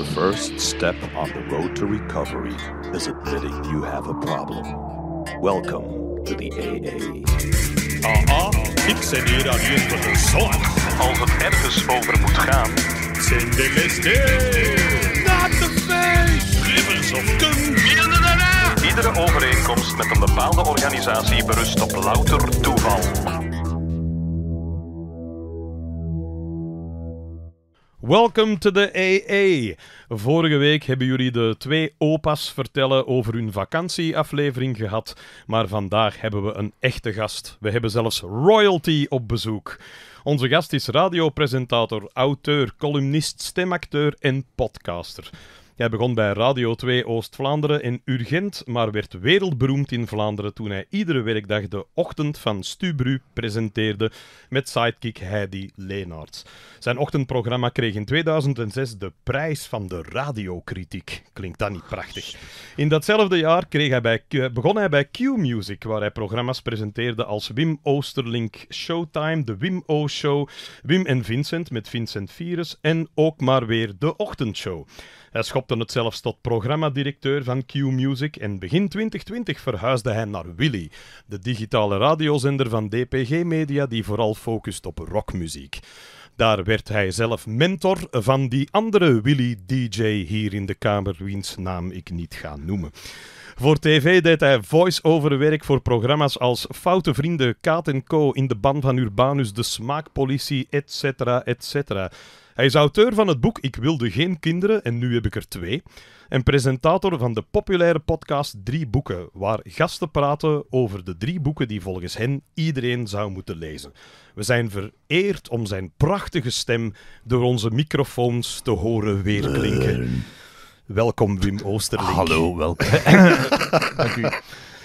The first step on the road to recovery is admitting you have a problem. Welcome to the AA. Aha, ik zit hier aan voor de zorg. Als het ergens over moet gaan, zijn de listen. Not the face! Rivers of Kung, Iedere overeenkomst met een bepaalde organisatie berust op louter toeval. Welcome to the AA. Vorige week hebben jullie de twee opa's vertellen over hun vakantieaflevering gehad, maar vandaag hebben we een echte gast. We hebben zelfs royalty op bezoek. Onze gast is radiopresentator, auteur, columnist, stemacteur en podcaster. Hij begon bij Radio 2 Oost-Vlaanderen in Urgent, maar werd wereldberoemd in Vlaanderen toen hij iedere werkdag de ochtend van Stubru presenteerde met sidekick Heidi Leenaerts. Zijn ochtendprogramma kreeg in 2006 de prijs van de radiokritiek. Klinkt dat niet prachtig? In datzelfde jaar kreeg hij bij, begon hij bij Q-Music, waar hij programma's presenteerde als Wim Oosterlink Showtime, de Wim O Show, Wim en Vincent met Vincent Virus en ook maar weer de Ochtendshow. Hij schopte het zelfs tot programmadirecteur van Q Music en begin 2020 verhuisde hij naar Willy, de digitale radiozender van DPG Media die vooral focust op rockmuziek. Daar werd hij zelf mentor van die andere Willy DJ hier in de Kamer, wiens naam ik niet ga noemen. Voor tv deed hij voice-over werk voor programma's als Foute Vrienden, Kaat Co, In de Ban van Urbanus, De Smaakpolitie, etc. etc. Hij is auteur van het boek Ik wilde geen kinderen en nu heb ik er twee. En presentator van de populaire podcast Drie Boeken, waar gasten praten over de drie boeken die volgens hen iedereen zou moeten lezen. We zijn vereerd om zijn prachtige stem door onze microfoons te horen weerklinken. Eh. Welkom Wim Oosterling. Hallo, welkom. Dank u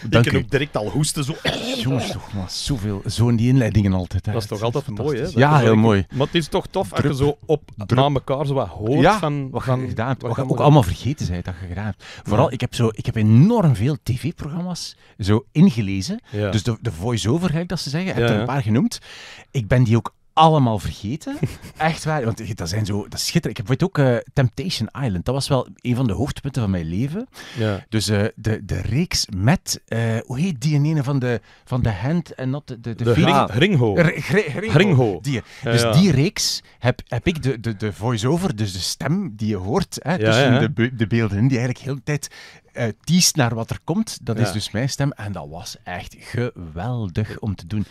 ik kan ook direct al hoesten. Zo. Eh, jongens, toch maar zoveel. Zo in die inleidingen altijd. Hè. Dat is toch altijd mooi, hè? ja, heel mooi. Maar het is toch tof Drup. als je zo op Drup. na elkaar zo wat hoort van... wat gedaan Wat, ook allemaal vergeten zijn dat je gedaan hebt. Vooral, ik, heb zo, ik heb enorm veel tv-programma's zo ingelezen. Dus de, de voice-over, dat ze zeggen, heb er een paar genoemd. Ik ben die ook allemaal vergeten. Echt waar. Want dat zijn zo... Dat is schitterend. Ik heb ook eh, Temptation Island. Dat was wel een van de hoogtepunten van mijn leven. Ja. Dus eh, de, de reeks met... Uh, hoe heet die ene van de, van de hand en not de... De, de, de Ringho. Ringho. Die. dus die reeks heb, heb ik de, de, de voice-over, dus de stem die je hoort hè, tussen De, de beelden die eigenlijk heel de tijd uh, naar wat er komt. Dat is dus mijn stem. En dat was echt geweldig om te doen.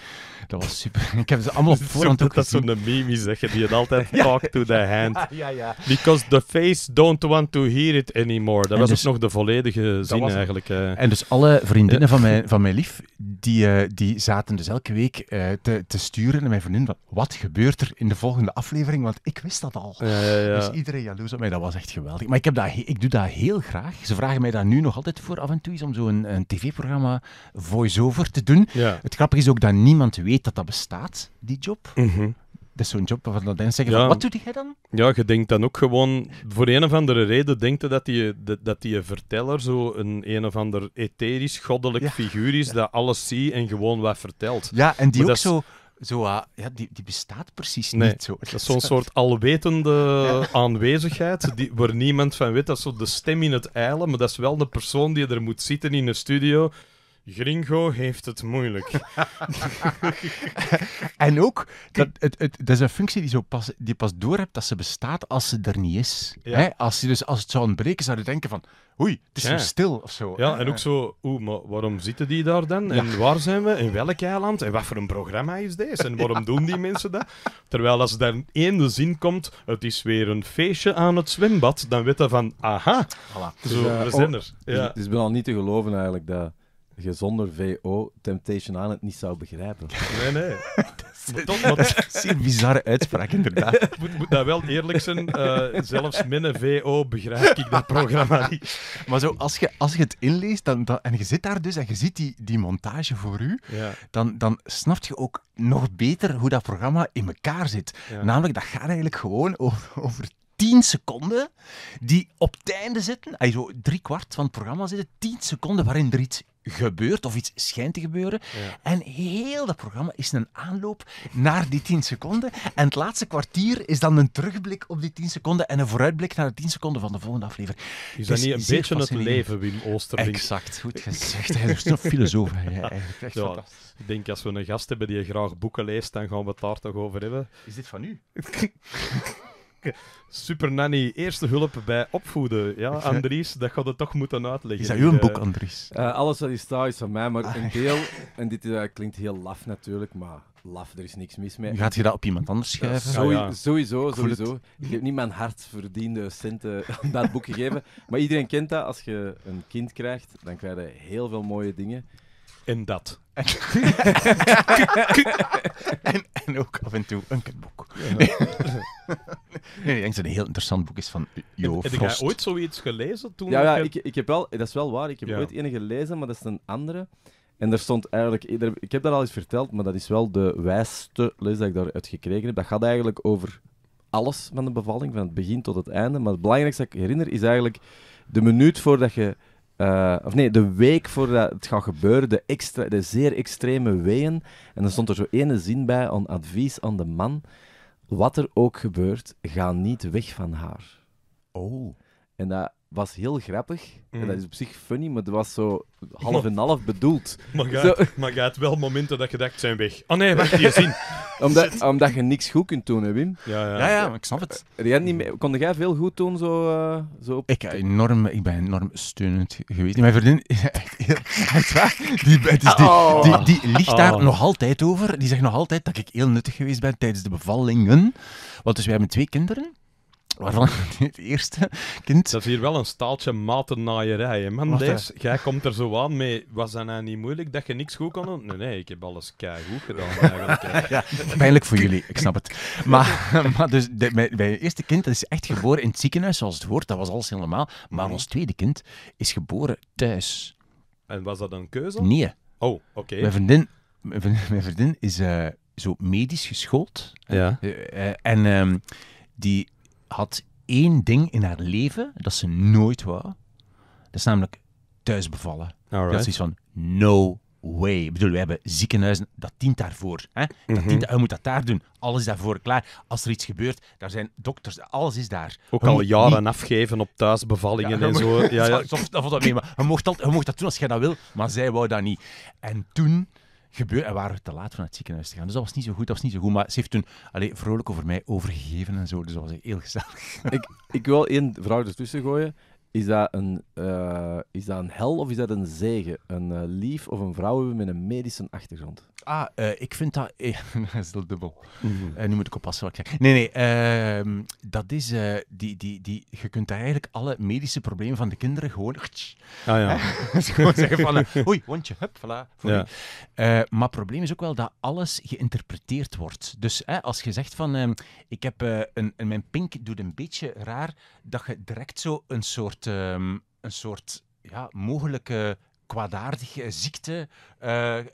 Dat was super. Ik heb ze allemaal op voorhand ook Dat is zo'n meme, zeg je, die het altijd ja. talk to the hand. Ja, ja, Because the face don't want to hear it anymore. Dat was dus, ook nog de volledige zin eigenlijk. Eh. En dus alle vriendinnen eh. van, mijn, van mijn lief, die, die zaten dus elke week te, te sturen naar mijn vriendin van, wat gebeurt er in de volgende aflevering? Want ik wist dat al. Dus iedereen jaloers op mij. Dat was echt geweldig. Maar ik, heb dat, ik doe dat heel graag. Ze vragen mij dat nu nu nog altijd voor af en toe is om zo'n een, eh, tv-programma voice-over te doen. Het grappige is ook dat niemand weet dat dat bestaat, die job. Mm Dat is zo'n job waarvan dat mensen zeggen, wat doet jij dan? Ja, je denkt dan ook gewoon... Voor een of andere reden denkt je dat die, dat die verteller zo een een of ander etherisch, goddelijk figuur is dat alles ziet en gewoon wat vertelt. Ja, en die ook zo zo, ah, ja, die, die bestaat precies niet. Zo. Dat is zo'n soort alwetende aanwezigheid die, waar niemand van weet. Dat is zo de stem in het eilen, maar dat is wel de persoon die er moet zitten in een studio. Gringo heeft het moeilijk. en ook, dat, het, het, dat is een functie die, zo pas, die pas doorhebt dat ze bestaat als ze er niet is. Hè? Als, ze dus, als het zou ontbreken, zou je denken van oei, het is zo stil of zo. Ja, en ook zo, oeh, maar waarom zitten die daar dan? En waar zijn we? In welk eiland? En wat voor een programma is deze? En waarom doen die mensen dat? Terwijl als daar één de zin komt, het is weer een feestje aan het zwembad, dan weet je van, aha, voilà. zo, dus, uh, we zijn oh, er. ja. Dus het is wel niet te geloven eigenlijk dat je zonder VO Temptation Island niet zou begrijpen. Nee, nee. dat, dat is zeer bizarre uitspraak, inderdaad. Moet, moet dat wel eerlijk zijn, uh, zelfs minnen VO begrijp ik dat programma niet. Maar zo, als je, als je het inleest dan, dan, en je zit daar dus en je ziet die, die montage voor u, dan, dan snap je ook nog beter hoe dat programma in elkaar zit. Namelijk, dat gaat eigenlijk gewoon over, over 10 seconden die op het einde zitten, ah, zo drie kwart van het programma zitten, 10 seconden waarin er iets gebeurt of iets schijnt te gebeuren. En heel dat programma is een aanloop naar die 10 seconden. En het laatste kwartier is dan een terugblik op die 10 seconden en een vooruitblik naar de 10 seconden van de volgende aflevering. Is dat dus niet een beetje het leven, Wim Oosterling? Exact, goed gezegd. Hij is een filosoof. Eigenlijk echt Ik denk, als we een gast hebben die graag boeken leest, dan gaan we het daar toch over hebben. Is dit van u? Super Nanny, eerste hulp bij opvoeden. Ja, Andries, dat gaat het toch moeten uitleggen. Is dat uw eh, boek, Andries? Eh, alles wat hier staat is van mij, maar ah, een deel... En dit eh, klinkt heel laf natuurlijk, maar laf, er is niks mis mee. Gaat je dat op iemand anders schrijven? sowieso, ah, sowieso. Ik, sowieso. ik heb niet mijn hartverdiende verdiende centen aan dat boek gegeven. Maar iedereen kent dat. Als je een kind krijgt, dan krijg je heel veel mooie dingen. En dat. En, en, ook af en toe een kutboek. Nee. ik denk dat het een heel interessant boek is van Jo Heb jij ooit zoiets gelezen toen? Ja, ja ik, ik heb wel, dat is wel waar. Ik heb ooit ene gelezen, maar dat is een andere. En daar stond eigenlijk, ik heb daar al eens verteld, maar dat is wel de wijste les dat ik daaruit gekregen heb. Dat gaat eigenlijk over alles van de bevalling, van het begin tot het einde. Maar het belangrijkste dat ik herinner is eigenlijk de minuut voordat je eh, of nee, de week voordat het gaat gebeuren, de, extra, de zeer extreme weeën. En dan stond er zo ene zin bij, een advies aan de man. Wat er ook gebeurt, ga niet weg van haar. Oh. En dat was heel grappig. En mm. dat is op zich funny, maar het was zo half en half bedoeld. Maar je had wel momenten dat je dacht, zijn weg. Oh nee, wacht, je zien. omdat, omdat je niks goed kunt doen, hè, Wim? Ja, ja, ja, ja ik snap het. Eh, jij kon jij veel goed doen? Zo, uh, zo op... ik, eh, enorm, ik ben enorm steunend geweest. Mijn vriendin, echt die, oh. die, die ligt daar oh. nog altijd over. Die zegt nog altijd dat ik heel nuttig geweest ben tijdens de bevallingen. Want dus wij hebben twee kinderen. Waarvan het eerste kind... Dat is hier wel een staaltje matennaaierij. Hè? Man, deze, jij komt er zo aan mee. Was dat nou niet moeilijk dat je niks goed kon doen? Nee, nee, ik heb alles goed gedaan eigenlijk. ja, pijnlijk voor jullie, ik snap het. Maar, maar dus, de, bij, eerste kind, dat is echt geboren in het ziekenhuis, zoals het hoort. Dat was alles helemaal. Maar mhm. ons tweede kind is geboren thuis. En was dat een keuze? Nee. Oh, oké. Mijn, vriendin, mijn, vriendin is eh, zo medisch geschoold. Ja. Eh, eh, en... Ehm, die had één ding in haar leven dat ze nooit wou. Dat is namelijk thuis bevallen. Dat is iets van no way. Ik bedoel, we hebben ziekenhuizen, dat dient daarvoor. Hè? Dat mhm. dient, je moet dat daar doen. Alles is daarvoor klaar. Als er iets gebeurt, daar zijn dokters, alles is daar. Ook al jaren niet... afgeven op thuisbevallingen en zo. Ja, ja. Soms, dat mee, maar je mocht, dat, je mocht dat doen als jij dat wil, maar zij wou dat niet. En toen gebeurd. En waren we te laat van het ziekenhuis te gaan. Dus dat was niet zo goed. Dat was niet zo goed. Maar ze heeft toen allez, vrolijk over mij overgegeven en zo. Dus dat was heel gezellig. Ik, ik wil één vraag ertussen gooien. Is dat, een, eh, is dat een hel of is dat een zegen? Een eh, lief of een vrouw met een medische achtergrond? Ah, eh, ik vind dat... dat is dubbel. Mhm. nu moet ik oppassen wat ik zeg. Nee, nee. Ehm, dat is... die, die, die, je kunt eigenlijk alle medische problemen van de kinderen gewoon... Ah ja. gewoon zeggen van... oei, wondje, hup, voilà. Voor maar het probleem is ook wel dat alles geïnterpreteerd wordt. Dus als je zegt van... Ehm, ik heb een, mijn pink doet een beetje raar, dat je direct zo een soort Ehm, een soort ja, mogelijke Kwaadaardige eh, ziekte eh, eh,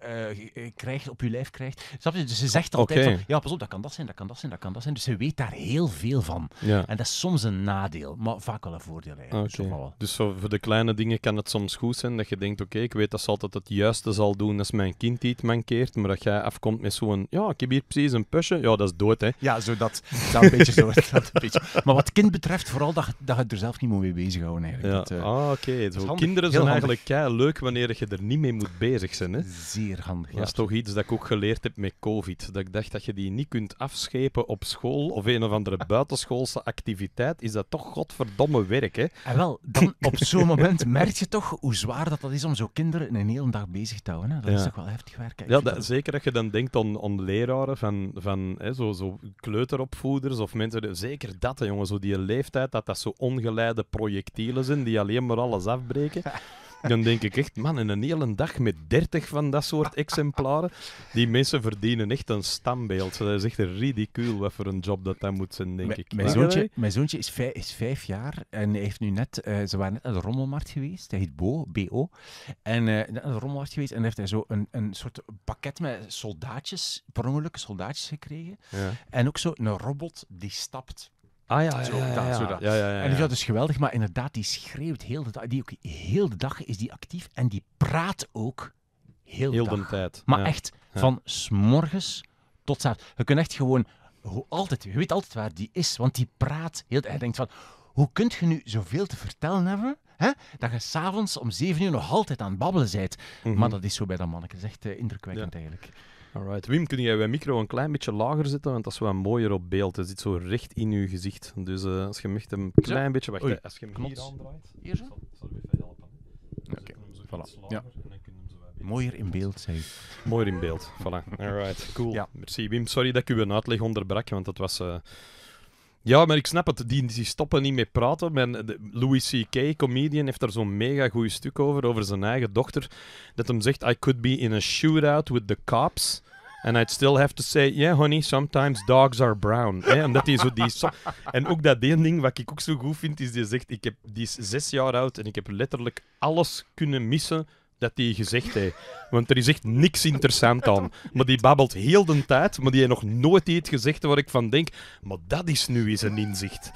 krijgt, op je lijf krijgt. Dus ze zegt altijd van, ja, pas op, dat kan dat zijn, dat kan dat zijn, dat kan dat zijn. Dus ze weet daar heel veel van. Ja. En dat is soms een nadeel, maar vaak wel een voordeel eigenlijk. Dus voor, de kleine dingen kan het soms goed zijn dat je denkt, oké, ik weet dat ze altijd het juiste zal doen als mijn kind iets mankeert, maar dat jij afkomt met zo'n, ja, ik heb hier precies een pusje, ja, dat is dood, hè. Ja, zo dat, dat een beetje zo. Dat een beetje. Maar wat kind betreft, vooral dat, dat je er zelf niet meer mee bezighouden eigenlijk. Ja. ah, oké. Kinderen zijn eigenlijk leuk wanneer je er niet mee moet bezig zijn. Hè? Zeer handig. Dat is toch iets dat ik ook geleerd heb met COVID. Dat ik dacht dat je die niet kunt afschepen op school of een of andere buitenschoolse activiteit. Is dat toch godverdomme werk, hè? En wel, dan op zo'n moment merk je toch hoe zwaar dat, dat is om zo kinderen een hele dag bezig te houden. Hè? Dat is toch wel heftig werk. Ja, dat, zeker dat je dan denkt aan, aan leraren van, van hè, zo, zo kleuteropvoeders of mensen. Zeker dat, hè, jongen, zo die leeftijd dat dat zo ongeleide projectielen zijn die alleen maar alles afbreken. Dan denk ik echt, man, in een hele dag met 30 van dat soort exemplaren. Die mensen verdienen echt een stambeeld. Dat is echt ridicuul wat voor een job dat dat moet zijn, denk ik. Mijn zoontje, mijn zoontje is, vijf, is jaar en heeft nu net, eh, ze waren net naar de rommelmarkt geweest. Hij heet Bo, O, En uh, net naar de rommelmarkt geweest en heeft hij zo een, een soort pakket met soldaatjes, per soldaatjes gekregen. Ja. En ook zo een robot die stapt. Ah ja, ja, ja, ja. Dat, ja, ja, En dat is geweldig, maar inderdaad, die schreeuwt heel de dag. Die, ook, heel de dag is die actief en die praat ook heel, de tijd. Maar echt, van morgens tot s'avonds. Je kunt echt gewoon, altijd, je weet altijd waar die is, want die praat heel Hij denkt van, hoe kunt je nu zoveel te vertellen hebben, hè, dat je s'avonds om zeven uur nog altijd aan het babbelen bent? Maar mhm. dat is zo bij dat manneke. Dat is echt eh, indrukwekkend eigenlijk. Alright. Wim, kun jij je micro een klein beetje lager zetten? Want dat is wel mooier op beeld. Het zit zo recht in je gezicht. Dus eh, als je hem echt een klein beetje... Wacht, als je hem hier aandraait... Hier zo? Zal ik even helpen. Oké, dus okay. voilà. ja. Mooier in beeld, zijn. Mooier in beeld, voilà. Alright, cool. Merci Wim, sorry dat ik u een uitleg onderbrak, want dat was... Eh, ja, maar ik snap het. Die, die stoppen niet mee praten. Men, Louis C.K., comedian, heeft daar zo'n mega goed stuk over, over zijn eigen dochter. Dat hem zegt, I could be in a shootout with the cops. And I'd still have to say, yeah, honey, sometimes dogs are brown. die en ook dat één ding wat ik ook zo goed vind, is die zegt, ik heb, die is zes jaar oud en ik heb letterlijk alles kunnen missen dat hij gezegd heeft. Want er is echt niks interessant aan. Maar die babbelt heel de tijd, maar die heeft nog nooit iets gezegd waar ik van denk, maar dat is nu eens een inzicht.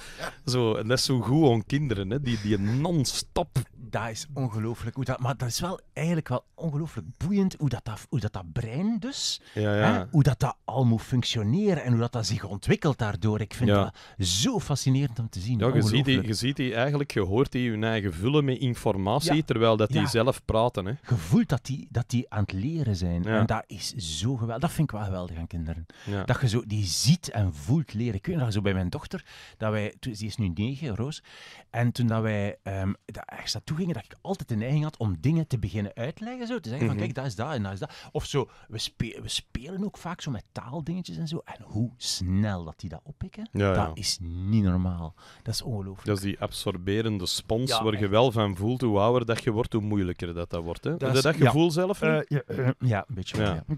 Zo, en dat is zo goed aan kinderen, hè? Die, die non-stop dat is ongelooflijk. Hoe dat, maar dat is wel eigenlijk wel ongelooflijk boeiend hoe dat, dat, hoe dat, dat brein dus, Hè, hoe dat, dat al moet functioneren en hoe dat, dat zich ontwikkelt daardoor. Ik vind dat zo fascinerend om te zien. Ja, je, ziet die, je ziet die eigenlijk, je hoort die hun eigen vullen met informatie, terwijl dat die zelf praten. Hè. Je voelt dat die, dat die aan het leren zijn. En dat is zo geweldig. Dat vind ik wel geweldig aan kinderen. Dat je zo die ziet en voelt leren. Ik weet nog zo bij mijn dochter, dat wij, die is nu negen, Roos, en toen dat wij, um, dat, echt dat ik altijd de neiging had om dingen te beginnen uitleggen. Zo, te zeggen van, mhm. kijk, dat is dat en dat is dat. Of zo, we, spe we spelen ook vaak zo met taaldingetjes en zo. En hoe snel dat die dat oppikken, dat is niet normaal. Dat is ongelooflijk. Dat is die absorberende spons waar je wel van voelt. Hoe ouder dat je wordt, hoe moeilijker dat, dat wordt. Hè? Dat, dat gevoel zelf? Eh, eh, ja, een beetje wel,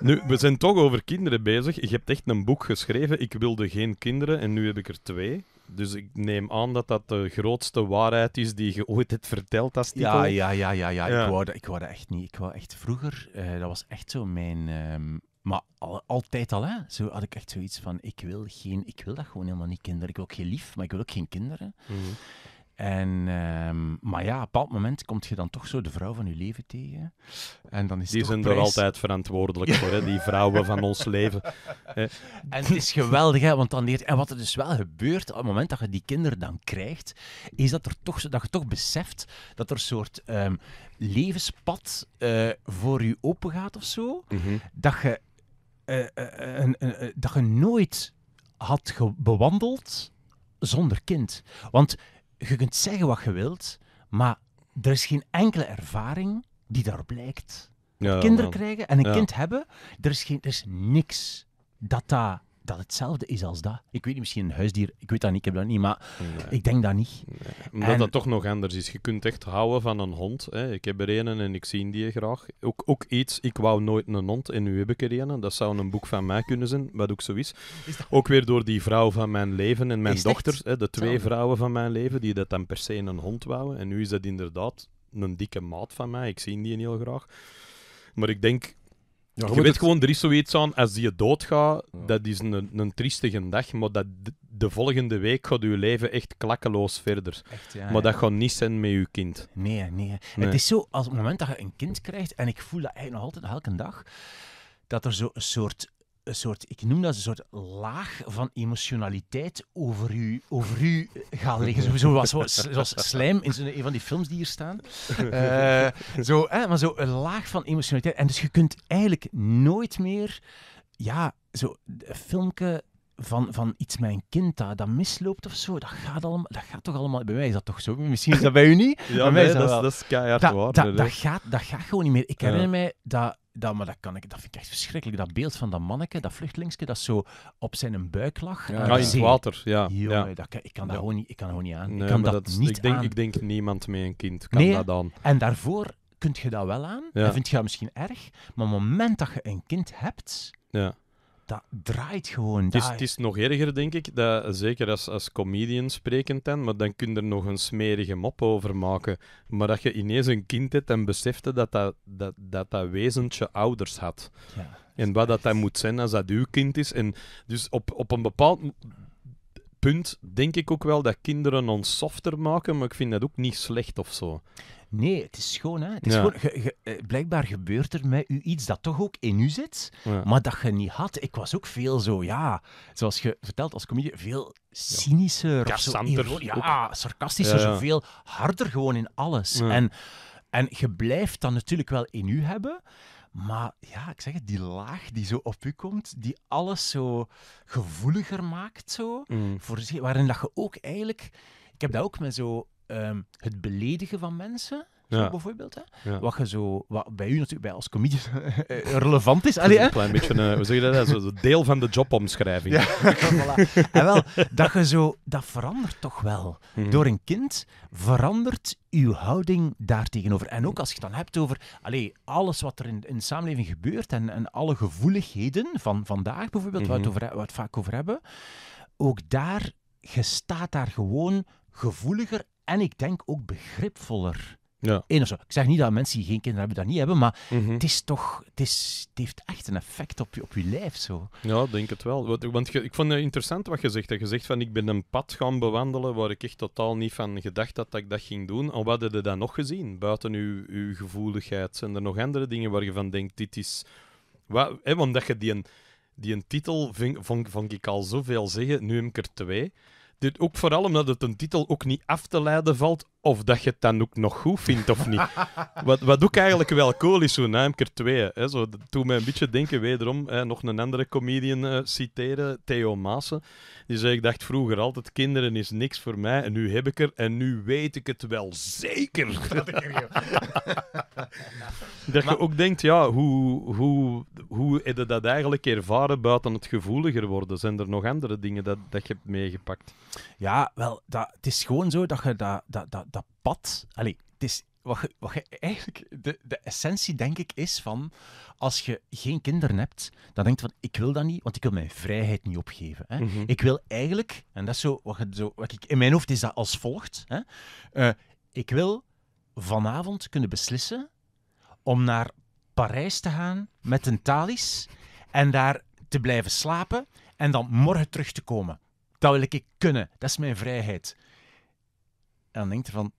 Nu, we zijn toch over kinderen bezig. Je hebt echt een boek geschreven. Ik wilde geen kinderen en nu heb ik er twee. Dus ik neem aan dat dat de grootste waarheid is die je ooit hebt verteld als titel. Ja, ja, ja, ja, ja. Ik, wou dat, ik wou dat echt niet. Ik wou echt vroeger, eh, dat was echt zo mijn... Ehm, maar altijd al, hè. Zo had ik echt zoiets van, ik wil, geen, ik wil dat gewoon helemaal niet, kinderen. Ik wil ook geen lief, maar ik wil ook geen kinderen. Mhm. En, ehm, maar ja, op een bepaald moment komt je dan toch zo de vrouw van je leven tegen. En dan is die zijn er altijd verantwoordelijk voor, hè, die vrouwen van ons leven. en het is geweldig, hè, want dan leert... En wat er dus wel gebeurt, op het moment dat je die kinderen dan krijgt, is dat, er toch, dat je toch beseft dat er een soort ehm, levenspad eh, voor je open gaat of zo. Mhm. Dat je eh, eh, dat je nooit had bewandeld zonder kind. Want je kunt zeggen wat je wilt, maar er is geen enkele ervaring die daarop lijkt. Ja, Kinderen krijgen en een kind hebben, er is, geen, er is niks dat daar dat hetzelfde is als dat. Ik weet niet, misschien een huisdier, ik weet dat niet, ik heb dat niet, maar ik denk dat niet. Nee. dat toch nog anders is. Je kunt echt houden van een hond. Hè. Ik heb er een en ik zie die graag. Ook, ook iets, ik wou nooit een hond en nu heb ik er een. Dat zou een boek van mij kunnen zijn, wat ook zo is. Ook weer door die vrouw van mijn leven en mijn dochter, hè, de twee vrouwen van mijn leven, die dat dan per se een hond wouden. En nu is dat inderdaad een dikke maat van mij. Ik zie die heel graag. Maar ik denk je, weet gewoon, er is zoiets aan, als je doodgaat, dat is een, een triestige dag, maar dat, de, volgende week gaat je leven echt klakkeloos verder. Echt, ja, maar dat gaat niet zijn met je kind. Nee, nee, Het is zo, als het moment dat je een kind krijgt, en ik voel dat eigenlijk nog altijd elke dag, dat er zo een soort een soort, ik noem dat een soort laag van emotionaliteit over u, over u eh, gaan liggen. Zo, zoals, zoals slijm in een van die films die hier staan. Eh, zo, hè, maar zo een laag van emotionaliteit. En dus je kunt eigenlijk nooit meer, ja, zo een filmpje van, van iets mijn kind dat, dat misloopt of zo, dat gaat, allemaal, dat gaat toch allemaal... Bij mij is dat toch zo? Misschien is dat bij u niet? bij mij is dat, dat, is, dat keihard dat, gaat, dat gaat gewoon niet meer. Ik herinner mij dat dat, maar dat, kan ik, dat vind ik echt verschrikkelijk. Dat beeld van dat manneke, dat vluchtelingske, dat zo op zijn buik lag. Ja, in ah, het water. Ja, Jongen, Dat, ik kan dat gewoon niet, ik kan gewoon niet aan. ik kan dat, niet ik denk, Ik denk niemand met een kind kan dat dan. En daarvoor kun je dat wel aan. Dat vind je dat misschien erg. Maar op het moment dat je een kind hebt, ja dat draait gewoon. Het is, het is, nog erger, denk ik, dat, zeker als, als comedian sprekend dan, maar dan kun je er nog een smerige mop over maken. Maar dat je ineens een kind hebt en besefte dat dat, dat, dat, dat wezentje ouders had. Ja, en wat dat, dat moet zijn als dat uw kind is. En dus op, op een bepaald punt denk ik ook wel dat kinderen ons softer maken, maar ik vind dat ook niet slecht of zo. Nee, het is gewoon, hè. Het is gewoon eh, blijkbaar gebeurt er met u iets dat toch ook in u zit, maar dat je niet had. Ik was ook veel zo, ja, zoals je vertelt als comedie, veel cynischer. Ja, zo, ja sarcastischer, zo veel harder gewoon in alles. En, en je blijft dat natuurlijk wel in u hebben, maar ja, ik zeg het, die laag die zo op u komt, die alles zo gevoeliger maakt, zo, mm. waarin dat je ook eigenlijk... Ik heb dat ook met zo Ehm, het beledigen van mensen. bijvoorbeeld. Hè? Wat je zo, wat bij u natuurlijk bij als comedian eh, relevant is. Allee, een klein beetje, een, eh, zeg je dat? Zo, deel van de jobomschrijving. Ja, voilà. en wel, dat je zo, dat verandert toch wel. Mhm. Door een kind verandert uw houding daartegenover. En ook als je het dan hebt over allee, alles wat er in, in de samenleving gebeurt en, en alle gevoeligheden van vandaag bijvoorbeeld, mm waar, we het mhm. over, waar we het vaak over hebben. Ook daar, je staat daar gewoon gevoeliger en ik denk ook begripvoller. Ja. of zo. Ik zeg niet dat mensen die geen kinderen hebben dat niet hebben, maar mhm. het is toch, het, is, het heeft echt een effect op je, op je lijf. Zo. Ja, denk het wel. Want, want ik vond het interessant wat je zegt. Dat je zegt van ik ben een pad gaan bewandelen waar ik echt totaal niet van gedacht had dat ik dat ging doen. En wat hadden dan nog gezien? Buiten uw, gevoeligheid zijn er nog andere dingen waar je van denkt, dit is... Wat, hè, omdat je die, die een titel ving, vond, vond ik al zoveel zeggen, nu heb ik er twee. Dit ook vooral omdat het een titel ook niet af te leiden valt of dat je het dan ook nog goed vindt of niet. wat, wat ook eigenlijk wel cool is, zo'n naamker keer twee. Hè, zo, dat doet mij een beetje denken, wederom, hè, nog een andere comedian eh, citeren, Theo Maassen. Die zei, ik dacht vroeger altijd, kinderen is niks voor mij, en nu heb ik er, en nu weet ik het wel zeker. dat, je ook denkt, ja, hoe, hoe, hoe heb je dat eigenlijk ervaren buiten het gevoeliger worden? Zijn er nog andere dingen dat, dat je hebt meegepakt? Ja, wel, dat, het is gewoon zo dat je dat, dat, dat dat pad. Allee, het is wat wat je eigenlijk, de, de essentie denk ik is van, als je geen kinderen hebt, dan denkt van, ik wil dat niet, want ik wil mijn vrijheid niet opgeven. Hè? Mhm. Ik wil eigenlijk, en dat is zo, wat, zo, wat ik, in mijn hoofd is dat als volgt, hè? Eh, ik wil vanavond kunnen beslissen om naar Parijs te gaan met een Thalys en daar te blijven slapen en dan morgen terug te komen. Dat wil ik kunnen, dat is mijn vrijheid. En dan denkt hij van,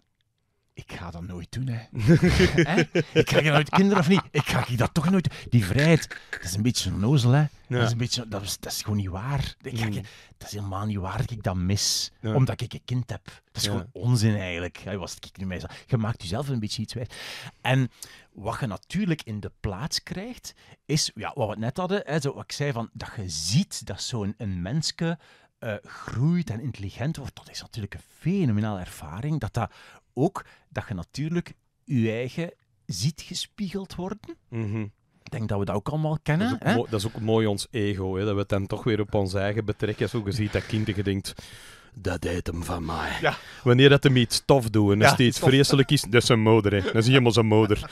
ik ga dat nooit doen, hè. hè? Ik krijg er nooit kinderen of niet? Ik ga ik dat toch nooit doen. Die vrijheid, dat is een beetje een nozel, hè. Dat, is een beetje, dat, is, dat is gewoon niet waar. Ik, mm. Dat is helemaal niet waar dat ik dat mis. Omdat ik een kind heb. Dat is gewoon onzin, eigenlijk. Hij was ik nu mee Je maakt jezelf een beetje iets wijs. En wat je natuurlijk in de plaats krijgt, is ja, wat we net hadden. Hè, zo, wat ik zei, van, dat je ziet dat zo'n een menske eh, groeit en intelligent wordt, dat is natuurlijk een fenomenale ervaring. Dat dat ook, dat je natuurlijk je eigen ziet gespiegeld worden. Mhm. Ik denk dat we dat ook allemaal kennen. Dat is ook, hè? dat is ook mooi ons ego, hè, dat we het dan toch weer op ons eigen betrekken. Zo je ziet dat kind denkt, dat deed hem van mij. Ja. Wanneer dat hem iets tof doet en ja, steeds iets vreselijk is, dat is een moeder, hè. dat is helemaal zijn moeder.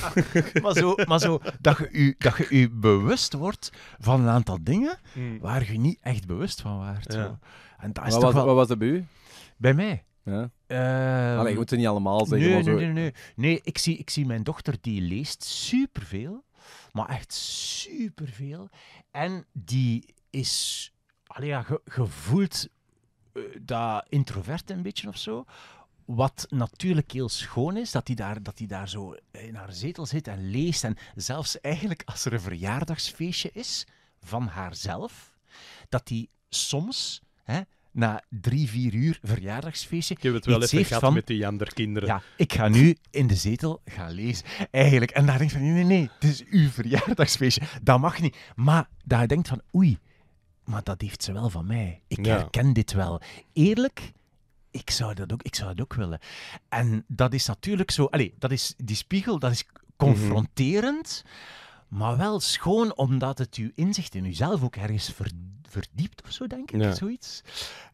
maar, zo, maar zo, dat je u, dat je u bewust wordt van een aantal dingen hmm. waar je niet echt bewust van waart. En dat is wat, toch was, wat was dat bij u? Bij mij? Ja. Uh, Allee, moet niet allemaal zeggen. Nee, nee, nee, nee, nee. ik, zie, ik zie mijn dochter, die leest superveel. Maar echt superveel. En die is... Allee, ja, gevoeld eh, dat introvert een beetje of zo. Wat natuurlijk heel schoon is, dat hij daar, dat daar zo eh, in haar zetel zit en leest. En zelfs eigenlijk als er een verjaardagsfeestje is van haarzelf, dat hij soms hè, na drie, vier uur verjaardagsfeestje. Ik heb het wel even gehad van, met die andere kinderen. Ja, ik ga nu in de zetel gaan lezen. Eigenlijk. En daar denkt van: nee, nee, nee, het is uw verjaardagsfeestje. Dat mag niet. Maar daar denkt van: oei, maar dat heeft ze wel van mij. Ik herken dit wel. Eerlijk, ik zou, dat ook, ik zou dat ook willen. En dat is natuurlijk zo... Allez, dat is, die spiegel, dat is confronterend... maar wel schoon omdat het uw inzicht in uzelf ook ergens verdiept of zo, denk ik, zoiets.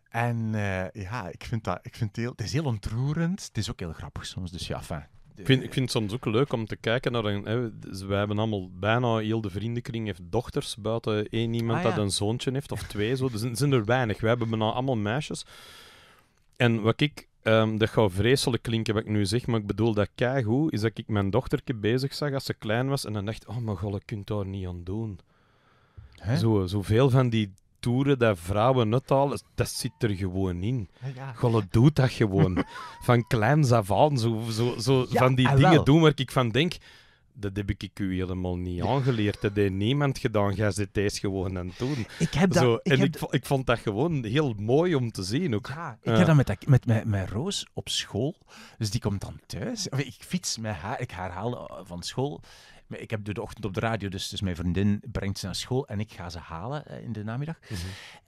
En eh, ja, ik vind, dat, ik vind het heel, het is heel ontroerend. Het is ook heel grappig soms, dus ja, fijn. Ik vind, ik vind het soms ook leuk om te kijken naar een. Hè, wij hebben allemaal bijna heel de vriendenkring heeft dochters, buiten één iemand ah, dat een zoontje heeft of twee. Zo. Er zijn, er weinig. We hebben bijna allemaal meisjes. En wat ik ehm, dat gaat vreselijk klinken wat ik nu zeg, maar ik bedoel dat keigoed, is dat ik mijn dochterke bezig zag als ze klein was en dan dacht, oh mijn god, ik kunt daar niet aan doen. Hè? Zo, zoveel van die toeren dat vrouwen al, dat zit er gewoon in. Ja. Golle doet dat gewoon. van kleins af aan, zo, zo, zo van die ah, dingen doen waar ik van denk... Dat heb ik u helemaal niet aangeleerd. Dat heeft niemand gedaan. Ga ze deze gewoon aan doen. Ik heb dat, ik en ik, vond, dat gewoon heel mooi om te zien ook. ik heb dat met, met, mijn Roos op school. Dus die komt dan thuis. Ik fiets met haar. Ik herhaal eh, van school. Maar ik heb door de ochtend op de radio, dus, dus mijn vriendin brengt ze naar school en ik ga ze halen eh, in de namiddag. Mhm.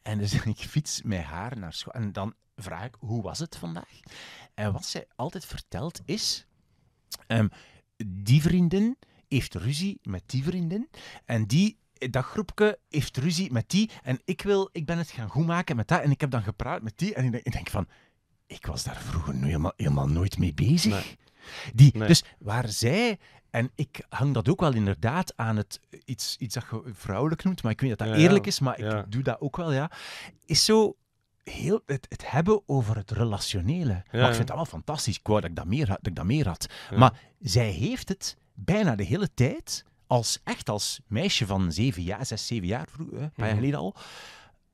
En dus ik fiets met haar naar school. En dan vraag ik, hoe was het vandaag? En wat zij altijd vertelt is, ehm, die vriendin heeft ruzie met die vriendin. En die eh, dat groepje heeft ruzie met die. En ik, wil, ik ben het gaan goedmaken met dat. En ik heb dan gepraat met die. En ik denk, van, ik was daar vroeger helemaal, helemaal nooit mee bezig. Die, Dus waar zij en ik hang dat ook wel inderdaad aan het eh, iets, iets dat je vrouwelijk noemt, maar ik weet dat dat eerlijk is, maar ik doe dat ook wel, ja. Is zo heel het, hebben over het relationele. maar ik vind het wel fantastisch. Ik wou dat ik dat meer, dat ik dat meer had. Maar zij heeft het bijna de hele tijd, als, echt als meisje van zeven jaar, zes, zeven jaar, vroeger eh, een paar jaar mhm. geleden al,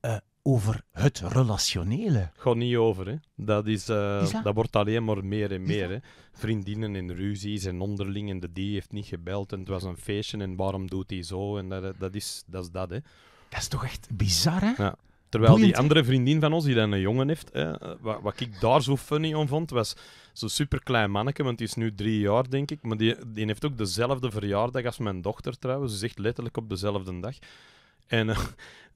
eh, over het relationele. Gewoon niet over, hè. Dat, is, eh, dat? wordt alleen maar meer en meer. Hè. Vriendinnen en ruzies en onderling en de die heeft niet gebeld en het was een feestje en waarom doet hij zo? En dat, eh, dat, is, dat is dat, hè. Dat is toch echt bizar, hè? Ja. Terwijl die andere vriendin van ons, die dan een jongen heeft, hè, wat, wat, ik daar zo funny om vond, was zo'n superklein manneke, want die is nu drie jaar, denk ik. Maar die, die heeft ook dezelfde verjaardag als mijn dochter trouwens. Ze zegt letterlijk op dezelfde dag. En eh,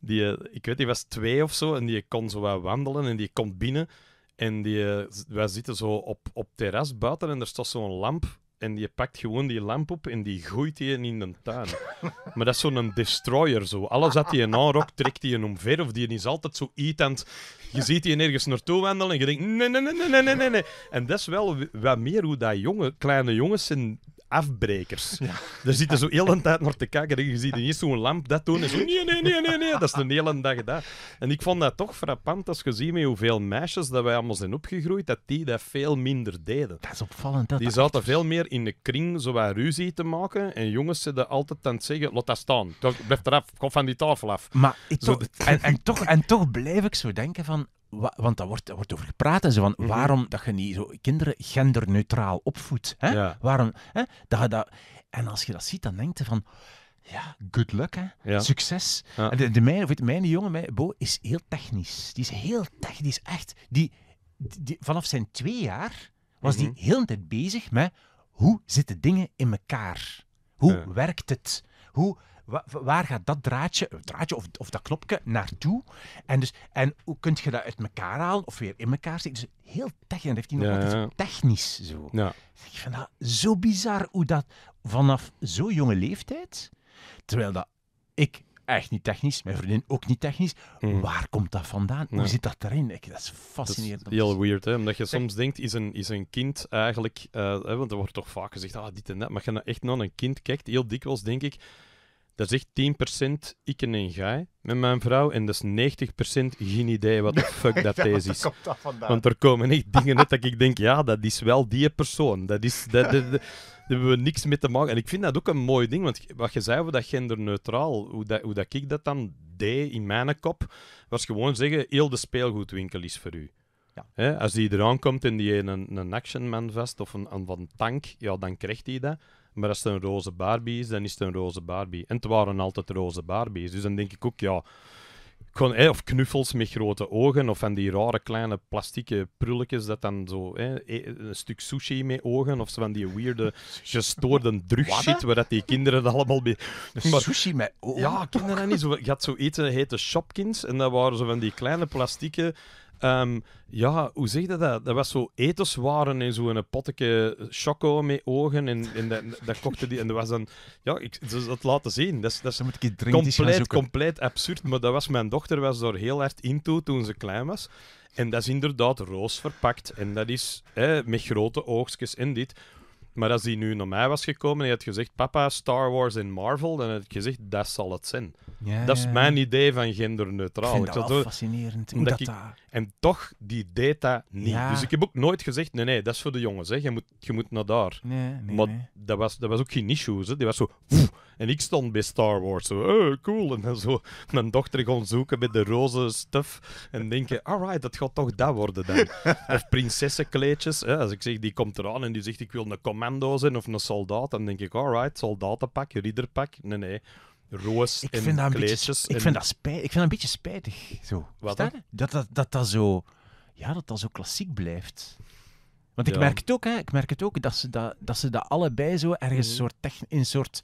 die, eh, ik weet, die was twee of zo en die kon zo wat wandelen en die komt binnen. En die, eh, wij zitten zo op, op terras buiten en er stond zo'n lamp. En die pakt gewoon die lamp op en die gooit die in de tuin. maar dat is zo'n destroyer zo. Alles wat hij een rok, trekt die hem omver. Of die is altijd zo eatend. Je ziet die nergens naartoe wandelen en je denkt... Nee, nee, nee, nee, nee, nee, En dat is wel wat meer hoe dat jonge, kleine jongens zijn afbrekers. Ja. Daar zitten zo heel de tijd naar te kijken. je ziet niet zo'n lamp dat doen. En nee, nee, nee, nee, nee. Dat is de hele dag dat. En ik vond dat toch frappant als je ziet met hoeveel meisjes dat wij allemaal zijn opgegroeid, dat die dat veel minder deden. Dat is opvallend. Dat die zaten veel meer in de kring zowat ruzie te maken. En jongens zitten altijd aan het zeggen, laat dat staan. Blijf eraf, kom van die tafel af. Maar eh, toch, en, en, toch, en toch blijf ik zo denken van, want daar wordt, daar wordt over gepraat en zo van mhm. waarom dat je niet zo kinderen genderneutraal opvoedt. Hè? Waarom, hè? Dat dat... En als je dat ziet, dan denk je van ja, good luck, hè. Succes. En de, mijn, mijne, mijn jongen, Bo, is heel technisch. Die is heel technisch, echt. Die, vanaf zijn twee jaar was mm die mhm. heel tijd bezig met hoe zitten dingen in elkaar. Hoe werkt het? Hoe, waar gaat dat draadje, draadje of, of dat knopje naartoe? En, dus, en hoe kun je dat uit elkaar halen of weer in elkaar steken? Dus heel technisch. En heeft hij nog ja, altijd technisch zo. Ja. Ik vind dat zo bizar hoe dat vanaf zo'n jonge leeftijd, terwijl dat ik echt niet technisch. Mijn vriendin ook niet technisch. Hmm. Waar komt dat vandaan? Hoe zit dat erin? Ik, dat is fascinerend. heel weird, hè? Omdat je soms denkt, is een, is een kind eigenlijk... Eh, hè, want er wordt toch vaak gezegd, ah, dit en dat. Maar als je nou echt naar een kind kijkt, heel dikwijls denk ik... Dat zegt 10% ik en een gij met mijn vrouw. En dat is 90% geen idee wat de fuck dat deze is. Want er komen echt dingen uit dat ik denk, ja, dat is wel die persoon. Dat is... Dat, daar hebben we niks mee te maken. En ik vind dat ook een mooi ding, want wat je zei over dat genderneutraal, hoe, dat, hoe dat ik dat dan deed in mijn kop, was gewoon zeggen, heel de speelgoedwinkel is voor u. Ja. als die eraan komt en die een, een actionman vest of een, een van tank, ja, dan krijgt hij dat. Maar als het een roze Barbie is, dan is het een roze Barbie. En het waren altijd roze Barbies. Dus dan denk ik ook, ja, gewoon, of knuffels met grote ogen, of van die rare kleine plastieke prulletjes dat dan zo... E, een stuk sushi met ogen, of zo van die weirde, gestoorde drugshit waar dat die kinderen dat allemaal mee... sushi met ogen? Ja, kinderen niet. Zo, je had zo eten, heette Shopkins, en dat waren zo van die kleine plastieke Ehm, ja, hoe zeg je dat? Dat was zo etenswaren en zo'n potje choco met ogen. En, dat, dat kochten die. En dat was dan... Ja, ik, dus dat laten zien. Dat is, dat moet ik compleet, compleet absurd. Maar dat was, mijn dochter was daar heel hard toe toen ze klein was. En dat is inderdaad roos verpakt. En dat is met grote oogstjes en dit. Maar als hij nu naar mij was gekomen en je had gezegd: Papa, Star Wars en Marvel, dan had ik gezegd: Dat zal het zijn. Ja, dat is mijn idee van genderneutraal. Ik vind dat wel fascinerend. dat En toch, die deed dat niet. Dus ik heb ook nooit gezegd: Nee, nee, dat is voor de jongens. Hè. Je, moet, je moet naar daar. Nee, nee, maar Dat, was, dat was ook geen issues. Hè. Die was zo. En ik stond bij Star Wars zo, oh, cool. En dan zo mijn dochter gewoon zoeken met de roze stuff. En denken, alright, dat gaat toch dat worden dan. of prinsessenkleedjes. als ik zeg, die komt eraan en die zegt, ik wil een commando zijn of een soldaat. Dan denk ik, alright, soldatenpak, ridderpak. Nee, nee. Roos ik en vind dat kleedjes. ik, vind dat spijt, ik vind dat een beetje spijtig. Zo. Wat dat, dat, dat, dat, zo, ja, dat dat zo klassiek blijft. Want ik merk het ook, hè, ik merk het ook dat ze dat, dat, ze dat allebei zo ergens mm. soort in een soort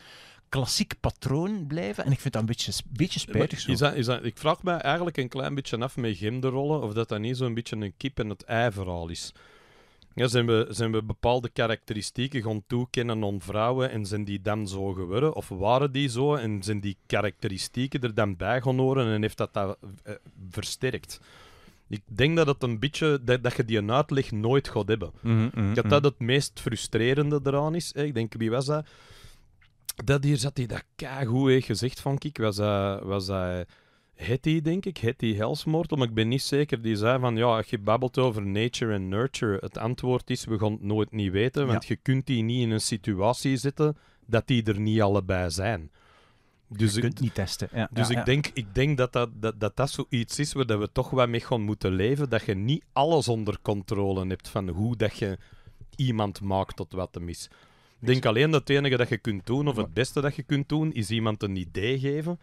klassiek patroon blijven. En ik vind dat een beetje, beetje spijtig. Zo. Is dat, is dat, ik vraag me eigenlijk een klein beetje af met genderrollen of dat dat niet zo'n beetje een kip en het ei verhaal is. Ja, zijn, we, zijn we bepaalde karakteristieken gaan toekennen aan vrouwen en zijn die dan zo geworden? Of waren die zo en zijn die karakteristieken er dan bij gaan horen en heeft dat dat eh, versterkt? Ik denk dat het een beetje dat, dat je die uitleg nooit gaat hebben. Mhm, mhm, ik -hmm, dat mhm. dat het meest frustrerende eraan is. Ik denk, wie was dat? dat hier zat hij dat keigoed heeft gezegd, vond ik. Was hij... Was hij Hetty, denk ik, Hetty Helsmoortel, maar ik ben niet zeker. Die zei van, ja, als je babbelt over nature en nurture, het antwoord is, we gaan het nooit niet weten, want je kunt die niet in een situatie zetten dat die er niet allebei zijn. Dus je ik, kunt niet testen. Ja, dus ik, Denk, ik denk dat dat, dat, dat, zoiets is waar we toch wel mee gaan moeten leven, dat je niet alles onder controle hebt van hoe dat je iemand maakt tot wat hem is denk alleen dat het enige dat je kunt doen, of het beste dat je kunt doen, is iemand een idee geven.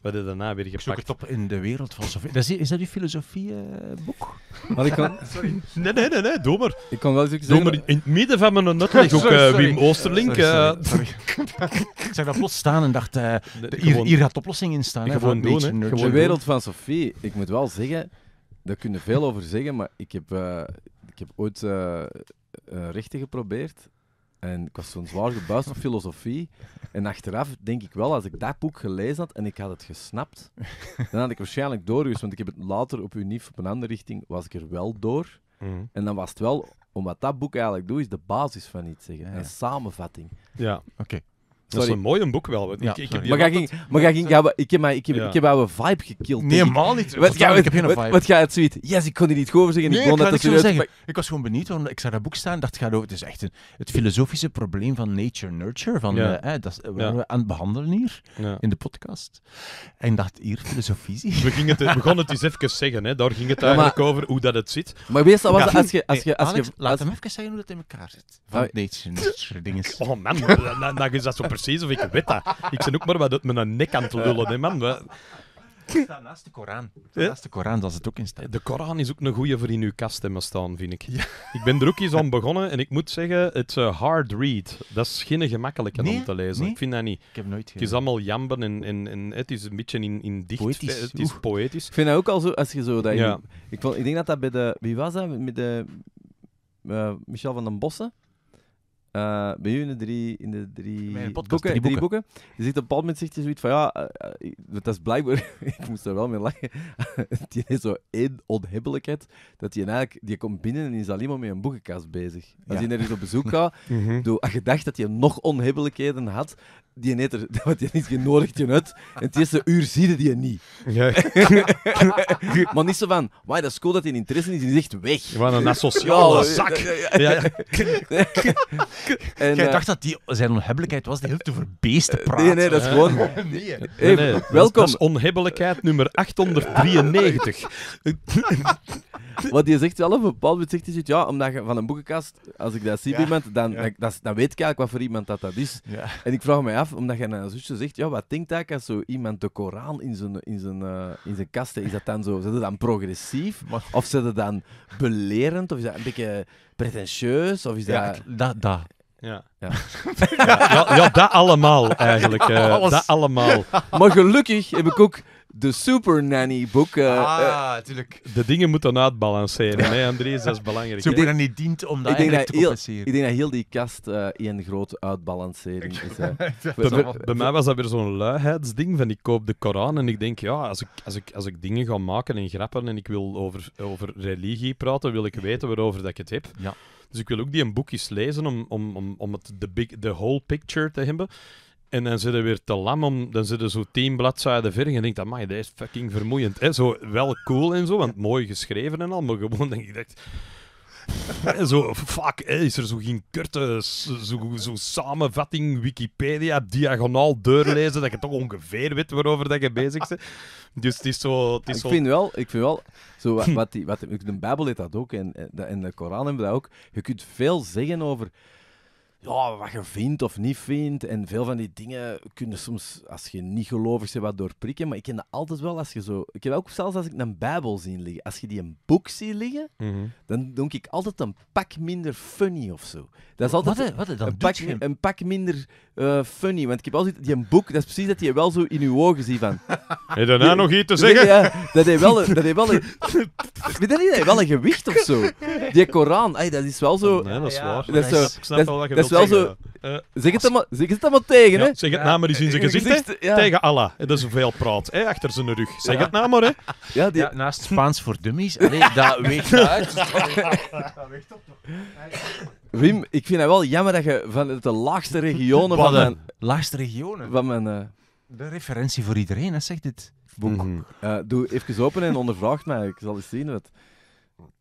Wat je daarna weer gepakt. Ik zoek het op in de wereld van Sofie. Is, dat je filosofieboek? Eh, kan... sorry. Nee, nee, nee, nee, doe maar. Ik kan wel zeggen... Doe maar in het midden van mijn nutleg ook eh, Wim Oosterlink. sorry, eh. ik zag dat plots staan en dacht, hier, gaat de oplossing in staan. Hè, gewoon doen, hè. de wereld van Sofie, ik moet wel zeggen, daar kun je veel over zeggen, maar ik heb, ik heb ooit rechten geprobeerd en ik was zo'n zwaar gebuist op filosofie. En achteraf denk ik wel, als ik dat boek gelezen had en ik had het gesnapt, dan had ik waarschijnlijk door want ik heb het later op Unif, op een andere richting, was ik er wel door. Mhm. En dan was het wel, omdat dat boek eigenlijk doet, is de basis van iets zeggen. Een samenvatting. Ja, oké. Dat is een mooi boek wel. Ik, ik heb maar ik heb, ik heb, ik heb oude vibe gekild. Nee, helemaal niet. Wat, ga, ik heb geen vibe. Wat, gaat het zoiets? Yes, ik kon die niet over zeggen. ik, ik, dat zo zeggen. ik was gewoon benieuwd, ik zag dat boek staan dacht, gaat over, het is echt een, het filosofische probleem van nature-nurture, van eh, dat we aan het behandelen hier, in de podcast. En dacht, hier, filosofie. We, gingen het, we het eens even zeggen, hè. daar ging het eigenlijk over, hoe dat het zit. Maar wees was als je... Als je, als je laat hem even zeggen hoe dat in elkaar zit. Van ah, nature-nurture dingen. Oh man, dan is dat zo precies of ik weet dat. Ik ben ook maar wat uit een nek aan het lullen, hè, man. We... staat naast de Koran. naast de Koran, dat is het ook in staat. De Koran is ook een goede voor in uw kast hebben staan, vind ik. Ik ben er ook eens aan begonnen en ik moet zeggen, het is eh, hard read, dat is geen gemakkelijke nee? om te lezen. Ik vind dat niet. Ik heb nooit Het is allemaal jamben en, het is een beetje in, in dicht. Poëtisch. Het is poëtisch. Ik vind dat ook al zo, als je zo... Dat ik, ik denk dat dat bij de... Wie was dat? Met de... Eh, Michel van den Bossen? Uh, bij u in de drie, in de drie, boeken, drie boeken. Je ziet op een bepaald moment zegt je zoiets van ja, eh, eh, dat is blijkbaar. ik moest er wel mee lachen. die is zo één onhebbelijkheid dat je eigenlijk die komt binnen en is alleen maar met een boekenkast bezig. Als je naar je op bezoek gaat, mm doe, je dacht dat je nog onhebbelijkheden had, die net er, want die niet genodigd je uit. En het eerste uur zie je die niet. maar niet zo van, wauw, dat is cool dat hij interesse is, die is echt weg. Wat een asociale zak. Ja, En, Jij eh, dacht dat die, zijn onhebbelijkheid was die heel te verbeesten eh, praten. Nee, nee, dat is gewoon... Nee, welkom. Dat is onhebbelijkheid nummer 893. Wat je zegt wel op een bepaald moment, zegt ja, omdat je van een boekenkast, als ik dat zie bij iemand, dan, dan, dan, weet ik eigenlijk wat voor iemand dat, dat is. En ik vraag me af, omdat je naar zusje zegt, ja, wat denkt dat als zo iemand de Koran in zijn, in zijn, eh, in zijn kast Is dat dan zo, dan progressief? Of zit dat dan belerend? Of is dat een beetje pretentieus? Of is dat... Ja, dat, Ja. Ja. ja. dat allemaal eigenlijk. Eh, dat allemaal. Maar gelukkig heb ik ook de Super Nanny boeken. Ah, natuurlijk. Eh, de dingen moeten uitbalanceren, Nee, Andries, dat is belangrijk. Super Nanny dient om dat ik te heel, Ik denk dat heel die kast uh, eh, één grote uitbalancering is. bij, mij was dat weer zo'n luiheidsding van ik koop de Koran en ik denk, ja, als ik, als ik, als ik dingen ga maken en grappen en ik wil over, over religie praten, wil ik weten waarover dat ik het heb. Ja. Dus ik wil ook die een boekjes lezen om, om, om, om het de, big, de whole picture te hebben. En dan zitten weer te lam om, dan zitten zo tien bladzijden ver en je denkt, amai, dat is fucking vermoeiend. Hè? Zo wel cool en zo, want mooi geschreven en al, maar gewoon denk ik, dat, zo, fuck, hè is er zo geen korte zo, zo samenvatting Wikipedia diagonaal deurlezen dat je toch ongeveer weet waarover dat je bezig bent. Dus het is zo... ik, Vind wel, ik vind wel, zo wat, wat die, wat, de Bijbel heeft dat ook en, en de Koran hebben dat ook. Je kunt veel zeggen over ja, wat je vindt of niet vindt. En veel van die dingen kunnen soms, als je niet gelovig bent, wat doorprikken. Maar ik ken dat altijd wel als je zo... Ik heb ook zelfs als ik een bijbel zie liggen. Als je die een boek zie liggen, mhm. dan denk ik altijd een pak minder funny of zo. Dat is altijd wat, eh, wat, eh, een, pak, een, pak, minder eh, funny. Want ik heb altijd die een boek, dat is precies dat je wel zo in je ogen ziet van... Heb je daarna nog iets te zeggen? dat is wel een... Dat is wel een, weet niet, wel een gewicht of zo. Die Koran, dat is wel zo... Nee, dat is waar. Dat is ik snap wel wat je eh, zeg, het dan maar, het tegen, hè? Zeg het nou maar eens in zijn gezicht, Tegen Allah. Dat is veel praat, hè? Achter zijn rug. Zeg het nou maar, hè? Ja, die... naast Spaans voor dummies. Nee, dat weegt uit. dat weegt op toch? Wim, ik vind het wel jammer dat je van de laagste regionen van mijn... Laagste eh, regionen? Van mijn... De referentie voor iedereen, hè, zegt dit boek. Mhm. doe even open en ondervraag maar. Ik zal eens zien wat...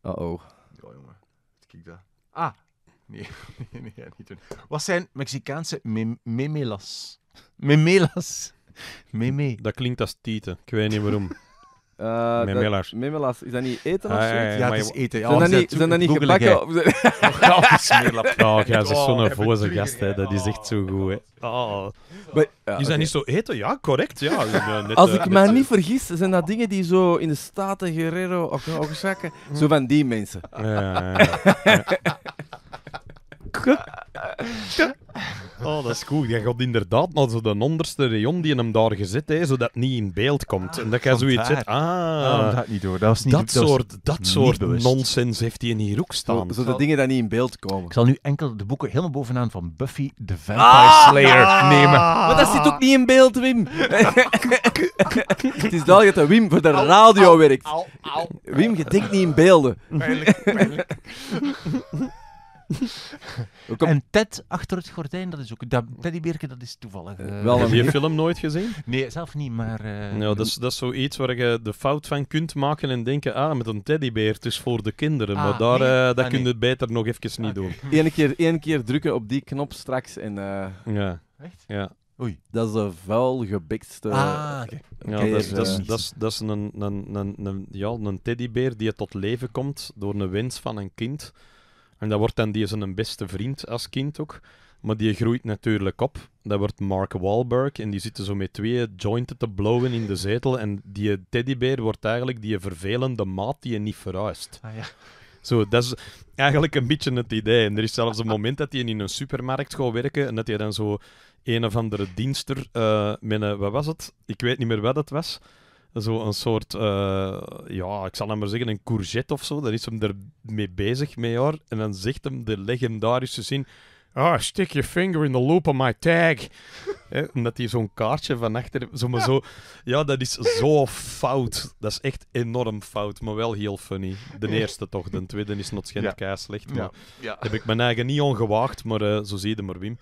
Uh-oh. Ja, jongen. Kijk daar. Nee, nee, nee, niet Wat zijn Mexicaanse memelas? Memelas. Meme. Dat klinkt als tieten. Ik weet niet waarom. Uh, eh, memelas. Is dat niet eten of ah, zo? ja, ja, het is eten. Ja, zijn, dat niet, zijn dat niet gebakken? ze oh, is oh, oh, zo'n voze gast. Hè. Dat is echt zo goed. Hè. Oh. is dat niet zo eten? Ja, correct. Ja. Net, Als eh, ik uh, me eh, niet vergis, zijn dat dingen die zo in de Staten, Guerrero, Oaxaca... Zo van die mensen. ja. Oh, dat is cool. Jij gaat inderdaad naar zo de onderste rayon die hem daar gezet heeft, zodat het niet in beeld komt. en dat je ah, zoiets zegt, ah... ah dat niet door. Dat, was niet, dat, dat soort, dat soort nonsens heeft hij in hier ook staan. Zodat dingen dat niet in beeld komen. Ik zal nu enkel de boeken helemaal bovenaan van Buffy the Vampire ah! Slayer ah! nemen. Maar dat zit ook niet in beeld, Wim. het is wel dat Wim voor de radio werkt. Wim, je denkt niet in beelden. Pijnlijk, pijnlijk. en Ted achter het gordijn, dat is ook... Dat, Teddybeerke, dat is toevallig. Eh, wel, heb je die film nooit gezien? Nee, zelf niet, maar... nou, dat, is, dat is zoiets waar je de fout van kunt maken en denken, ah, met een teddybeer, het is voor de kinderen. maar ah, daar, nee, eh, dat ah, kun je beter nog even niet doen. Eén keer, één keer drukken op die knop straks en... ja. Echt? Ja. Oei. Dat is een vuil gebikste. Ah, okay. ja, dat is, dat dat dat is een, een, een, een, ja, een teddybeer die tot leven komt door een wens van een kind. En dat wordt dan die zijn beste vriend als kind ook. Maar die groeit natuurlijk op. Dat wordt Mark Wahlberg. En die zitten zo met twee jointen te blowen in de zetel. En die teddybeer wordt eigenlijk die vervelende maat die je niet verhuist. Ah, ja. Zo, dat is eigenlijk een beetje het idee. En er is zelfs een moment dat hij in een supermarkt gaat werken en dat hij dan zo een of andere dienster eh, met een, wat was het? Ik weet niet meer wat het was. Zo een soort, eh, ja, ik zal hem maar zeggen, een courgette of zo. Daar is hem ermee bezig mee hoor. En dan zegt hem de legendarische zin. ah stick your finger in the loop of my tag. omdat hij zo'n kaartje van achter... Zo, maar zo, ja, dat is zo fout. Dat is echt enorm fout, maar wel heel funny. De eerste toch, de tweede is nog geen ja. slecht. Maar ja. Heb ik mijn eigen niet ongewaagd, maar eh, zo zie je maar, Wim.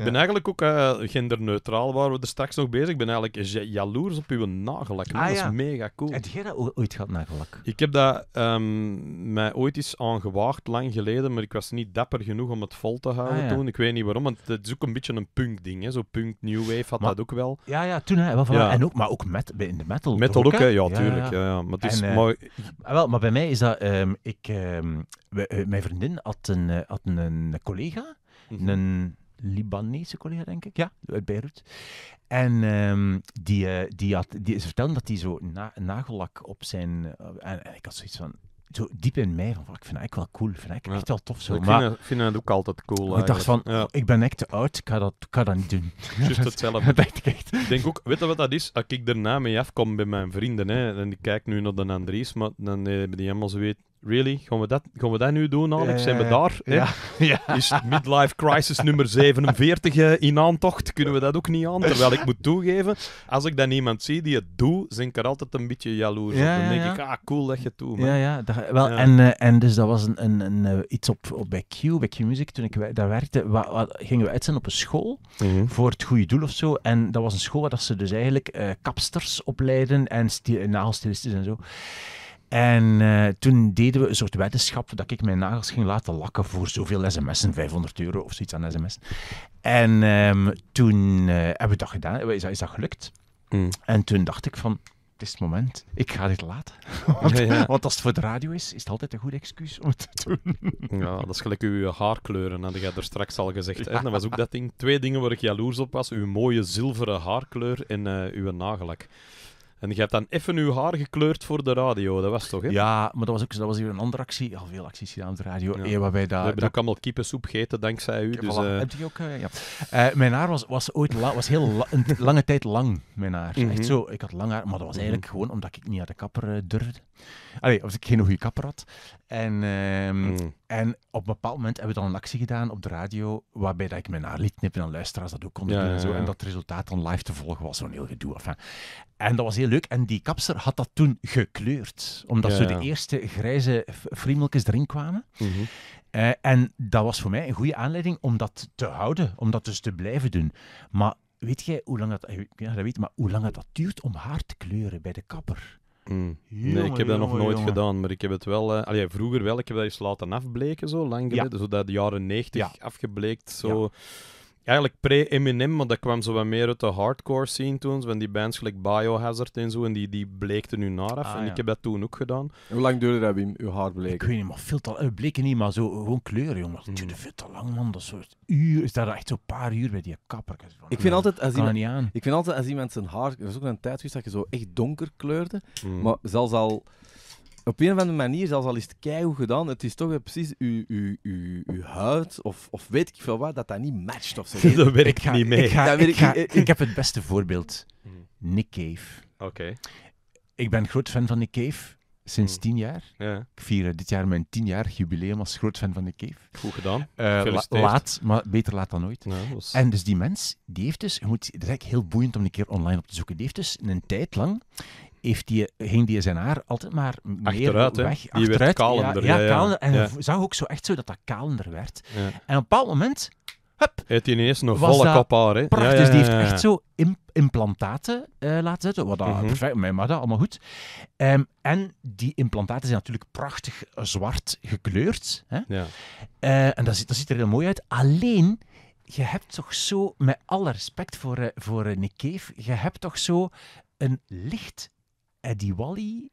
Ik ben eigenlijk ook eh, genderneutraal, waar we er straks nog bezig. Ik ben eigenlijk jaloers op uw nagellak. Ah, dat is mega cool. Heb jij dat ooit gehad, nagellak? Ik heb dat ehm, mij ooit eens aangewaagd, lang geleden, maar ik was niet dapper genoeg om het vol te houden ah, toen. Ik weet niet waarom, want het is ook een beetje een punk-ding. Zo punk New Wave had dat ook wel. Ja, ja toen. Hè, En ook, maar ook met, in de metal. Metal ook, hè? Ja, tuurlijk. Ja, ja. Maar, het is, eh, ah, wel, maar bij mij is dat... Ehm, ik, ehm, eh, mijn vriendin had een, had een collega, mhm. een Libanese collega, denk ik. Ja, uit Beirut. En um, die, eh, die had, die, ze vertelden dat hij zo na, nagellak op zijn... Eh, en, ik had zoiets van, zo diep in mij van, ik vind het eigenlijk wel cool, ik vind het echt wel tof zo. Ik maar, vind, het, ook altijd cool. Ik dacht van, ik ben echt te oud, ik ga dat, ga dat niet doen. Juist hetzelfde. ik, denk ook, weet je wat dat is? Als ik daarna mee afkom bij mijn vrienden, hè, en ik kijk nu naar de Andries, maar dan eh, hebben die helemaal zo weet, Really? Gaan we, dat, gaan we dat nu doen, Alex? Zijn we eh, daar? Ja. Is midlife crisis nummer 47 eh, in aantocht? Kunnen we dat ook niet aan? Terwijl ik moet toegeven, als ik dan iemand zie die het doet, ben ik er altijd een beetje jaloers op. Dan denk ik, ah, cool dat je het doet. Ja, ja, wel, En, eh, en dus dat was een, een, een iets op, op, bij Q, bij Q Music, toen ik daar werkte, gingen we uitzenden op een school mhm. voor het goede doel of zo. En dat was een school waar dat ze dus eigenlijk kapsters opleiden en naalstilisten en zo. En eh, toen deden we een soort wetenschap dat ik mijn nagels ging laten lakken voor zoveel sms'en, 500 euro of zoiets aan sms'en. En ehm, toen eh, hebben we dat gedaan, is dat, is dat gelukt. Mm. En toen dacht ik van, het is het moment. Ik ga dit laten. want, als het voor de radio is, is het altijd een goed excuus om het te doen. ja, dat is gelijk uw haarkleuren, had je er straks al gezegd. Dat was ook dat ding. Twee dingen waar ik jaloers op was. Uw mooie zilveren haarkleur en eh, uw nagellak. En je hebt dan even uw haar gekleurd voor de radio, dat was toch? Hè? Ja, maar dat was ook dat was weer een andere actie. Al veel acties gedaan op de radio. Ja. dat, eh, We hebben ook allemaal kiepensoep gegeten dankzij u. Dus, eh, Heb je ook, eh, ja. mijn haar was, was ooit was heel lange tijd lang. Mijn haar. Echt mhm. zo, ik had lang haar, maar dat was mhm. eigenlijk gewoon omdat ik niet naar de kapper durfde. Allee, of ik geen goede kapper had. En, ehm, hmm. en op een bepaald moment hebben we dan een actie gedaan op de radio, waarbij dat ik mijn haar liet knippen en luisteraars dat ook konden doen en zo. En dat resultaat dan live te volgen was zo'n heel gedoe. Enfin. En dat was heel leuk. En die kapster had dat toen gekleurd, omdat zo de eerste grijze friemeltjes erin kwamen. Mhm. Eh, en dat was voor mij een goede aanleiding om dat te houden, om dat dus te blijven doen. Maar weet jij hoe lang dat, eh, dat weet, maar hoe lang dat duurt om haar te kleuren bij de kapper? Mm. nee, ik heb dat nog nooit gedaan, maar ik heb het wel... Uh, allee, vroeger wel, ik heb dat eens laten afbleken, zo lang geleden. Ja. de jaren 90 afgebleekt, zo eigenlijk pre-Eminem, maar dat kwam zo wat meer uit de hardcore scene toen. Van die bands gelijk Biohazard en zo. En die, die bleekten nu naar af. Ah, en ik heb dat toen ook gedaan. Hoe lang duurde dat, Wim, uw haar bleek. Ik weet niet, maar veel te lang. Eh, Bleken niet, maar zo eh, gewoon kleuren, jongen. Het duurde mm. veel te lang, man. Dat soort uur. Is dat echt zo'n paar uur bij die kapper? Ik vind, altijd, als iemand, aan. ik vind altijd als iemand zijn haar... Er is ook een tijd geweest dat je zo echt donker kleurde. Mm. Maar zelfs al op een of andere manier, zelfs al is het keihard gedaan, het is toch eh, precies uw, uw, uw, uw huid of, of weet ik veel wat, dat dat niet matcht of zo. dat werkt ik ga, niet mee. Ik, ga, ik, ik, heb het beste voorbeeld. Mm. Nick Cave. Oké. Ik ben groot fan van Nick Cave. Sinds mm. tien jaar. Ja. Ik vier eh, dit jaar mijn tienjarig jubileum als groot fan van Nick Cave. Goed gedaan. Uh, laat, maar beter laat dan nooit. Ja, En dus die mens, die heeft dus, Het moet, is eigenlijk heel boeiend om een keer online op te zoeken, die heeft dus een tijd lang heeft die, ging die zijn haar altijd maar meer achteruit, weg. Hè? werd kalender. Ja, ja, ja, En je zag ook zo echt zo dat dat kalender werd. En op een bepaald moment... Hup, heeft hij ineens nog volle kop haar. Prachtig, dus die heeft echt zo implantaten eh, laten zetten. Wat dat, mhm. perfect, mijn maar dat, allemaal goed. Ehm, en die implantaten zijn natuurlijk prachtig zwart gekleurd. Hè? Ja. Eh, en dat ziet, dat ziet er heel mooi uit. Alleen je hebt toch zo, met alle respect voor, eh, voor Nick Cave, je hebt toch zo een licht Eddie Wally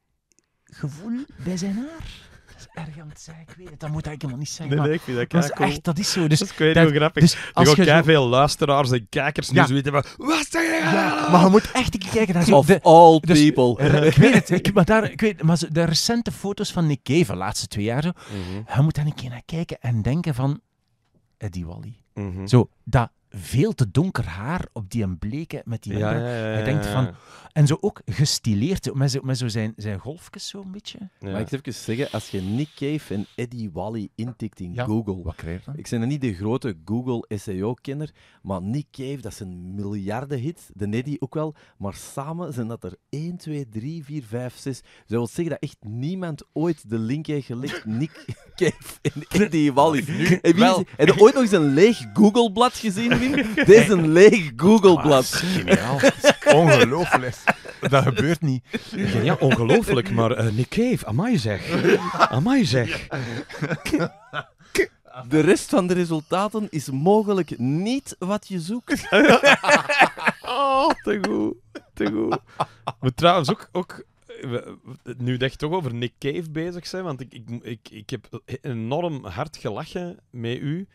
gevoel bij zijn haar. Dat is erg aan het zeggen, ik weet het, dat moet hij helemaal niet zeggen. Nee, nee, ik vind dat, dat is echt, dat is zo. Dus, dat is dat, grappig. Dus er gaan zo... veel luisteraars en kijkers ja. nu weten van, wat zeg je ja, Maar je moet echt een keer kijken naar Of all dus people. ik weet het, ik, maar, daar, ik weet, maar de recente foto's van Nick Cave, de laatste twee jaar, zo, mm je moet daar een keer naar kijken en denken van, Eddie Wally. Mhm. Zo, dat veel te donker haar op die een bleke met die Ja, Hij denkt van... En zo ook gestileerd, met zo, met zijn, zijn golfjes zo'n beetje. Maar ik even zeggen, als je Nick Cave en Eddie Wally intikt in Google... Wat krijg je dan? Ik ben niet de grote Google SEO-kenner, maar Nick Cave, dat is een miljardenhit. De Eddie ook wel. Maar samen zijn dat er 1, 2, 3, 4, 5, 6... Zou dat wil zeggen dat echt niemand ooit de link heeft gelegd. Nick Cave en Eddie Wally. Heb heb je ooit nog eens een leeg Google-blad gezien, Dit is een leeg google Geniaal. Ongelooflijk. Dat gebeurt niet. Ja, ongelooflijk, maar uh, Nick Cave, amai zeg. Amai zeg. De rest van de resultaten is mogelijk niet wat je zoekt. oh, te goed. Te goed. Maar trouwens ook, ook nu ik toch over Nick Cave bezig zijn, want ik, ik, ik, ik heb enorm hard gelachen met u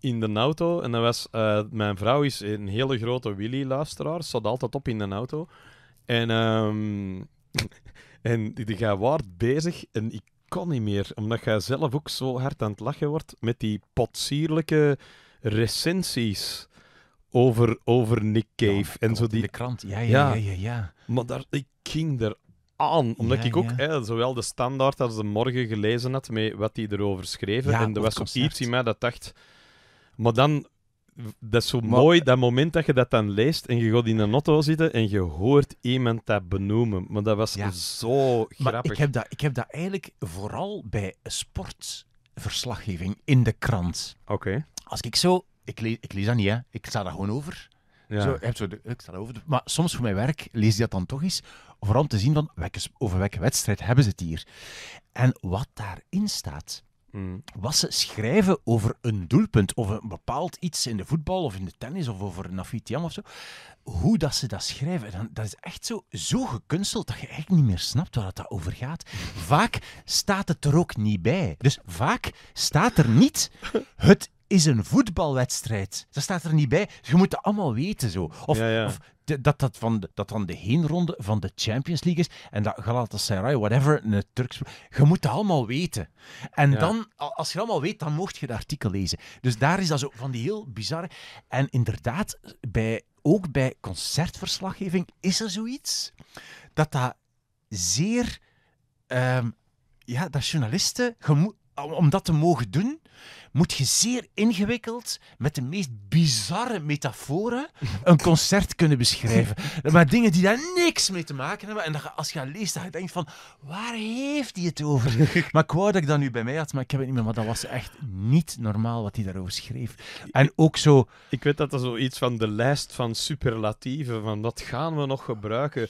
in de auto. En dat was, eh, mijn vrouw is een hele grote Willy-luisteraar. Zat altijd op in de auto. En, ehm, en die gaat waard bezig. En ik kon niet meer, omdat jij zelf ook zo hard aan het lachen wordt met die potsierlijke recensies over, over Nick Cave. en zo die... De krant, ja, ja, ja. ja, Maar daar, ik ging er aan, omdat ik ook hè, zowel de standaard als de morgen gelezen had met wat hij erover schreven. en er was op iets in mij dat dacht maar dan, dat is zo mooi, dat moment dat je dat dan leest en je gaat in een auto zitten en je hoort iemand dat benoemen. Maar dat was ja. zo maar grappig. ik heb, dat, ik heb dat eigenlijk vooral bij sportverslaggeving in de krant. Oké. Als ik zo... Ik, lees, ik lees dat niet, hè. Ik sta daar gewoon over. Ja. Zo, heb zo ik sta over maar soms voor mijn werk lees je dat dan toch eens. Vooral om te zien van welke, over welke wedstrijd hebben ze het hier. En wat daarin staat. Mm. Wat ze schrijven over een doelpunt, of een bepaald iets in de voetbal of in de tennis of over Nafitiam of zo, hoe dat ze dat schrijven, dat is echt zo, zo gekunsteld dat je eigenlijk niet meer snapt waar het over gaat. Vaak staat het er ook niet bij. Dus vaak staat er niet het is een voetbalwedstrijd. Dat staat er niet bij. je moet het allemaal weten zo. Of, ja, ja. of dat, dat, van, dat dan de heenronde van de Champions League is. En dat Galatasaray, whatever, een Turks... Je moet dat allemaal weten. En dan, als je dat allemaal weet, dan mocht je de artikel lezen. Dus daar is dat zo van die heel bizarre... En inderdaad, bij, ook bij concertverslaggeving is er zoiets dat dat zeer... Ehm, ja, dat journalisten... Om dat te mogen doen, moet je zeer ingewikkeld, met de meest bizarre metaforen, een concert kunnen beschrijven. Maar dingen die daar niks mee te maken hebben. En dat als je dat leest, denk je denkt van, waar heeft hij het over? Maar ik wou dat ik dat nu bij mij had, maar ik heb het niet meer. Maar dat was echt niet normaal wat hij daarover schreef. En ook zo... Ik weet dat dat zoiets van de lijst van superlatieven, van wat gaan we nog gebruiken.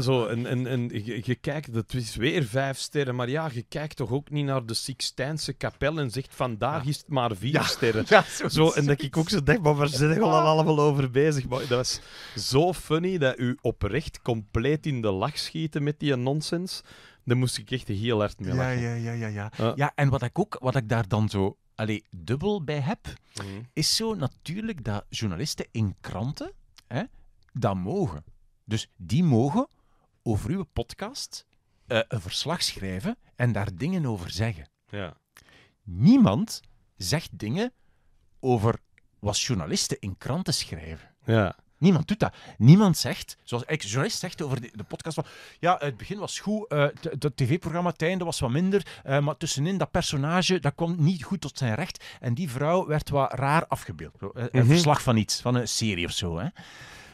zo, en, en, en je, kijkt, dat is weer vijf sterren, maar ja, je kijkt toch ook niet naar de Sixtijnse kapel en zegt van, vandaag is het maar vier sterren. Ja, zo, en dat ik ook zo dacht, maar waar zijn we al allemaal over bezig? Maar dat was zo funny dat u oprecht compleet in de lach schieten met die nonsens. Daar moest ik echt heel hard mee lachen. Ja, ja, ja, ja. Ja, ja en wat ik ook, wat ik daar dan zo allee, dubbel bij heb, mhm. is zo natuurlijk dat journalisten in kranten hè, dat mogen. Dus die mogen over uw podcast eh, een verslag schrijven en daar dingen over zeggen. Ja niemand zegt dingen over wat journalisten in kranten schrijven. Ja. Niemand doet dat. Niemand zegt, zoals een journalist zegt over de, de, podcast, van, ja, het begin was goed, het eh, tv-programma, het einde was wat minder, eh, maar tussenin dat personage, dat kwam niet goed tot zijn recht en die vrouw werd wat raar afgebeeld. Eh, een mhm. verslag van iets, van een serie of zo. Hè.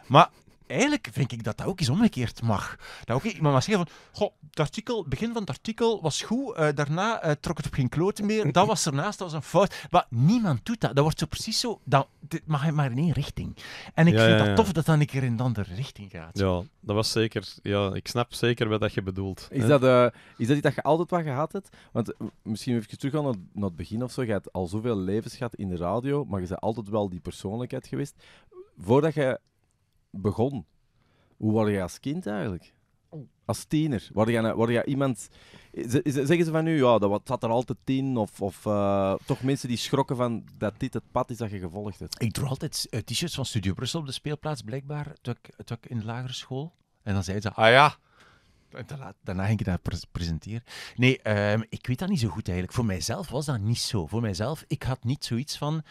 Maar eigenlijk vind ik dat dat ook eens omgekeerd mag. Dat ook iemand mag zeggen van, goh, het artikel, begin van het artikel was goed, eh, daarna eh, trok het op geen kloten meer, dat was ernaast, dat was een fout. Maar niemand doet dat. Dat wordt zo precies zo, dat, dit mag maar in één richting. En ik vind dat tof dat dat een keer in de andere richting gaat. Ja, dat was zeker, ja, ik snap zeker wat dat je bedoelt. Is, dat, uh, is dat iets dat je altijd wat gehad hebt? Want misschien even terug naar, naar het begin of zo, je hebt al zoveel levens gehad in de radio, maar je bent altijd wel die persoonlijkheid geweest. Voordat je begon? Hoe word je als kind eigenlijk? Als tiener? Word je, word je iemand... Zeggen ze van nu, ja, dat zat er altijd tien Of, of eh, toch mensen die schrokken van dat dit het pad is dat je gevolgd hebt? Ik droeg altijd eh, t-shirts van Studio Brussel op de speelplaats, blijkbaar, toen ik, ik in de lagere school. En dan zeiden ze, ah ja, Daarna ging ik dat presenteren. Nee, ehm, ik weet dat niet zo goed eigenlijk. Voor mijzelf was dat niet zo. Voor mijzelf, ik had niet zoiets van...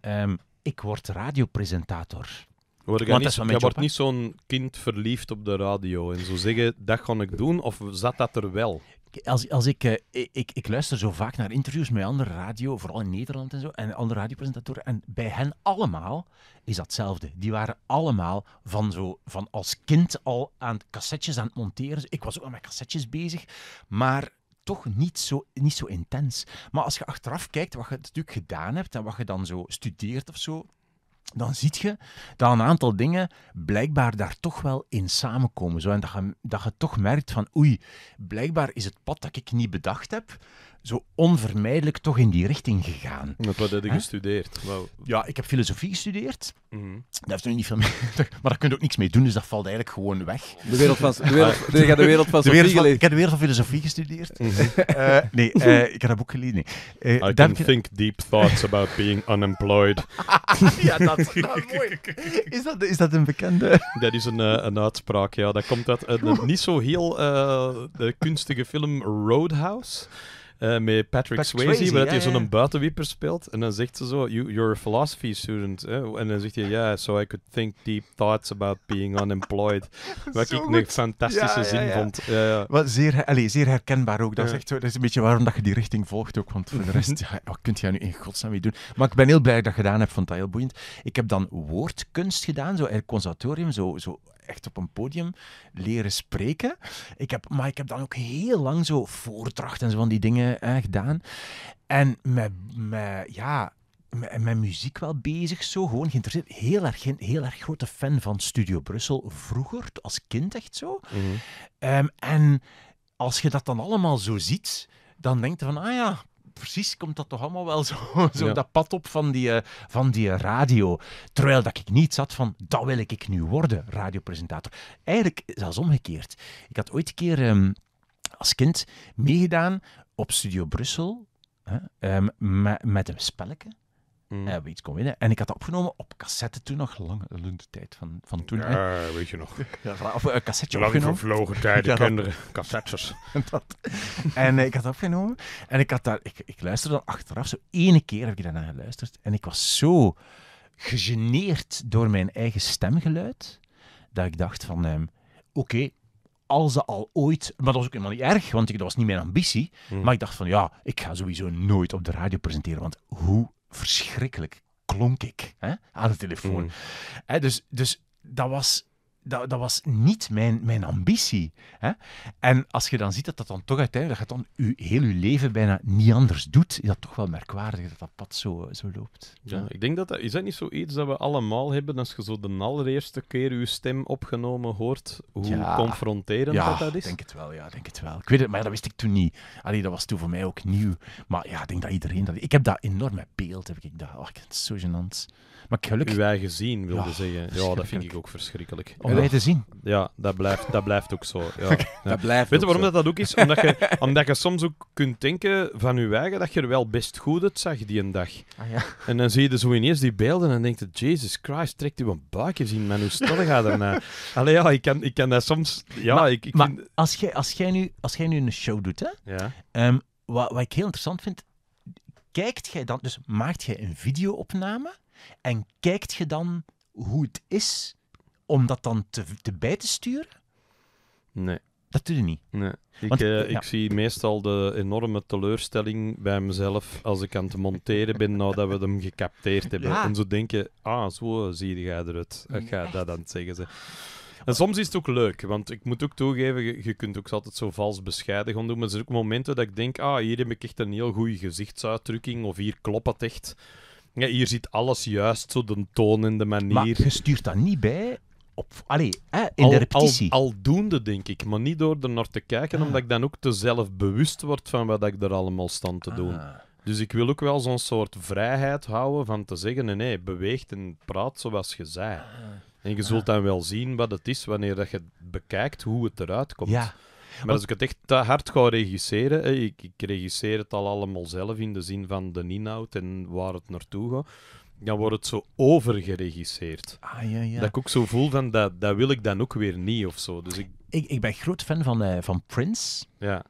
Ehm, ik word radiopresentator. Je wordt niet zo'n kind verliefd op de radio en zo zeggen, dat ga ik doen, of zat dat er wel? Als, als eh, ik, ik, ik luister zo vaak naar interviews met andere radio, vooral in Nederland en zo, en andere radiopresentatoren, en bij hen allemaal is datzelfde. Die waren allemaal van, zo, van als kind al aan cassettes aan het monteren. Dus ik was ook aan mijn cassettes bezig, maar toch niet zo, niet zo intens. Maar als je achteraf kijkt wat je natuurlijk gedaan hebt en wat je dan zo studeert of zo, dan zie je dat een aantal dingen blijkbaar daar toch wel in samenkomen. Zo, en dat je, dat je toch merkt van, oei, blijkbaar is het pad dat ik niet bedacht heb, zo onvermijdelijk toch in die richting gegaan. wat heb je gestudeerd? Ja, ik heb filosofie gestudeerd. Mm -hmm. Dat heeft nu niet veel mee, maar daar kun je ook niks mee doen, dus dat valt eigenlijk gewoon weg. De wereld van, de wereld, ah. de, wereld van de wereld van, Ik heb de wereld van filosofie gestudeerd. Mhm. Eh, nee, eh, ik heb dat boek gelezen. Nee. Eh, I can think deep thoughts about being unemployed. ja, dat, is mooi. Is dat, een bekende? dat is een, een uitspraak, ja. Dat komt uit een niet zo heel de kunstige film Roadhouse. Eh, met Patrick, Swayze, waar hij zo'n buitenwieper speelt. En dan zegt ze zo, you, you're a philosophy student. En dan zegt hij, yeah, so I could think deep thoughts about being unemployed. Wat ik goed. een fantastische zin vond. Wat zeer, allez, zeer herkenbaar ook. Dat, is zo, dat is een beetje waarom dat je die richting volgt ook, want voor de rest, wat kunt jij nu in godsnaam mee doen? Maar ik ben heel blij dat je dat gedaan hebt, vond dat heel boeiend. Ik heb dan woordkunst gedaan, zo in conservatorium, zo, zo echt op een podium leren spreken. Ik heb, maar ik heb dan ook heel lang zo voordrachten en zo van die dingen eh, gedaan. En met, met, ja, met, muziek wel bezig, zo gewoon geïnteresseerd. Heel erg, heel erg grote fan van Studio Brussel vroeger, als kind echt zo. Mhm. Ehm, en als je dat dan allemaal zo ziet, dan denkt je van, ah ja, precies komt dat toch allemaal wel zo, zo dat pad op van die, eh, van die radio. Terwijl dat ik niet zat van, dat wil ik nu worden, radiopresentator. Eigenlijk zelfs omgekeerd. Ik had ooit een keer ehm, als kind meegedaan op Studio Brussel hè, ehm, met, met een spelletje ja En we iets komen winnen. En ik had dat opgenomen op cassette toen nog, lange, lange tijd van, van toen. Ja, weet je nog. Ja, of een eh, cassetje Lang opgenomen. vervlogen tijden, kinderen, cassettes. dat. En eh, ik had dat opgenomen. En ik, had daar, ik, ik luisterde dan achteraf, zo ene keer heb ik daarna geluisterd. En ik was zo gegeneerd door mijn eigen stemgeluid, dat ik dacht van, ehm, oké, als dat al ooit... Maar dat was ook helemaal niet erg, want ik, dat was niet mijn ambitie. Mm. Maar ik dacht van, ja, ik ga sowieso nooit op de radio presenteren, want hoe verschrikkelijk klonk ik hè, aan de telefoon. Mm. Hè, dus, dus dat was dat, dat, was niet mijn, mijn ambitie. Hè? En als je dan ziet dat dat dan toch uiteindelijk, dat je dan je, heel je leven bijna niet anders doet, is dat toch wel merkwaardig dat dat pad zo, zo loopt. Ja, ik denk dat dat, is dat niet zoiets dat we allemaal hebben als je zo de allereerste keer je stem opgenomen hoort, hoe confronterend dat, dat is? Ja, denk het wel, ja, denk het wel. Ik weet het, maar dat wist ik toen niet. Allee, dat was toen voor mij ook nieuw. Maar ja, ik denk dat iedereen dat... Ik heb dat enorme beeld, heb ik dat. Oh, ik vind het zo gênant. Maar gelukkig... Uw eigen zien, wilde zeggen. Ja, dat vind ik ook verschrikkelijk. Om ja. te zien? Ja, dat blijft, dat blijft ook zo. Ja. Dat blijft Weet je waarom dat dat ook is? Omdat je, omdat je soms ook kunt denken van je eigen dat je er wel best goed uit zag die een dag. Ah, en dan zie je dus zo ineens die beelden en denkt je, Jesus Christ, trekt u een buikje zien, man. Hoe stel gaat naar? Nou? Allee, ja, ik kan, ik kan dat soms... Ja, ik, ik maar als, jij, als, jij nu, als jij nu een show doet, hè, um, wat, wat ik heel interessant vind, kijkt jij dan... Dus maakt jij een videoopname... En kijkt je dan hoe het is om dat dan te, bij te sturen? Nee. Dat doe je niet. Nee. Ik, eh, eh, ik zie meestal de enorme teleurstelling bij mezelf als ik aan het monteren ben nadat nou we hem gecapteerd hebben. En zo denken, ah, zo zie je eruit. Ik eh, mm. ga dat dan zeggen. Ze. En soms is het ook leuk, want ik moet ook toegeven, je, je kunt ook altijd zo vals bescheiden gaan doen. Maar er zijn ook momenten dat ik denk, ah, hier heb ik echt een heel goede gezichtsuitdrukking of hier klopt het echt. Ja, hier ziet alles juist, zo de toon en de manier. Maar je stuurt dat niet bij op, hè, in de repetitie. Al, aldoende, denk ik, maar niet door er naar te kijken, ah. omdat ik dan ook te zelfbewust word van wat ik er allemaal stand te doen. Ah. Dus ik wil ook wel zo'n soort vrijheid houden van te zeggen: nee, nee beweegt en praat zoals je zei. Ah. En je zult dan wel zien wat het is wanneer dat je bekijkt hoe het eruit komt. Maar als ik het echt te hard ga regisseren, ik, ik regisseer het al allemaal zelf in de zin van de inhoud en waar het naartoe gaat dan wordt het zo overgeregisseerd. Ah, ja, ja. Dat ik ook zo voel van, dat, dat wil ik dan ook weer niet of zo. Dus ik... Ik, ben groot fan van, eh, van Prince. Ja.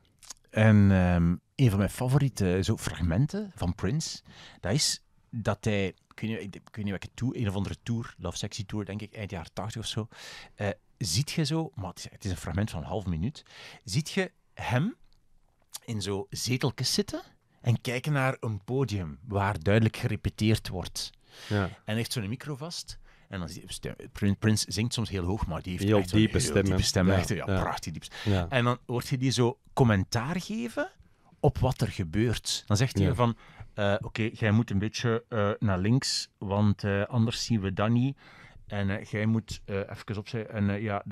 En ehm, een van mijn favoriete eh, zo, fragmenten van Prince, dat is dat hij, ik weet niet, niet welke tour, een of andere tour, Love Sexy Tour, denk ik, eind jaren 80 of zo, eh, ziet je zo, maar het is, een fragment van een half minuut, ziet je hem in zo'n zeteltje zitten en kijken naar een podium waar duidelijk gerepeteerd wordt. Ja. En echt zo'n micro vast. En dan zingt Prince zingt soms heel hoog, maar die heeft heel diepe stemmen. Diepe Ja, echt, ja, prachtig diep. En dan hoort je die zo commentaar geven op wat er gebeurt. Dan zegt hij van, eh, oké, jij moet een beetje eh, naar links, want eh, anders zien we dat niet. En eh, jij moet eh, even opzij. En eh, ja,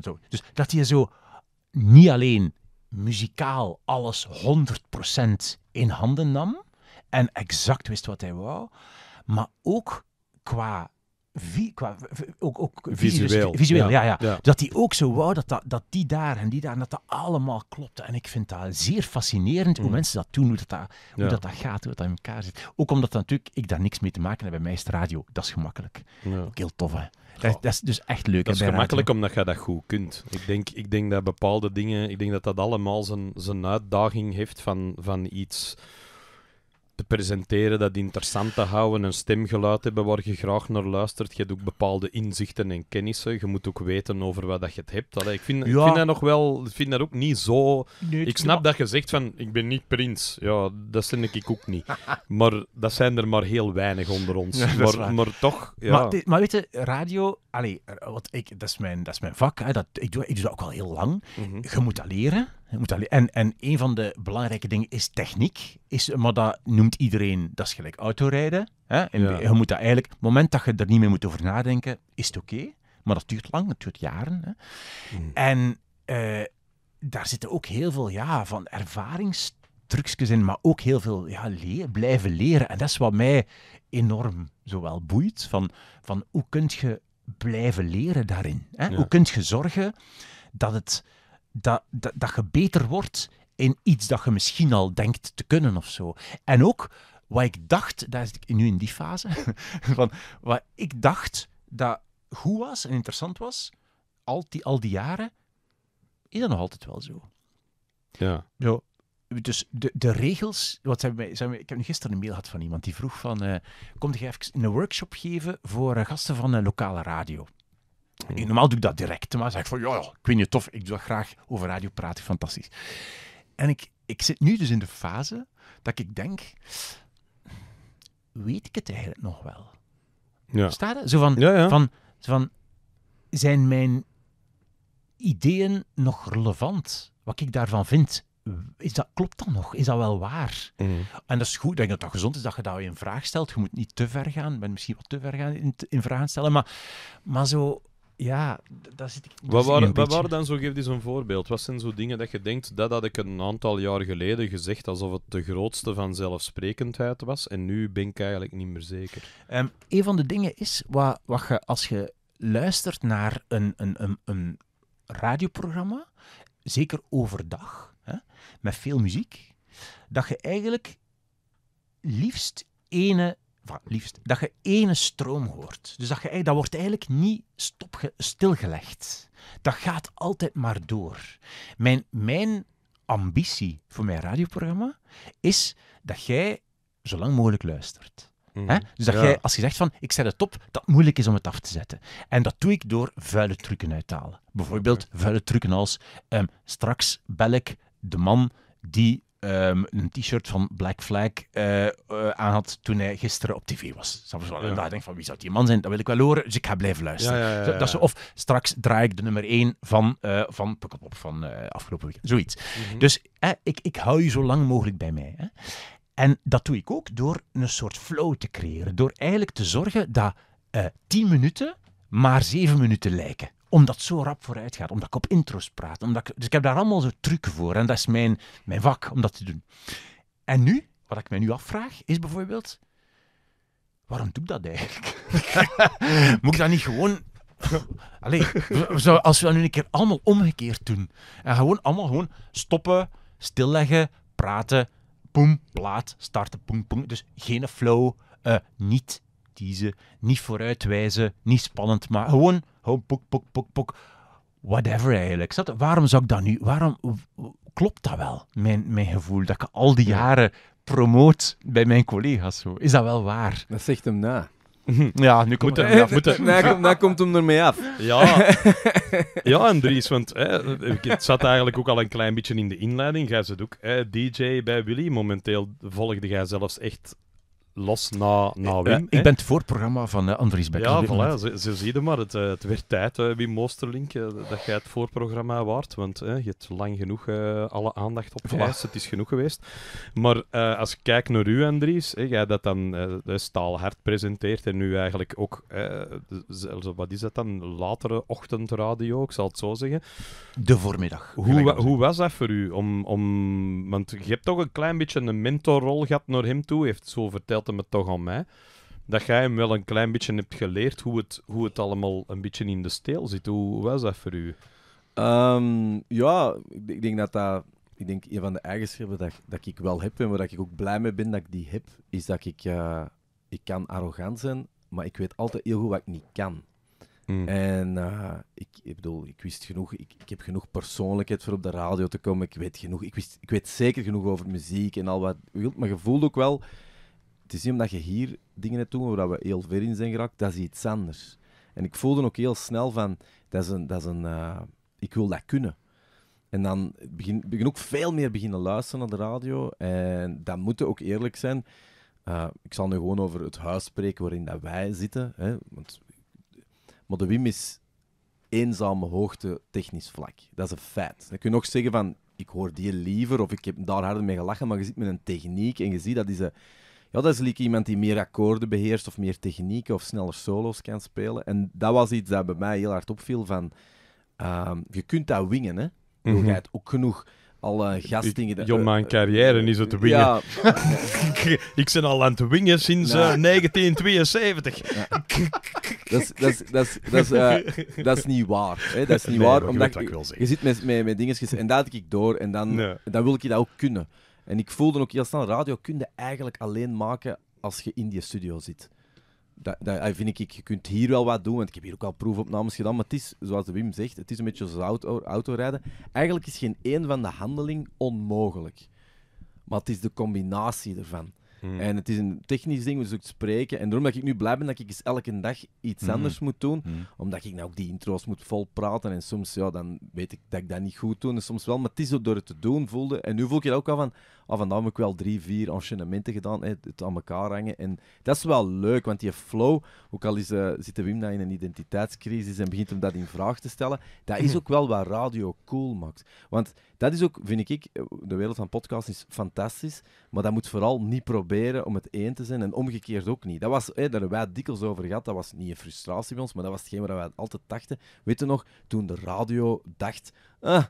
zo. Dus dat hij zo niet alleen muzikaal alles 100% in handen nam en exact wist wat hij wou, maar ook qua qua, ook, ook visueel. visueel ja. Ja, Dat die ook zo wou dat, dat, dat die daar en die daar, dat dat allemaal klopte. En ik vind dat zeer fascinerend hoe mm. mensen dat doen, hoe dat, dat, hoe dat, dat gaat, hoe dat in elkaar zit. Ook omdat natuurlijk ik daar niks mee te maken heb. Bij mij is het radio, dat is gemakkelijk. Ook heel tof, hè. Dat, is dus echt leuk. Dat is gemakkelijk omdat je dat goed kunt. Ik denk, ik denk dat bepaalde dingen, ik denk dat dat allemaal zijn, zijn uitdaging heeft van, van iets te presenteren, dat interessant te houden, een stemgeluid hebben waar je graag naar luistert. Je hebt ook bepaalde inzichten en kennissen. Je moet ook weten over wat dat je hebt. Allee, ik, vind, ik vind dat nog wel, ik vind dat ook niet zo. ik snap dat je zegt van ik ben niet prins. Ja, dat vind ik ook niet. maar dat zijn er maar heel weinig onder ons. maar, maar, toch. Ja. Maar, maar weet je, radio allee, wat ik, dat, is mijn, dat is mijn vak. Hè, dat, ik, doe, ik doe dat ook al heel lang. Mhm. Je moet dat leren. Je moet dat en, en een van de belangrijke dingen is techniek. Is, maar dat noemt iedereen, dat is gelijk autorijden. Hè? Je moet dat eigenlijk, het moment dat je er niet meer moet over nadenken, is het oké. maar dat duurt lang, dat duurt jaren. Hè? Mm. En eh, daar zitten ook heel veel ja, van ervaringstrucjes in, maar ook heel veel ja, blijven leren. En dat is wat mij enorm zowel boeit. Van, van hoe kun je blijven leren daarin. Hè? Hoe kun je zorgen dat, het, dat, dat, dat je beter wordt in iets dat je misschien al denkt te kunnen of zo. En ook wat ik dacht, daar zit ik nu in die fase, van wat ik dacht dat goed was en interessant was, al die, al die jaren, is dat nog altijd wel zo. Ja. Zo, dus de, de regels. Wat zijn zijn ik heb gisteren een mail gehad van iemand die vroeg: van, uh, Kom jij even een workshop geven voor eh, gasten van een eh, lokale radio? Hmm. Normaal doe ik dat direct, maar zei ik van ja, ik vind je tof, ik doe dat graag over radio praten, fantastisch. En ik, ik zit nu dus in de fase dat ik denk: weet ik het eigenlijk nog wel? Ja. Staat Zo van, ja, van zijn mijn ideeën nog relevant? Wat ik daarvan vind? is dat, klopt dat nog? Is dat wel waar? Mhm. En dat is goed. Ik denk dat dat gezond is dat je dat in vraag stelt. Je moet niet te ver gaan. Ben misschien wat te ver gaan in, in vraag stellen. Maar, maar zo, ja, daar zit ik. Dus wat, waren, wat waren dan zo? Geef eens een voorbeeld. Wat zijn zo dingen dat je denkt dat had ik een aantal jaar geleden gezegd alsof het de grootste van zelfsprekendheid was. En nu ben ik eigenlijk niet meer zeker. Um, een van de dingen is wat, wat als je luistert naar een, een, een, een radioprogramma, zeker overdag hè, met veel muziek, dat je eigenlijk liefst ene, van, liefst, dat je ene stroom hoort. Dus dat, je, dat wordt eigenlijk niet stopge, stilgelegd. Dat gaat altijd maar door. Mijn, mijn ambitie voor mijn radioprogramma is dat jij zo lang mogelijk luistert. Mhm. hè? Dus dat jij, als je zegt van ik zet het op, dat het moeilijk is om het af te zetten. En dat doe ik door vuile trucken uit te halen. Bijvoorbeeld mhm. vuile trucken als ehm, straks bel ik de man die ehm, een t-shirt van Black Flag uh, aan had toen hij gisteren op tv was. wel. En daar denk van wie zou die man zijn? Dat wil ik wel horen, dus ik ga blijven luisteren. dat is of straks draai ik de nummer 1 van, uh, van Pukkelpop van afgelopen week. Zoiets. Mhm. Dus ik, ik hou je zo lang mogelijk bij mij. Hè. En dat doe ik ook door een soort flow te creëren. Door eigenlijk te zorgen dat 10 minuten maar 7 minuten lijken omdat zo rap vooruit gaat, omdat ik op intro's praat. Omdat ik, dus ik heb daar allemaal zo'n truc voor en dat is mijn, mijn vak om dat te doen. En nu, wat ik mij nu afvraag, is bijvoorbeeld, waarom doe ik dat eigenlijk? Moet ik dat niet gewoon Allee, als we dat nu een keer allemaal omgekeerd doen. En gewoon allemaal gewoon stoppen, stilleggen, praten, boem, plaat, starten, boem, boem. Dus geen flow, uh, niet expertise, niet vooruitwijzen, niet spannend, maar gewoon, gewoon pok, pok, pok, pok. Whatever eigenlijk. Zat, waarom zou ik dat nu? Waarom klopt dat wel? Mijn, mijn gevoel dat ik al die jaren promoot bij mijn collega's. Zo. Is dat wel waar? Dat zegt hem na. Ja, nu komt hij moet Na, komt hem ermee af. Ja, ja en want hè, het zat eigenlijk ook al een klein beetje in de inleiding. Jij zit ook DJ bij Willy. Momenteel volgde jij zelfs echt los na, na eh, Wim. Eh, ik ben het voorprogramma van eh, Andries Becker. Ja, voilà, zo, zo, zie maar. Het, werd tijd, Wim Moosterlink, dat jij het voorprogramma waard. Want je hebt lang genoeg alle aandacht opgelegd. Het is genoeg geweest. Maar als ik kijk naar u, Andries, jij dat dan staalhard presenteert en nu eigenlijk ook, wat is dat dan, latere ochtendradio, ik zal het zo zeggen. De voormiddag. Hoe, hoe was dat voor u? Om, om, want je hebt toch een klein beetje een mentorrol gehad naar hem toe. heeft zo verteld me toch aan mij. Dat jij hem wel een klein beetje hebt geleerd hoe het, hoe het allemaal een beetje in de steel zit. Hoe, was dat voor u? Ehm, ja, ik denk dat dat ik denk een van de eigenschappen dat, dat ik wel heb en waar ik ook blij mee ben dat ik die heb, is dat ik, eh, ik kan arrogant zijn, maar ik weet altijd heel goed wat ik niet kan. Hmm. En eh, ik, ik, bedoel, ik wist genoeg, ik, ik, heb genoeg persoonlijkheid voor op de radio te komen. Ik weet genoeg, ik, wist, ik weet zeker genoeg over muziek en al wat maar je voelt ook wel, het is niet omdat je hier dingen hebt doen waar we heel ver in zijn geraakt, dat is iets anders. En ik voelde ook heel snel van, dat is een, dat is een eh, ik wil dat kunnen. En dan begin, begin ook veel meer beginnen luisteren naar de radio. En dat moet ook eerlijk zijn. Eh, ik zal nu gewoon over het huis spreken waarin dat wij zitten. Hè, want, maar de Wim is eenzame hoogte technisch vlak. Dat is een feit. Dan kun je nog zeggen van, ik hoor die liever of ik heb daar harder mee gelachen. Maar je zit met een techniek en je ziet dat is een ja, dat is like iemand die meer akkoorden beheerst of meer technieken of sneller solo's kan spelen. En dat was iets dat bij mij heel hard opviel van, ehm, je kunt dat wingen, hè. Je mm ook genoeg alle gastingen... Ik, mijn eh, carrière is het wingen. Ja. ik ben al aan het wingen sinds 1972. Eh, eh, dat, is, niet waar. Dat is niet waar, omdat je, zit met, met, dingetjes en dat ik door en dan, dan wil ik je dat ook kunnen. En ik voelde ook heel snel, radio kun je eigenlijk alleen maken als je in die studio zit. Dat, dat vind ik, je kunt hier wel wat doen, want ik heb hier ook al proefopnames gedaan, maar het is, zoals de Wim zegt, het is een beetje zoals auto, autorijden. Eigenlijk is geen één van de handeling onmogelijk. Maar het is de combinatie ervan. Hmm. En het is een technisch ding, we het spreken. En daarom dat ik nu blij ben dat ik eens elke dag iets hmm. anders moet doen. Hmm. Omdat ik nou ook die intro's moet vol praten. En soms, ja, dan weet ik dat ik dat niet goed doe. En soms wel. Maar het is zo door het te doen voelde. En nu voel ik je ook al van ah, dan heb ik wel drie, vier enchaînementen gedaan, hè, het aan elkaar hangen. En dat is wel leuk, want die flow, ook al is, uh, zit Wim dan in een identiteitscrisis en begint hem dat in vraag te stellen, dat is mhm. ook wel wat radio cool maakt. Want dat is ook, vind ik, de wereld van podcast is fantastisch, maar dat moet vooral niet proberen om het één te zijn en omgekeerd ook niet. Dat was, hè, daar hebben wij dikwijls over gehad, dat was niet een frustratie bij ons, maar dat was hetgeen waar wij altijd dachten. Weet je nog, toen de radio dacht, ah,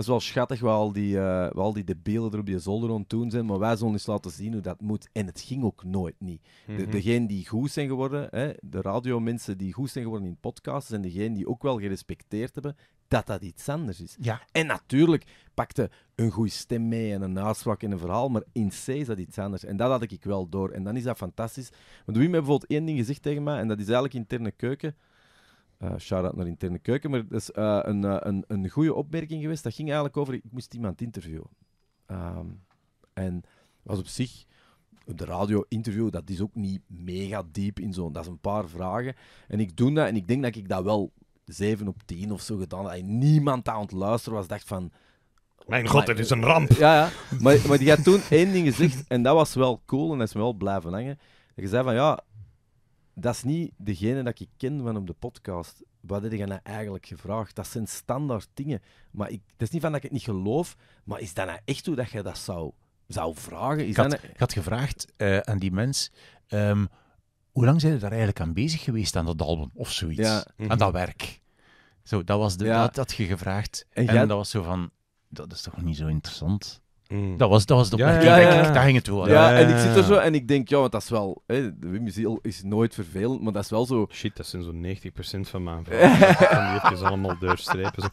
dat is wel schattig, waar al die, uh, wat al die debielen er op je zolder rond toen zijn. Maar wij zullen eens laten zien hoe dat moet. En het ging ook nooit niet. de, mhm. degenen die goed zijn geworden, hè, de radiomensen die goed zijn geworden in podcasts, en degenen die ook wel gerespecteerd hebben, dat dat iets anders is. Ja. En natuurlijk pakte een goede stem mee en een naswak en een verhaal, maar in C is dat iets anders. En dat had ik wel door. En dan is dat fantastisch. Want Wim heeft bijvoorbeeld één ding gezegd tegen mij, en dat is eigenlijk interne keuken. Uh, Shout-out naar Interne Keuken. Maar dat is eh, een, eh, een, een goede opmerking geweest. Dat ging eigenlijk over, ik moest iemand interviewen. Um, en was op zich, de radio-interview, dat is ook niet mega diep in zo'n... Dat is een paar vragen. En ik doe dat en ik denk dat ik dat wel zeven op tien of zo gedaan had. En niemand aan het luisteren was, dacht van... Mijn god, dit is een ramp. Ja, ja. Maar, maar die had toen één ding gezegd, en dat was wel cool en dat is me wel blijven hangen. Dat je zei van, ja, dat is niet degene dat ik ken van op de podcast. Wat heb je nou eigenlijk gevraagd? Dat zijn standaard dingen. Maar ik, het is niet van dat ik het niet geloof, maar is dat nou echt hoe dat je dat zou, zou vragen? ik, had, gevraagd eh, aan die mens, ehm, hoe lang zijn ze daar eigenlijk aan bezig geweest aan dat album of zoiets? Aan dat werk? Zo, dat was de, dat had je gevraagd. En, dat was zo van, dat is toch niet zo interessant? Mm. Dat was, dat was de ja, ja, daar ging het wel. Ja, en ik zit er zo en ik denk, ja, want dat is wel... Hè, Wim is, is nooit vervelend, maar dat is wel zo... Shit, dat zijn zo'n 90% van mijn vragen. die allemaal doorstrepen.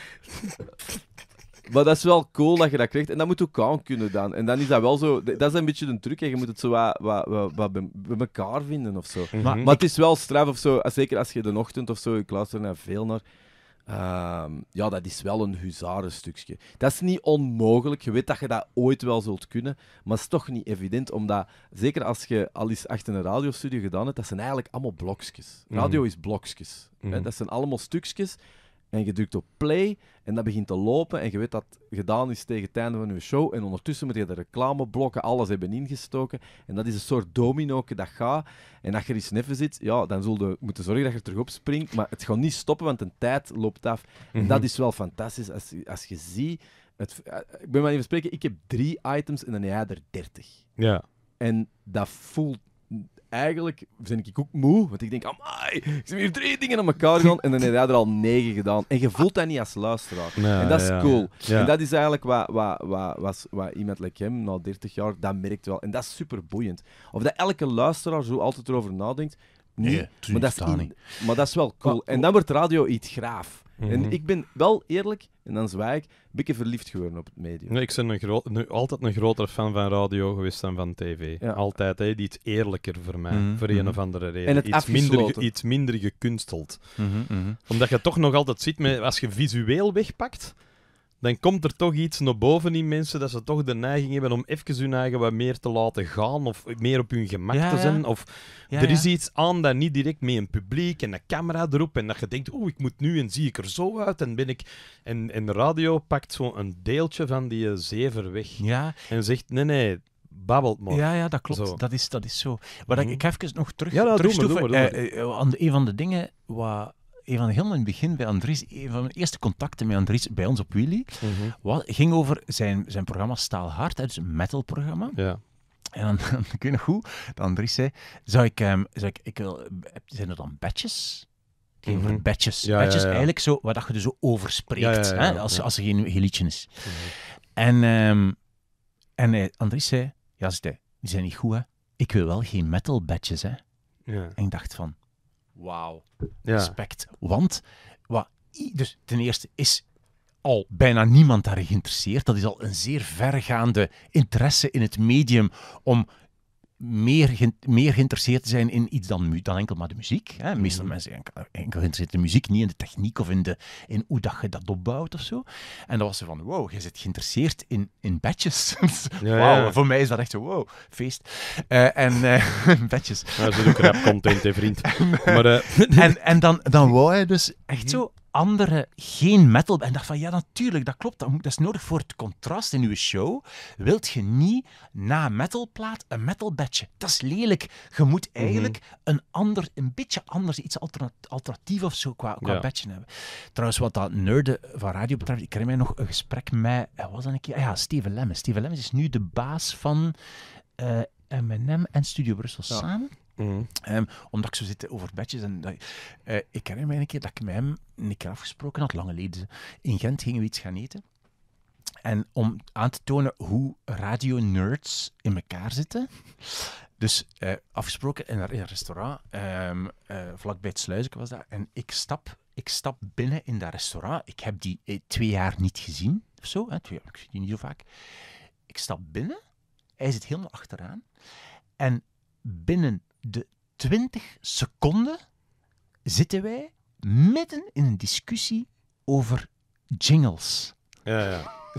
maar dat is wel cool dat je dat krijgt. En dat moet ook aan kunnen dan. En dan is dat wel zo... Dat is een beetje een truc. Hè. Je moet het zo wat, wat, bij, elkaar vinden of zo. maar, mhm. maar, het is wel straf of zo. Zeker als je de ochtend of zo... Ik luister veel naar... Ehm, ja, dat is wel een huzarenstukje. Dat is niet onmogelijk. Je weet dat je dat ooit wel zult kunnen. Maar het is toch niet evident, omdat zeker als je al eens achter een radiostudio gedaan hebt, dat zijn eigenlijk allemaal blokjes. Mhm. Radio is blokjes. Mhm. Dat zijn allemaal stukjes en je drukt op play en dat begint te lopen en je weet dat gedaan is tegen het einde van je show en ondertussen moet je de reclameblokken alles hebben ingestoken en dat is een soort domino dat gaat en als je er neffen zit, ja, dan zul je moeten zorgen dat je er terug op springt, maar het gaat niet stoppen want de tijd loopt af en mhm. dat is wel fantastisch als, als je ziet het, eh, ik ben maar even spreken, ik heb drie items en dan jij er dertig. Ja. En dat voelt eigenlijk ben ik ook moe, want ik denk, amai, ik zie hier drie dingen aan elkaar gaan en dan heb jij er al negen gedaan. En je voelt dat niet als luisteraar. en dat is cool. En dat is eigenlijk wat, wat, wat, wat, wat iemand like hem na 30 jaar, dat merkt wel. En dat is super boeiend. Of dat elke luisteraar zo altijd erover nadenkt, nee, maar, dat is maar dat is wel cool. en dan wordt radio iets graaf. En mhm. ik ben wel eerlijk, en dan zwaai ik, een beetje verliefd geworden op het medium. Nee, ik ben een nu, altijd een grotere fan van radio geweest dan van tv. Ja. Altijd, hè, iets eerlijker voor mij, mhm, voor een mhm. of andere reden. En het iets, minder, iets minder gekunsteld. Omdat je toch nog altijd ziet. met, als je visueel wegpakt dan komt er toch iets naar boven in mensen dat ze toch de neiging hebben om even hun eigen wat meer te laten gaan of meer op hun gemak te zijn. Of er is iets aan dat niet direct met een publiek en een camera erop en dat je denkt, oeh, ik moet nu en zie ik er zo uit en ben ik... En, en de radio pakt zo'n deeltje van die zever weg en zegt, nee, nee, babbelt maar. Ja, ja dat klopt. Dat, is, dat is zo. Maar ik, ik mhm. even nog terug, ja, terug doe maar, doe eh, eh, een van de dingen wat een van helemaal in het begin bij Andries, een van mijn eerste contacten met Andries bij ons op Willy, mhm. ging over zijn, zijn programma Staalhard, dus een metal programma. Ja. En dan, kun je nog goed, Andries zei, zou ik, ehm, zou ik, ik wil, zijn er dan badges? Geen mm -hmm. badges. badges eigenlijk zo, wat dat je er dus zo over spreekt, hè? Als, als er geen, geen liedje is. Mhm. En, ehm, en Andries zei, ja, zei, die zijn niet goed, hè. Ik wil wel geen metal badges, hè. En ik dacht van, wauw, respect. Want, wat, dus ten eerste is al bijna niemand daarin geïnteresseerd. Dat is al een zeer vergaande interesse in het medium om meer, meer geïnteresseerd zijn in iets dan, dan enkel maar de muziek. Hè. Mhm. Meestal mensen enkel, enkel, geïnteresseerd in de muziek, niet in de techniek of in, de, in hoe dat je dat opbouwt of zo. En dan was ze van, wow, je zit geïnteresseerd in, in badges. Dus, ja, wow, ja. Voor mij is dat echt zo, wow, feest. Eh, en uh, badges. dat is ook rap content, hè, vriend. en, maar, eh, en, en dan, dan wou hij dus echt mhm. zo andere geen metal En dacht van, ja, natuurlijk, dat klopt. Dat, is nodig voor het contrast in uw show. Wilt je niet na metalplaat een metal metalbedje? Dat is lelijk. Je moet mhm. eigenlijk een ander, een beetje anders, iets alternatief of zo qua, qua bedje hebben. Trouwens, wat dat nerden van radio betreft, ik herinner mij nog een gesprek met, eh, wat was dat een keer? Ah ja, Steven Lemmens. Steven Lemmens is nu de baas van... Uh, M&M en Studio Brussel samen. Mhm. Ehm, omdat ik zo zitten over bedjes. En, eh, ik herinner me een keer dat ik met hem een keer afgesproken had, lang geleden. In Gent gingen we iets gaan eten. En om aan te tonen hoe radio-nerds in elkaar zitten. Dus uh, afgesproken in een restaurant, um, uh, vlakbij het sluizen was dat. En ik stap, ik stap binnen in dat restaurant. Ik heb die twee jaar niet gezien, of zo. Hè, twee jaar, ik zie die niet zo vaak. Ik stap binnen, hij zit helemaal achteraan. En binnen de 20 seconden zitten wij midden in een discussie over jingles. Ja, ja.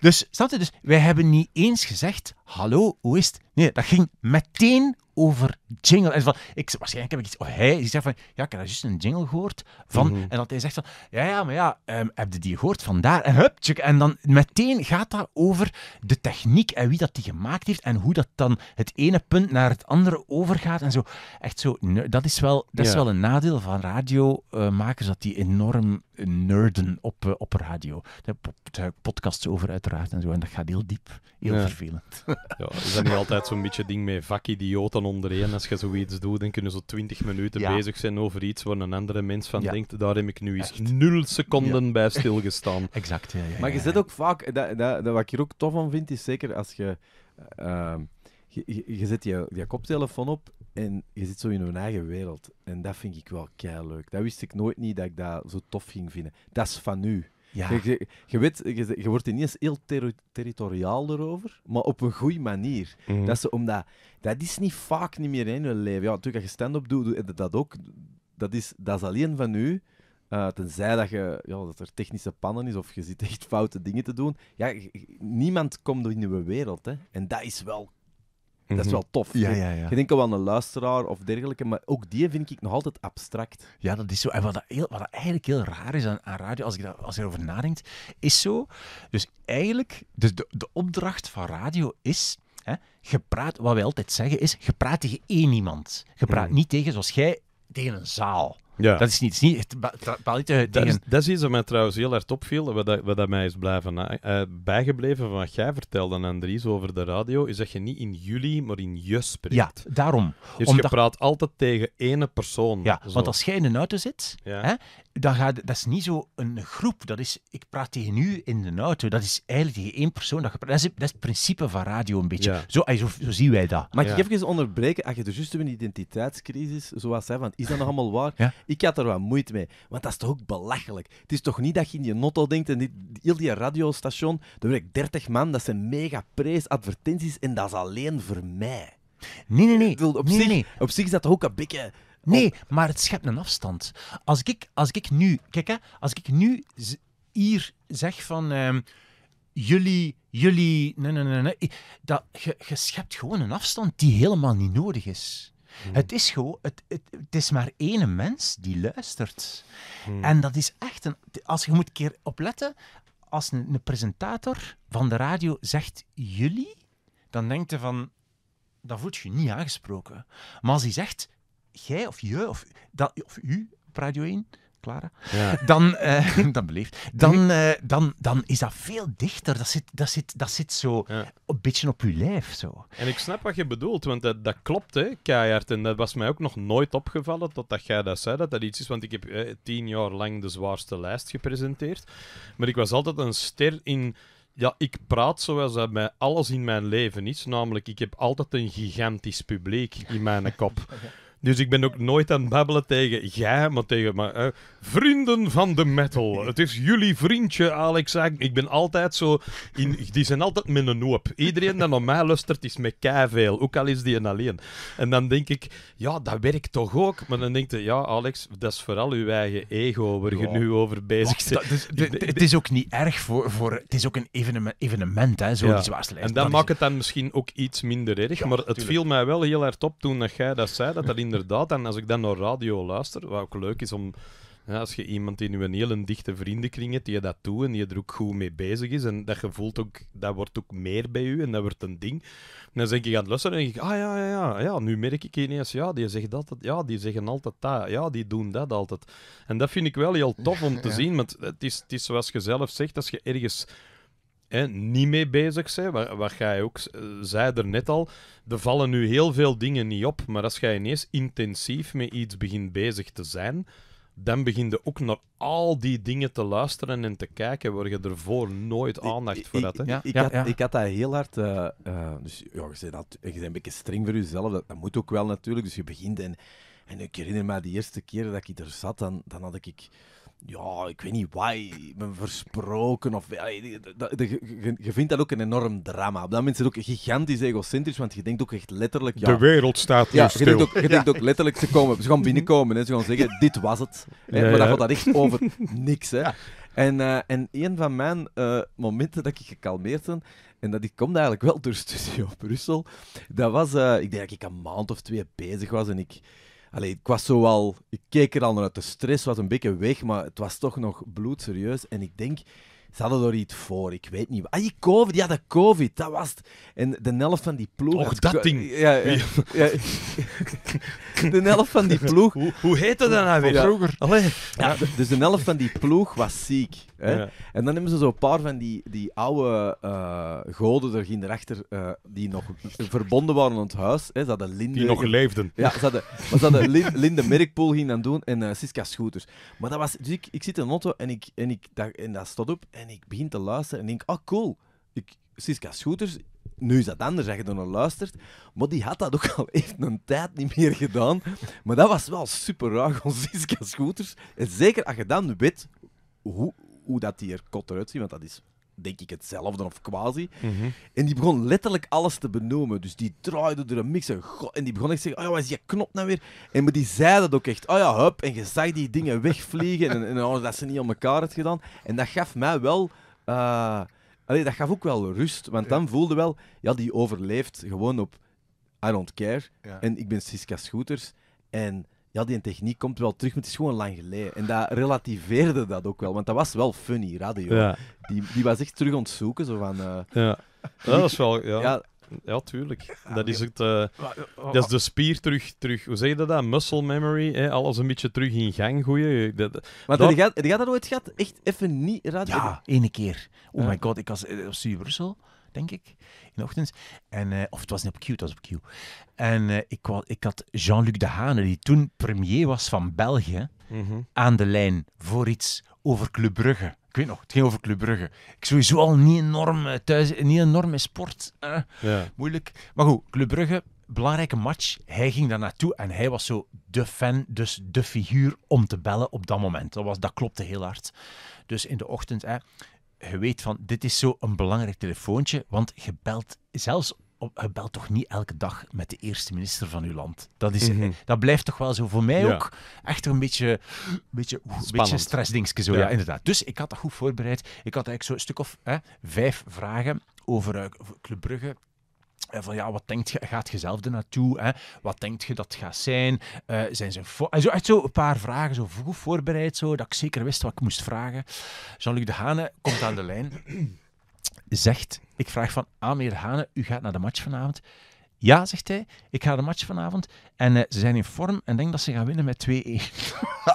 dus, snap je? Dus wij hebben niet eens gezegd: hallo, hoe is het? Nee, dat ging meteen over jingle. En van, ik, waarschijnlijk heb ik iets... Of hij die zegt van, ja, ik heb juist een jingle gehoord van... Mhm. En dat hij zegt van, ja, ja, maar ja, ehm, heb je die gehoord vandaar? En hup, En dan meteen gaat dat over de techniek en wie dat die gemaakt heeft en hoe dat dan het ene punt naar het andere overgaat en zo. Echt zo, dat is wel, dat is wel een nadeel van radiomakers, eh, dat die enorm nerden op, eh, op radio. Daar heb podcasts over uiteraard en zo, en dat gaat heel diep. Heel vervelend. Ja, is dat niet altijd zo'n beetje ding met vakidioten onderheen? als je zoiets doet, dan kunnen zo 20 minuten bezig zijn over iets waar een andere mens van denkt, daar heb ik nu eens nul seconden bij stilgestaan. exact, Maar je zit ook vaak, dat, dat, dat, wat ik hier ook tof van vind, is zeker als je... Ehm, je, je, zet je, je koptelefoon op en je zit zo in een eigen wereld. En dat vind ik wel leuk. Dat wist ik nooit niet dat ik dat zo tof ging vinden. Dat is van nu. Ja. Je, je, je, weet, je, je wordt heel territoriaal erover, maar op een goede manier. Mhm. Dat, ze, omdat, dat is niet vaak niet meer in je leven. Ja, natuurlijk, als je stand-up doet, doe dat ook. Dat is, dat is alleen van u. Uh, tenzij dat, je, ja, dat er technische pannen is of je zit echt foute dingen te doen. Ja, niemand komt in uw wereld. Hè. En dat is wel dat is mhm. wel tof. Ja, ja, Je denkt wel aan een luisteraar of dergelijke, maar ook die vind ik nog altijd abstract. Ja, dat is zo. En wat, dat wat eigenlijk heel raar is aan, aan radio, als, ik dat, als je erover nadenkt, is zo. Dus eigenlijk, dus de, de opdracht van radio is. Hè, je praat, wat wij altijd zeggen is, je praat tegen één iemand. Je praat hmm. niet tegen, zoals jij, tegen een zaal. Ja. Dat is niet... niet bepaal niet uit Dat is, dat is iets wat mij trouwens heel hard opviel, wat, wat mij is blijven eh, bijgebleven van wat jij vertelde, Andries, over de radio, is dat je niet in jullie, maar in je spreekt. Ja, daarom. Dus je praat altijd tegen ene persoon. Ja, want als jij in een auto zit, ja. hè, dan gaat, dat is niet zo een groep. Dat is, ik praat tegen u in de auto. Dat is eigenlijk tegen één persoon. Dat, je praat. dat, is, dat is het principe van radio een beetje. Ja. Ah, zo, zo, zien wij dat. Mag ik ja. even onderbreken? Als je dus juist een identiteitscrisis, zoals zij, van is dat nog allemaal waar? ja ik had er wat moeite mee. Want dat is toch ook belachelijk. Het is toch niet dat je in je notto denkt en dit, heel die radiostation, daar werkt 30 man, dat zijn mega prees, advertenties en dat is alleen voor mij. Nee, nee, nee. Op, zich, nee. op zich is dat ook een beetje... Nee, maar het schept een afstand. Als ik, als ik nu, kijk hè, als ik nu hier zeg van ehm, jullie, jullie, nee, nee, nee, nee, dat, je schept gewoon een afstand die helemaal niet nodig is. Hmm. Het is gewoon, het, het, het, is maar ene mens die luistert. Hmm. En dat is echt een. Als je moet een keer opletten, als een, presentator van de radio zegt jullie, dan denkt je van. Dan voelt je niet aangesproken. Maar als hij zegt jij of je of, dat, of u op Radio 1, Clara. Ja. Dan, eh, dan beleefd. Dan, eh, dan, dan is dat veel dichter. Dat zit, dat zit, dat zit zo een beetje op je lijf. Zo. En ik snap wat je bedoelt, want dat, dat klopt, hè, keihard. En dat was mij ook nog nooit opgevallen totdat jij dat zei, dat dat iets is. Want ik heb eh, tien jaar lang de zwaarste lijst gepresenteerd. Maar ik was altijd een ster in... Ja, ik praat zoals dat bij alles in mijn leven is. Namelijk, ik heb altijd een gigantisch publiek in mijn kop. Dus ik ben ook nooit aan het babbelen tegen jij, maar tegen maar, eh, vrienden van de metal. Het is jullie vriendje, Alex. Ik ben altijd zo... In, die zijn altijd met een hoop. Iedereen dat naar mij luistert is met veel, ook al is die een alleen. En dan denk ik, ja, dat werkt toch ook? Maar dan denk je, ja, Alex, dat is vooral uw eigen ego waar je nu over bezig bent. het is ook niet erg voor... voor het is ook een evenement, evenement hè, zo ja. zwaarste En dat, maakt het dan misschien ook iets minder erg, maar het viel mij wel heel hard op toen dat jij dat zei, dat dat in inderdaad, en als ik dan naar radio luister, wat ook leuk is om... Ja, als je iemand in een hele dichte vriendenkring hebt die je dat doet en die er ook goed mee bezig is en dat voelt ook, dat wordt ook meer bij u en dat wordt een ding. dan denk ik aan het luisteren en denk ik, ah ja, ja, ja, ja, nu merk ik ineens, ja, die zeggen dat, ja, die zeggen altijd dat, ja, die doen dat altijd. En dat vind ik wel heel tof om te zien, want het is, het is zoals je zelf zegt, als je ergens hè, niet mee bezig zijn. wat, wat jij ook zei er net al, er vallen nu heel veel dingen niet op, maar als jij ineens intensief met iets begint bezig te zijn, dan begin je ook naar al die dingen te luisteren en te kijken waar je ervoor nooit aandacht voor had. Hè? Ja, ik, had ik had dat heel hard. Eh, eh, dus ja, je bent, een beetje streng voor jezelf. Dat, dat, moet ook wel natuurlijk. Dus je begint en, en ik herinner me die eerste keer dat ik er zat, dan, dan had ik ja, ik weet niet why, ben versproken. Of, je vindt dat ook een enorm drama. Op dat moment is het ook gigantisch egocentrisch, want je denkt ook echt letterlijk... Ja, de wereld staat stil. Je denkt ook, je denkt ook letterlijk, te komen, ze gaan mhm. binnenkomen en ze gaan zeggen, dit was het. Hè, maar dat gaat dat echt over niks. Hè. En, eh, en een van mijn eh, momenten dat ik gekalmeerd ben, en dat ik kom eigenlijk wel door Studio Brussel, dat was, eh, ik denk dat ik een maand of twee bezig was en ik Allee, ik was zo al... Ik keek er al naar uit. De stress was een beetje weg, maar het was toch nog bloedserieus. En ik denk ze hadden er iets voor, ik weet niet. Ah, die COVID, ja, dat COVID, dat was het. En de helft van die ploeg... Och, dat ding. Ja, ja, de helft van die ploeg... Hoe, hoe heette dat nou weer? Vroeger. Ja, dus de helft van die ploeg was ziek. Hè? En dan hebben ze zo'n paar van die, die oude eh, goden er erachter, eh, die nog verbonden waren aan het huis. Hè? Die nog leefden. Ja, ze hadden, maar ze hadden Linde Merkpool ging dan doen en eh, Siska Scooters. Maar dat was... Dus ik, ik zit in een auto en, ik, en, ik, dat, en dat stond op en ik begin te luisteren en denk, ah oh, cool, ik, Siska Scooters, nu is dat anders als je er naar luistert. Maar die had dat ook al even een tijd niet meer gedaan. Maar dat was wel super raar van Siska Scooters. En zeker als je dan weet hoe, hoe dat die er kot eruit ziet, want dat is denk ik hetzelfde of quasi. Mhm. En die begon letterlijk alles te benoemen. Dus die draaide door een mix en, die begon echt te zeggen, oh ja, wat is die knop nou weer? En die zei dat ook echt, oh ja, hup, en je zag die dingen wegvliegen en, en dat ze niet aan elkaar had gedaan. En dat gaf mij wel... Eh, dat gaf ook wel rust, want dan voelde wel, ja, die overleeft gewoon op I don't care. En ik ben Siska Scooters en ja, die techniek komt wel terug, maar het is gewoon lang geleden. En dat relativeerde dat ook wel, want dat was wel funny, radio. Die, die was echt terug ontzoeken, zo van... Eh, ja. ja. dat is wel... Ja. ja. ja tuurlijk. Dat is, het, eh, eh, oh, dat is oh. de spier terug, terug. Hoe zeg je dat? Muscle memory. Hè? Alles een beetje terug in gang gooien. maar dat... Heb, je, dat ooit gehad? Echt even niet radio? Ja, ene keer. Oh my god, ik was op Brussel denk ik, in de ochtends. En, eh, of het was niet op Q, het was op Q. En eh, ik, ik, had Jean-Luc Dehane, die toen premier was van België, mhm. aan de lijn voor iets over Club Brugge. Ik weet nog, het ging over Club Brugge. Ik sowieso al niet enorm eh, thuis, niet enorm in sport. ja. Moeilijk. Maar goed, Club Brugge, belangrijke match. Hij ging daar naartoe en hij was zo de fan, dus de figuur om te bellen op dat moment. Dat, was, dat klopte heel hard. Dus in de ochtend, je weet van, dit is zo'n belangrijk telefoontje, want je belt zelfs je belt toch niet elke dag met de eerste minister van uw land. Dat, is, mhm. eh, dat blijft toch wel zo voor mij ook echt een beetje, een beetje, beetje zo. Ja. inderdaad. Dus ik had dat goed voorbereid. Ik had eigenlijk zo'n stuk of hè, vijf vragen over eh, Club Brugge, van ja, wat denkt je, gaat je zelf er naartoe? Hè? Wat denkt je dat het gaat zijn? Uh, zijn ze zo, echt zo een paar vragen, zo vroeg voorbereid, zo, dat ik zeker wist wat ik moest vragen. Jean-Luc de Hane komt aan de lijn, zegt, ik vraag van, ah meneer Hane, u gaat naar de match vanavond? Ja, zegt hij, ik ga de match vanavond. En eh, ze zijn in vorm en denk dat ze gaan winnen met 2-1.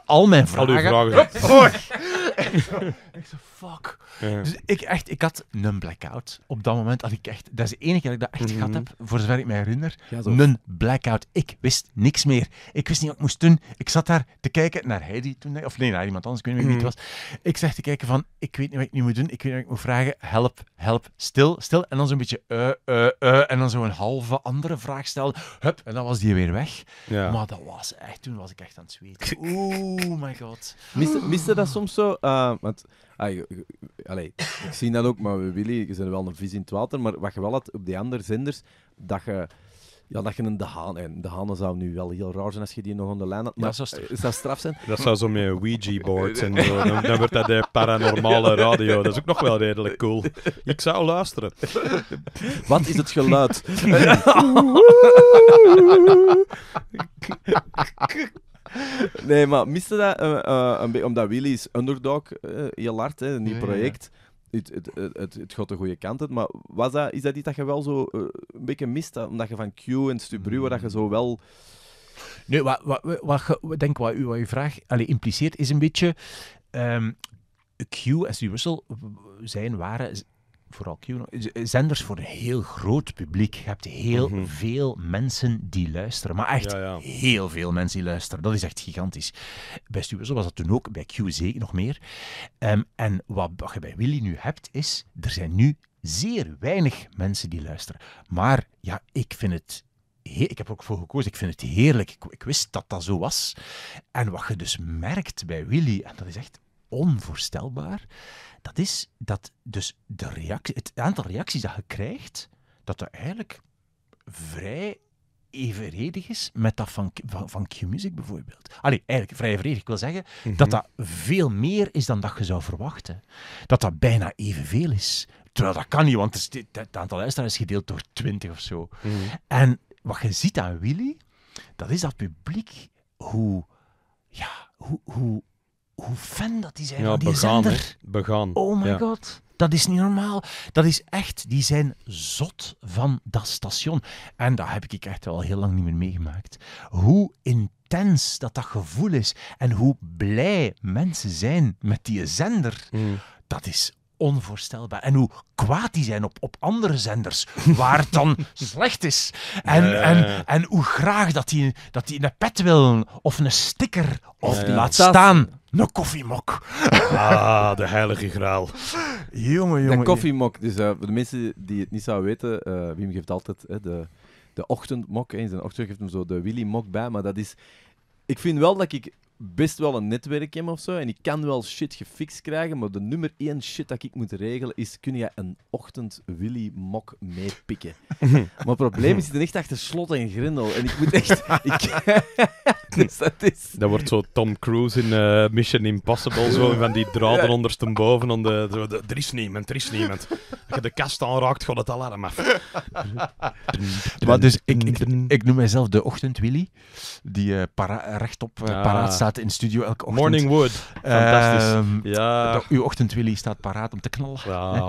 Al mijn vragen. Al uw vragen. ik zo, fuck. Dus ik, echt, ik had een blackout. Op dat moment had ik echt, dat is de enige keer dat ik dat echt gehad mhm. heb, voor zover ik me herinner. een blackout. Ik wist niks meer. Ik wist niet wat ik moest doen. Ik zat daar te kijken naar Heidi toen, of nee, naar iemand anders, ik weet niet wie het mhm. was. Ik zeg te kijken van, ik weet niet wat ik nu moet doen. Ik weet niet wat ik moet vragen. Help, help, stil, stil. En dan zo'n beetje, uh, uh, uh, En dan zo'n halve andere vraag stellen. Hup, en dan was die weer weg. Maar dat was echt, toen was ik echt aan het zweten. Oeh, my god. Miste, miste dat soms zo? Ah, want, ah, ik zie dat ook, maar we je zijn wel een vis in het water. Maar wat je wel had op die andere zenders, dat je. Ja, dat je een De Haan... En De Haan zou nu wel heel raar zijn als je die nog aan de lijn had. Maar dat, eh, zou straf, zijn. Dat zou zo met Ouija-boards en Dan, dan wordt dat de eh, paranormale radio. Dat is ook nog wel redelijk cool. Ik zou luisteren. Wat is het geluid? nee, maar miste dat uh, een beetje, omdat Willy is underdog uh, heel hard, hè, die project. Het, het, het, het, gaat de goede kant uit, maar was dat, is dat iets dat je wel zo een beetje mist, omdat je van Q en Stu waar dat je zo mm. wel... Nee, wat, wat, wat, denk, wat, wat je vraag allez, impliceert, is een beetje... Ehm, Q en Stu Russell zijn, waren vooral QAnon, zenders voor een heel groot publiek. Je hebt heel mhm. veel mensen die luisteren. Maar echt heel veel mensen die luisteren. Dat is echt gigantisch. Bij was dat toen ook, bij QZ nog meer. Ehm, en wat, je bij Willy nu hebt, is er zijn nu zeer weinig mensen die luisteren. Maar ja, ik vind het ik heb er ook voor gekozen. Ik vind het heerlijk. ik, wist dat dat zo was. En wat je dus merkt bij Willy, en dat is echt onvoorstelbaar, dat is dat dus de reactie, het aantal reacties dat je krijgt, dat dat eigenlijk vrij evenredig is met dat van, van, Q-Music bijvoorbeeld. Allee, eigenlijk vrij evenredig. Ik wil zeggen mhm. dat dat veel meer is dan dat je zou verwachten. Dat dat bijna evenveel is. Terwijl dat kan niet, want het, aantal luisteraars is gedeeld door 20 of zo. Mhm. En wat je ziet aan Willy, dat is dat publiek hoe, ja, hoe, hoe hoe fan dat die zijn oh, die begaan, zender. Begaan. Oh my god. Dat is niet normaal. Dat is echt, die zijn zot van dat station. En dat heb ik echt al heel lang niet meer meegemaakt. Hoe intens dat dat gevoel is en hoe blij mensen zijn met die zender. Mm. Dat is onvoorstelbaar. En hoe kwaad die zijn op, op andere zenders, waar het dan slecht is. En, en, en hoe graag dat die, dat die een pet willen, of een sticker, of laat staan een koffiemok. Ah, de heilige graal. Jongen, jongen. Een koffiemok. Dus eh, voor de mensen die het niet zouden weten, uh, Wim geeft altijd hè, de, de ochtendmok. In zijn ochtend geeft hem zo de Willy-mok bij. Maar dat is... Ik vind wel dat ik best wel een netwerk heb of zo. En ik kan wel shit gefixt krijgen, maar de nummer één shit dat ik moet regelen is: kun je een ochtend Willy Mok meepikken? maar het probleem is, zit echt achter slot en grindel. En ik moet echt. Ik, dus dat, is... dat wordt zo Tom Cruise in eh, Mission Impossible, zo van die draden ondersteboven. boven. de, de, er is niemand, er is niemand. Als je de kast aanraakt, gaat het alarm af. maar dus, ik, ik, ik noem mijzelf de ochtend Willy, die uh, para, rechtop eh, ah. paraat staat in studio elke ochtend. Morning Wood. Fantastisch. uw ehm, ja. Uw ochtendwilly staat paraat om te knallen. Ja,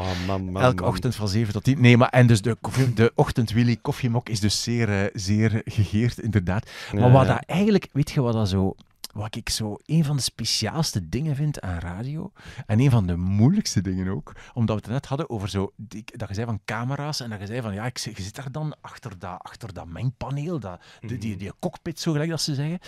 elke ochtend van 7 tot 10. Nee, maar en dus de, koffie, de ochtendwilly koffiemok is dus zeer, eh, zeer gegeerd, inderdaad. Maar wat dat eigenlijk, weet je wat dat zo wat ik zo een van de speciaalste dingen vind aan radio. En een van de moeilijkste dingen ook. Omdat we het net hadden over zo. dat je zei van camera's. En dat je zei van ja, ik, je zit daar dan achter dat, achter dat mengpaneel. Dat, die, mhm. die, cockpit, zo gelijk dat ze zeggen.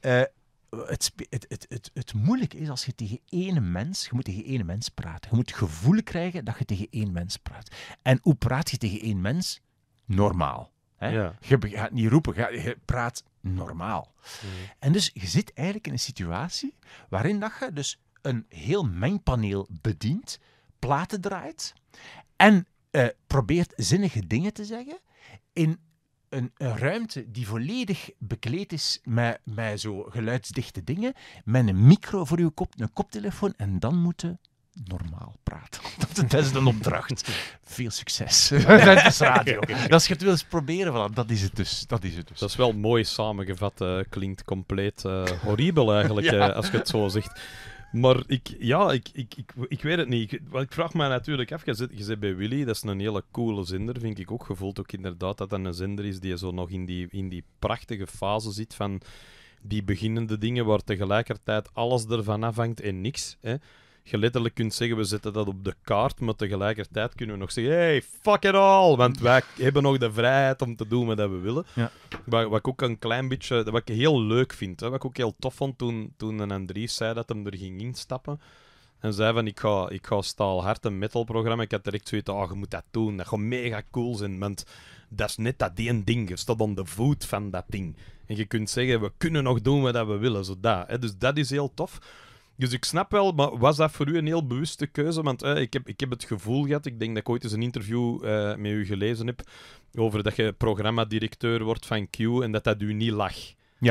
Eh, het, het, het, het, het moeilijke is als je tegen één mens, je moet tegen één mens praten. Je moet het gevoel krijgen dat je tegen één mens praat. En hoe praat je tegen één mens? Normaal. Hè? Je gaat niet roepen, je praat normaal. Mm. En dus je zit eigenlijk in een situatie waarin dat je dus een heel mengpaneel bedient, platen draait en eh, probeert zinnige dingen te zeggen in een, ruimte die volledig bekleed is met, met zo geluidsdichte dingen, met een micro voor uw kop, een koptelefoon, en dan moeten normaal praten. Dat is een opdracht. Veel succes. dat is radio. Als je het wil proberen, voilà, dat, is het dus. dat is het dus. Dat is wel mooi samengevat. Eh, klinkt compleet uh, horribel eigenlijk, eh, als je het zo zegt. Maar ik, ja, ik, ik, ik, weet het niet. Ik, ik vraag me natuurlijk af, je zit, je zit bij Willy, dat is een hele coole zender, vind ik ook. gevoeld ook inderdaad dat dat een zender is die zo nog in die, in die prachtige fase zit van die beginnende dingen waar tegelijkertijd alles ervan afhangt en niks. Hè je letterlijk kunt zeggen, we zetten dat op de kaart, maar tegelijkertijd kunnen we nog zeggen, hey, fuck it all, want wij hebben nog de vrijheid om te doen wat we willen. Ja. Wat, wat, ik ook een klein beetje, wat ik heel leuk vind, hè, wat ik ook heel tof vond toen, toen Andries zei dat hem er ging instappen. En zei van, ik ga, ik ga staalhard een metalprogramma. Ik had direct zoiets oh, je moet dat doen. Dat gaat mega cool zijn, want dat is net dat één ding. Je staat aan de voet van dat ding. En je kunt zeggen, we kunnen nog doen wat we willen, zodat, Hè. Dus dat is heel tof. Dus ik snap wel, maar was dat voor u een heel bewuste keuze? Want eh, ik, heb, ik heb het gevoel gehad, ik denk dat ik ooit eens een interview eh, met u gelezen heb, over dat je programmadirecteur wordt van Q en dat dat u niet lag.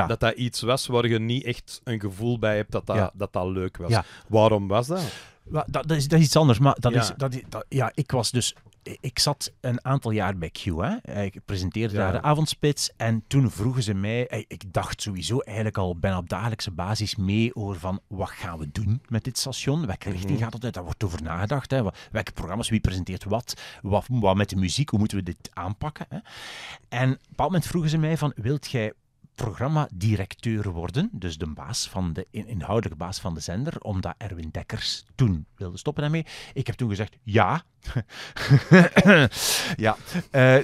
Dat dat iets was waar je niet echt een gevoel bij hebt dat dat, dat, dat leuk was. Waarom was dat? Dat is, dat is iets anders, maar dat is, dat, ja, ik was dus... Ik zat een aantal jaar bij Q, hè. Ik presenteerde daar de avondspits en toen vroegen ze mij... Ik dacht sowieso eigenlijk al bijna op dagelijkse basis mee over van... Wat gaan we doen met dit station? Welke richting mhm. gaat het uit? Daar wordt over nagedacht, hè. Welke programma's, wie presenteert wat? Wat, met de muziek? Hoe moeten we dit aanpakken? Hè? En op een bepaald moment vroegen ze mij van... Wilt jij programmadirecteur worden, dus de baas van de inhoudelijke baas van de zender, omdat Erwin Dekkers toen wilde stoppen daarmee. Ik heb toen gezegd ja. ja, eh,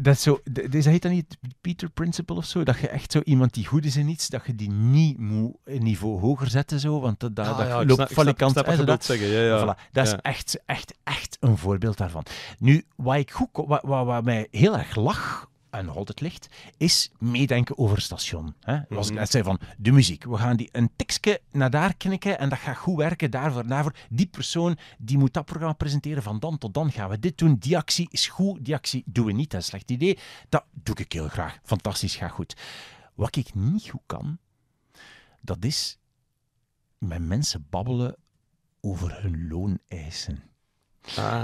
dat, zo, dat, heet dat niet Peter Principle of zo? Dat je echt zo iemand die goed is in iets, dat je die niet moet een niveau hoger zetten, zo, want dat, dat, ah, dat loopt Dat, dat, zeggen, ja, ja. dat is echt, echt, echt een voorbeeld daarvan. Nu, wat ik goed, wat, wat, mij heel erg lag en nog altijd licht, is meedenken over het station. Hè? Mhm. Zoals ik net zei van de muziek. We gaan die een tekstje naar daar knikken en dat gaat goed werken, daarvoor, daarvoor. Die persoon die moet dat programma presenteren, van dan tot dan gaan we dit doen. Die actie is goed, die actie doen we niet, dat is een slecht idee. Dat doe ik heel graag. Fantastisch, gaat goed. Wat ik niet goed kan, dat is met mensen babbelen over hun looneisen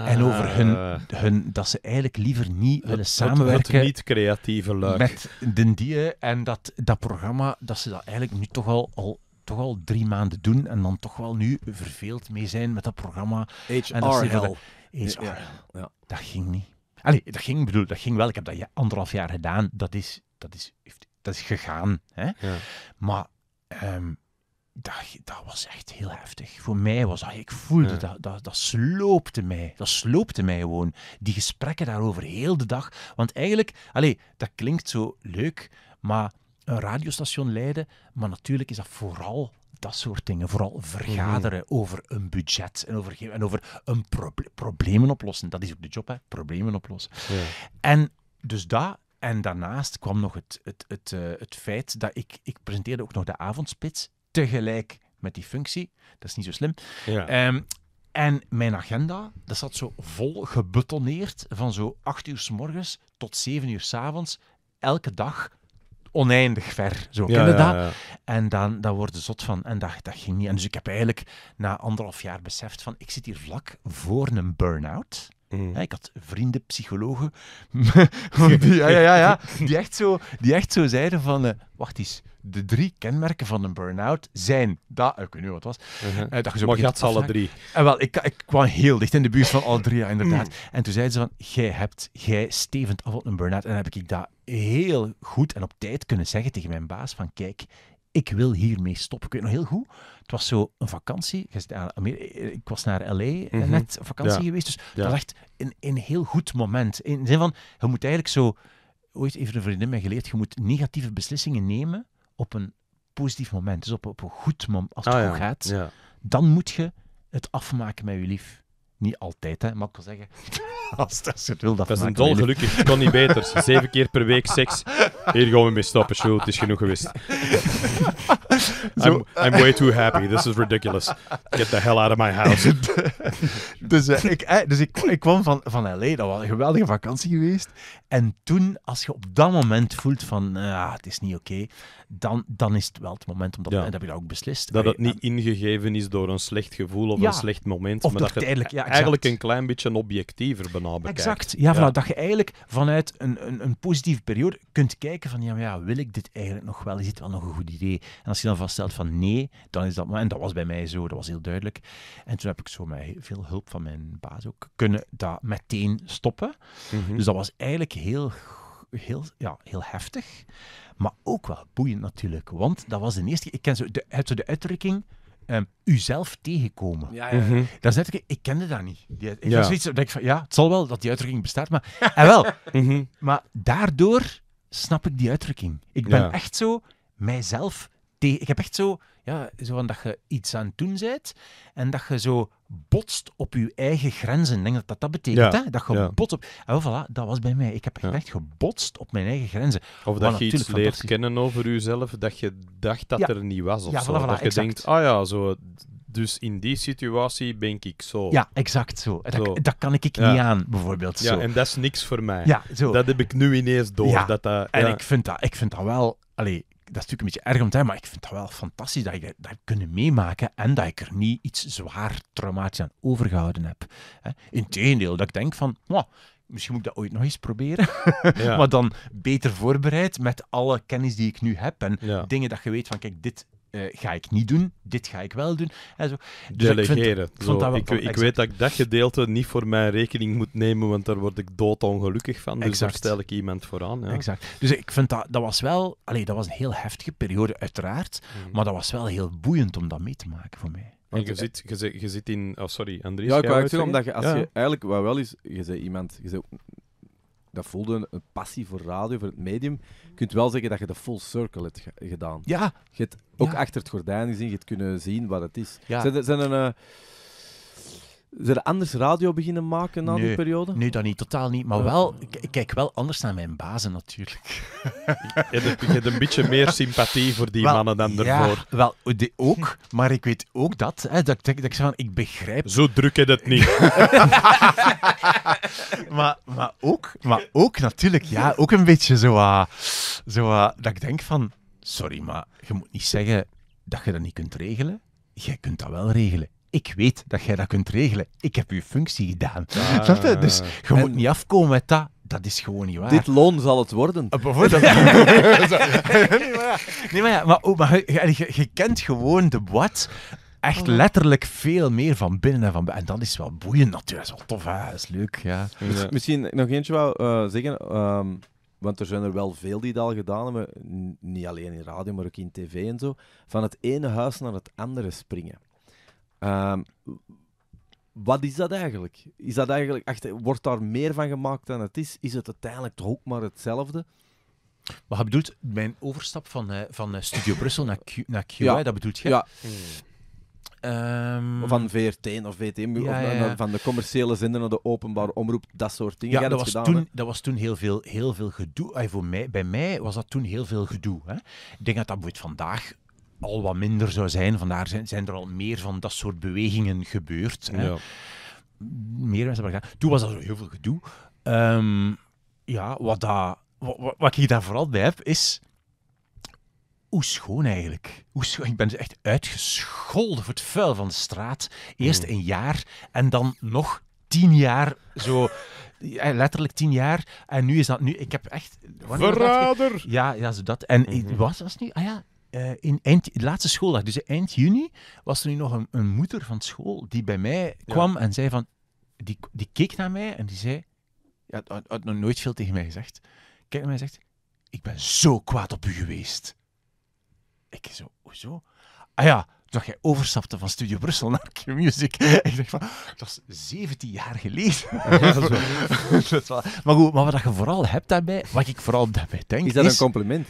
en over ah. hun, hun, dat ze eigenlijk liever niet willen samenwerken. niet creatieve Met den die en dat, dat programma, dat ze dat eigenlijk nu toch al, al toch al drie maanden doen en dan toch wel nu verveeld mee zijn met dat programma. HR en dat ja. Dat ging niet. Allee, dat ging, bedoel, dat ging wel. Ik heb dat anderhalf jaar gedaan. Dat is, dat is, dat is gegaan. Hè? Ja. Maar ehm, dat, dat was echt heel heftig. Voor mij was dat, ik voelde dat, dat, dat sloopte mij. Dat sloopte mij gewoon. Die gesprekken daarover heel de dag. Want eigenlijk, allez, dat klinkt zo leuk, maar een radiostation leiden, maar natuurlijk is dat vooral dat soort dingen. Vooral vergaderen mhm. over een budget en over, en over een problemen oplossen. Dat is ook de job, hè? Problemen oplossen. Ja. En dus dat en daarnaast kwam nog het, het, het, eh, het feit dat ik, ik presenteerde ook nog de avondspits tegelijk met die functie. Dat is niet zo slim. Ehm, en mijn agenda, dat zat zo vol gebuttoneerd van zo 8 uur s morgens tot 7 uur s avonds, elke dag oneindig ver. Zo ja, dat. En dan, dan word je zot van. En dat, dat ging niet. En dus ik heb eigenlijk na anderhalf jaar beseft van, ik zit hier vlak voor een burn-out. Mm. ik had vrienden, psychologen, die, ja, ja, ja, die, echt zo, die echt zo zeiden van, eh, wacht eens, de drie kenmerken van een burn-out zijn dat, ik weet niet wat het was, uh dat je zo maar ze alle drie. En eh, wel, ik, ik, kwam heel dicht in de buurt van al drie, ja, inderdaad. Mm. En toen zeiden ze van, jij hebt, jij stevend af op een burn-out. En heb ik dat heel goed en op tijd kunnen zeggen tegen mijn baas van, kijk, ik wil hiermee stoppen. Ik weet nog heel goed, het was zo een vakantie. Eh, ik was naar L.A. Mm -hmm. net vakantie geweest. Dus dat was echt een, een heel goed moment. In de zin van, je moet eigenlijk zo... Ooit heeft een vriendin mij geleerd, je moet negatieve beslissingen nemen op een positief moment, dus op, op een goed moment, als het ah, goed gaat, dan moet je het afmaken met je lief. Niet altijd, hè, maar ik wil zeggen als wil dat Dat is een dolgelukkig. kon niet beter. Zeven keer per week seks. Hier gaan we mee stoppen, Het is genoeg geweest. I'm, I'm, way too happy. This is ridiculous. Get the hell out of my house. dus eh, ik, eh, dus ik, ik kwam van, van L.A. Dat was een geweldige vakantie geweest. En toen, als je op dat moment voelt van... Uh, het is niet oké. dan, dan is het wel het moment. Omdat, ja. En dat heb je ook beslist. Dat het niet ingegeven is door een slecht gevoel of een slecht moment. maar dat het eigenlijk ja, eigenlijk een klein beetje objectiever Exact. Ja, voilà, dat je eigenlijk vanuit een, een, een, positieve periode kunt kijken van ja, wil ik dit eigenlijk nog wel? Is dit wel nog een goed idee? En als je dan vaststelt van nee, dan is dat... Maar, en dat was bij mij zo, dat was heel duidelijk. En toen heb ik zo met veel hulp van mijn baas ook kunnen dat meteen stoppen. Mhm. Dus dat was eigenlijk heel heel, ja, heel heftig, maar ook wel boeiend natuurlijk. Want dat was de eerste keer. Ik ken zo de, de uitdrukking Ehm, u zelf tegenkomen. Ja, ja, mhm. ik, ik kende dat niet. Die, ik ja. zoiets dat ik van, ja, het zal wel dat die uitdrukking bestaat, maar... en ah, wel. Mhm. maar daardoor snap ik die uitdrukking. Ik ben echt zo mijzelf tegen... Ik heb echt zo ja, zo dat je iets aan het doen bent en dat je zo botst op je eigen grenzen. Ik denk dat dat, dat betekent, hè? Dat je botst op... Ah, voilà, dat was bij mij. Ik heb echt gebotst op mijn eigen grenzen. Of dat je iets leert kennen over jezelf dat je dacht dat er niet was of zo. dat je denkt, ah ja, zo... Dus in die situatie ben ik zo. Ja, exact zo. Dat, kan ik, ik niet aan, bijvoorbeeld. Ja, en dat is niks voor mij. Ja, zo. Dat heb ik nu ineens door. Dat dat, en ik, vind dat, ik vind dat wel... Allee, dat is natuurlijk een beetje erg om te hebben, maar ik vind dat wel fantastisch dat je dat, dat kunnen meemaken en dat ik er niet iets zwaar traumatisch aan overgehouden heb. Integendeel, dat ik denk van, misschien moet ik dat ooit nog eens proberen. maar dan beter voorbereid met alle kennis die ik nu heb en dingen dat je weet van, kijk, dit eh, ga ik niet doen, dit ga ik wel doen. En zo. Dus Delegeren. Ik, ik, weet dat ik dat gedeelte niet voor mijn rekening moet nemen, want daar word ik doodongelukkig van. Dus daar stel ik iemand vooraan. Ja. Exact. Dus ik vind dat, dat was wel... Allee, dat was een heel heftige periode, uiteraard. Mhm. Maar dat was wel heel boeiend om dat mee te maken voor mij. Want je, zit, je, zit, je zit in... Oh, sorry, Andries. Ja, ik wou zeggen, omdat je, als je eigenlijk... Wat wel is, je zei iemand... Je zegt dat voelde een, passie voor radio, voor het medium. Je kunt wel zeggen dat je de full circle hebt gedaan. Ja. Je hebt ook achter het gordijn gezien, je hebt kunnen zien wat het is. Ja. Zijn, een... Zullen anders radio beginnen maken na die periode? Nee, dat niet, totaal niet. Maar wel, ik kijk wel anders naar mijn bazen natuurlijk. je, hebt, een beetje meer sympathie voor die mannen dan ja, ervoor. Wel, ook, maar ik weet ook dat, hè, dat, dat ik zeg van, ik begrijp... Zo druk je het niet. maar, maar, ook, maar ook natuurlijk, ja, ook een beetje zo, eh, zo eh, dat ik denk van, sorry, maar je moet niet zeggen dat je dat niet kunt regelen. Jij kunt dat wel regelen ik weet dat jij dat kunt regelen. Ik heb uw functie gedaan. Ah. je? Dus je moet niet afkomen met dat. Dat is gewoon niet waar. Dit loon zal het worden. Uh, bijvoorbeeld. nee, maar, ja, maar, oh, maar je, kent gewoon de wat echt oh. letterlijk veel meer van binnen en van buiten. En dat is wel boeiend natuurlijk. Dat is wel tof, is leuk, ja. Misschien nog eentje wel eh, zeggen. Ehm, want er zijn er wel veel die dat al gedaan hebben. Niet alleen in radio, maar ook in tv en zo. Van het ene huis naar het andere springen. Ehm, wat is dat eigenlijk? Is dat eigenlijk echt, wordt daar meer van gemaakt dan het is? Is het uiteindelijk toch ook maar hetzelfde? Wat bedoelt mijn overstap van, eh, van eh, Studio Brussel naar Q, naar Q dat bedoelt je? Ja. Ehm, van VRT of VTM, van de commerciële zender naar de openbare omroep, dat soort dingen. Ja, dat was, toen, dat was toen heel veel, heel veel gedoe. bij mij was dat toen heel veel gedoe. Hè? Ik denk dat dat vandaag al wat minder zou zijn. Vandaar zijn, zijn er al meer van dat soort bewegingen gebeurd. Ja. Meer mensen hebben gedaan. Toen was dat heel veel gedoe. Ehm, ja, wat, dat, wat, wat ik daar vooral bij heb, is hoe schoon eigenlijk. Hoe schoon. Ik ben echt uitgescholden voor het vuil van de straat. Eerst mm. een jaar en dan nog tien jaar zo. Letterlijk tien jaar. En nu is dat nu. Ik heb echt. Verrader! ja, ja, zo dat. En mhm. was, dat nu. Ah ja, uh, in eind, laatste schooldag, dus eind juni, was er nu nog een, moeder van school die bij mij kwam en zei van, die, die keek naar mij en die zei, ja, had, nog nooit veel tegen mij gezegd, kijk naar mij en zegt, ik ben zo kwaad op u geweest. Ik zo, hoezo? Ah ja, dat jij overstapte van Studio Brussel naar Q-Music. Ik dacht van, dat is 17 jaar geleden. Maar goed, maar wat je vooral hebt daarbij, wat ik vooral daarbij denk is... dat een compliment?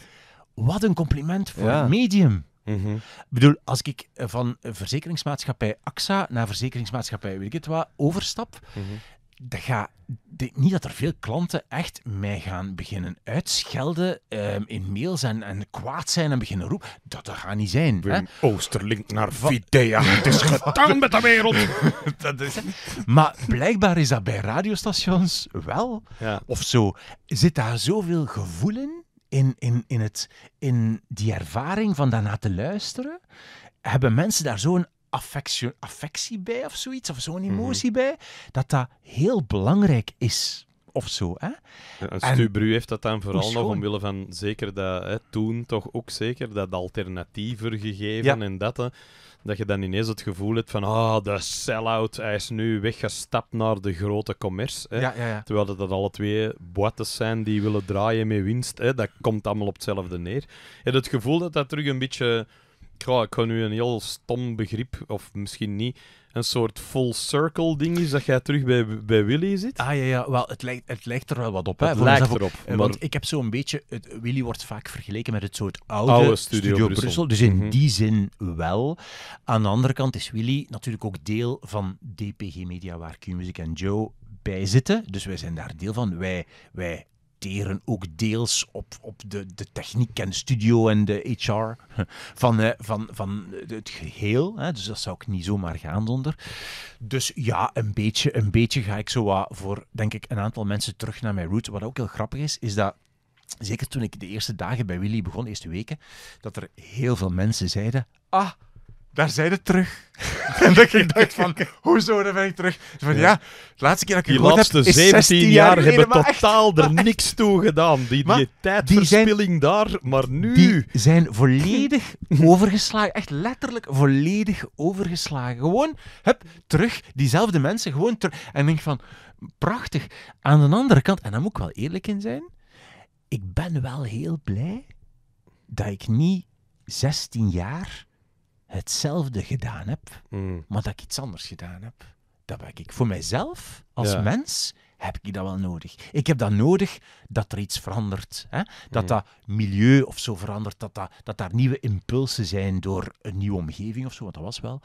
Wat een compliment voor ja. medium. Mhm. Ik bedoel, als ik eh, van verzekeringsmaatschappij AXA naar verzekeringsmaatschappij, weet overstap, mhm. dan ga, ik niet dat er veel klanten echt mij gaan beginnen uitschelden ehm, in mails en, en, kwaad zijn en beginnen roepen. Dat, dat gaat niet zijn. Oosterlink naar Va Het is gedaan met de wereld. dat is... Maar blijkbaar is dat bij radiostations wel. Of zo. Zit daar zoveel gevoel in? in, in, in, het, in die ervaring van daarna te luisteren, hebben mensen daar zo'n affectie, affectie bij of zoiets, of zo'n mhm. emotie bij, dat dat heel belangrijk is. Of zo, hè? en Stu Bru heeft dat dan vooral nog omwille van zeker dat, hè, toen toch ook zeker, dat alternatiever gegeven en dat dat je dan ineens het gevoel hebt van, ah, de sell-out, hij is nu weggestapt naar de grote commerce. Hè? Terwijl dat, dat alle twee boetes zijn die willen draaien met winst. Hè? Dat komt allemaal op hetzelfde neer. Je hebt het gevoel dat dat terug een beetje ik ga nu een heel stom begrip, of misschien niet, een soort full circle ding is, dat jij terug bij, bij Willy zit? Ah ja, ja. Wel, het, lijkt, het lijkt er wel wat op. Hè, lijkt erop. Maar... Want ik heb zo'n beetje... Het, Willy wordt vaak vergeleken met het soort oude, Studio, Brussel. Dus in mhm. die zin wel. Aan de andere kant is Willy natuurlijk ook deel van DPG Media, waar Q-Music en Joe bij zitten. Dus wij zijn daar deel van. Wij, wij ook deels op, op de, de techniek en studio en de HR van, eh, van, van het geheel. Hè. Dus dat zou ik niet zomaar gaan zonder. Dus ja, een beetje, een beetje ga ik zo wat voor, denk ik, een aantal mensen terug naar mijn route. Wat ook heel grappig is, is dat zeker toen ik de eerste dagen bij Willy begon, eerste weken, dat er heel veel mensen zeiden: Ah, daar zijn ze terug. en dat ik dacht van, hoezo, daar ben ik terug. Van, ja, laatste keer dat ik die laatste heb, 17 jaar, hebben totaal er niks toe gedaan. Die, die tijdverspilling daar, maar nu... Die zijn volledig overgeslagen. Echt letterlijk volledig overgeslagen. Gewoon, heb, terug, diezelfde mensen, gewoon terug. En denk van, prachtig. Aan de andere kant, en daar moet ik wel eerlijk in zijn, ik ben wel heel blij dat ik niet 16 jaar hetzelfde gedaan heb, hmm. maar dat ik iets anders gedaan heb. Dat ben ik. Voor mijzelf, als mens, heb ik dat wel nodig. Ik heb dat nodig dat er iets verandert. Hè? Dat hmm. dat milieu of zo verandert, dat, dat, daar nieuwe impulsen zijn door een nieuwe omgeving of zo, want dat was wel.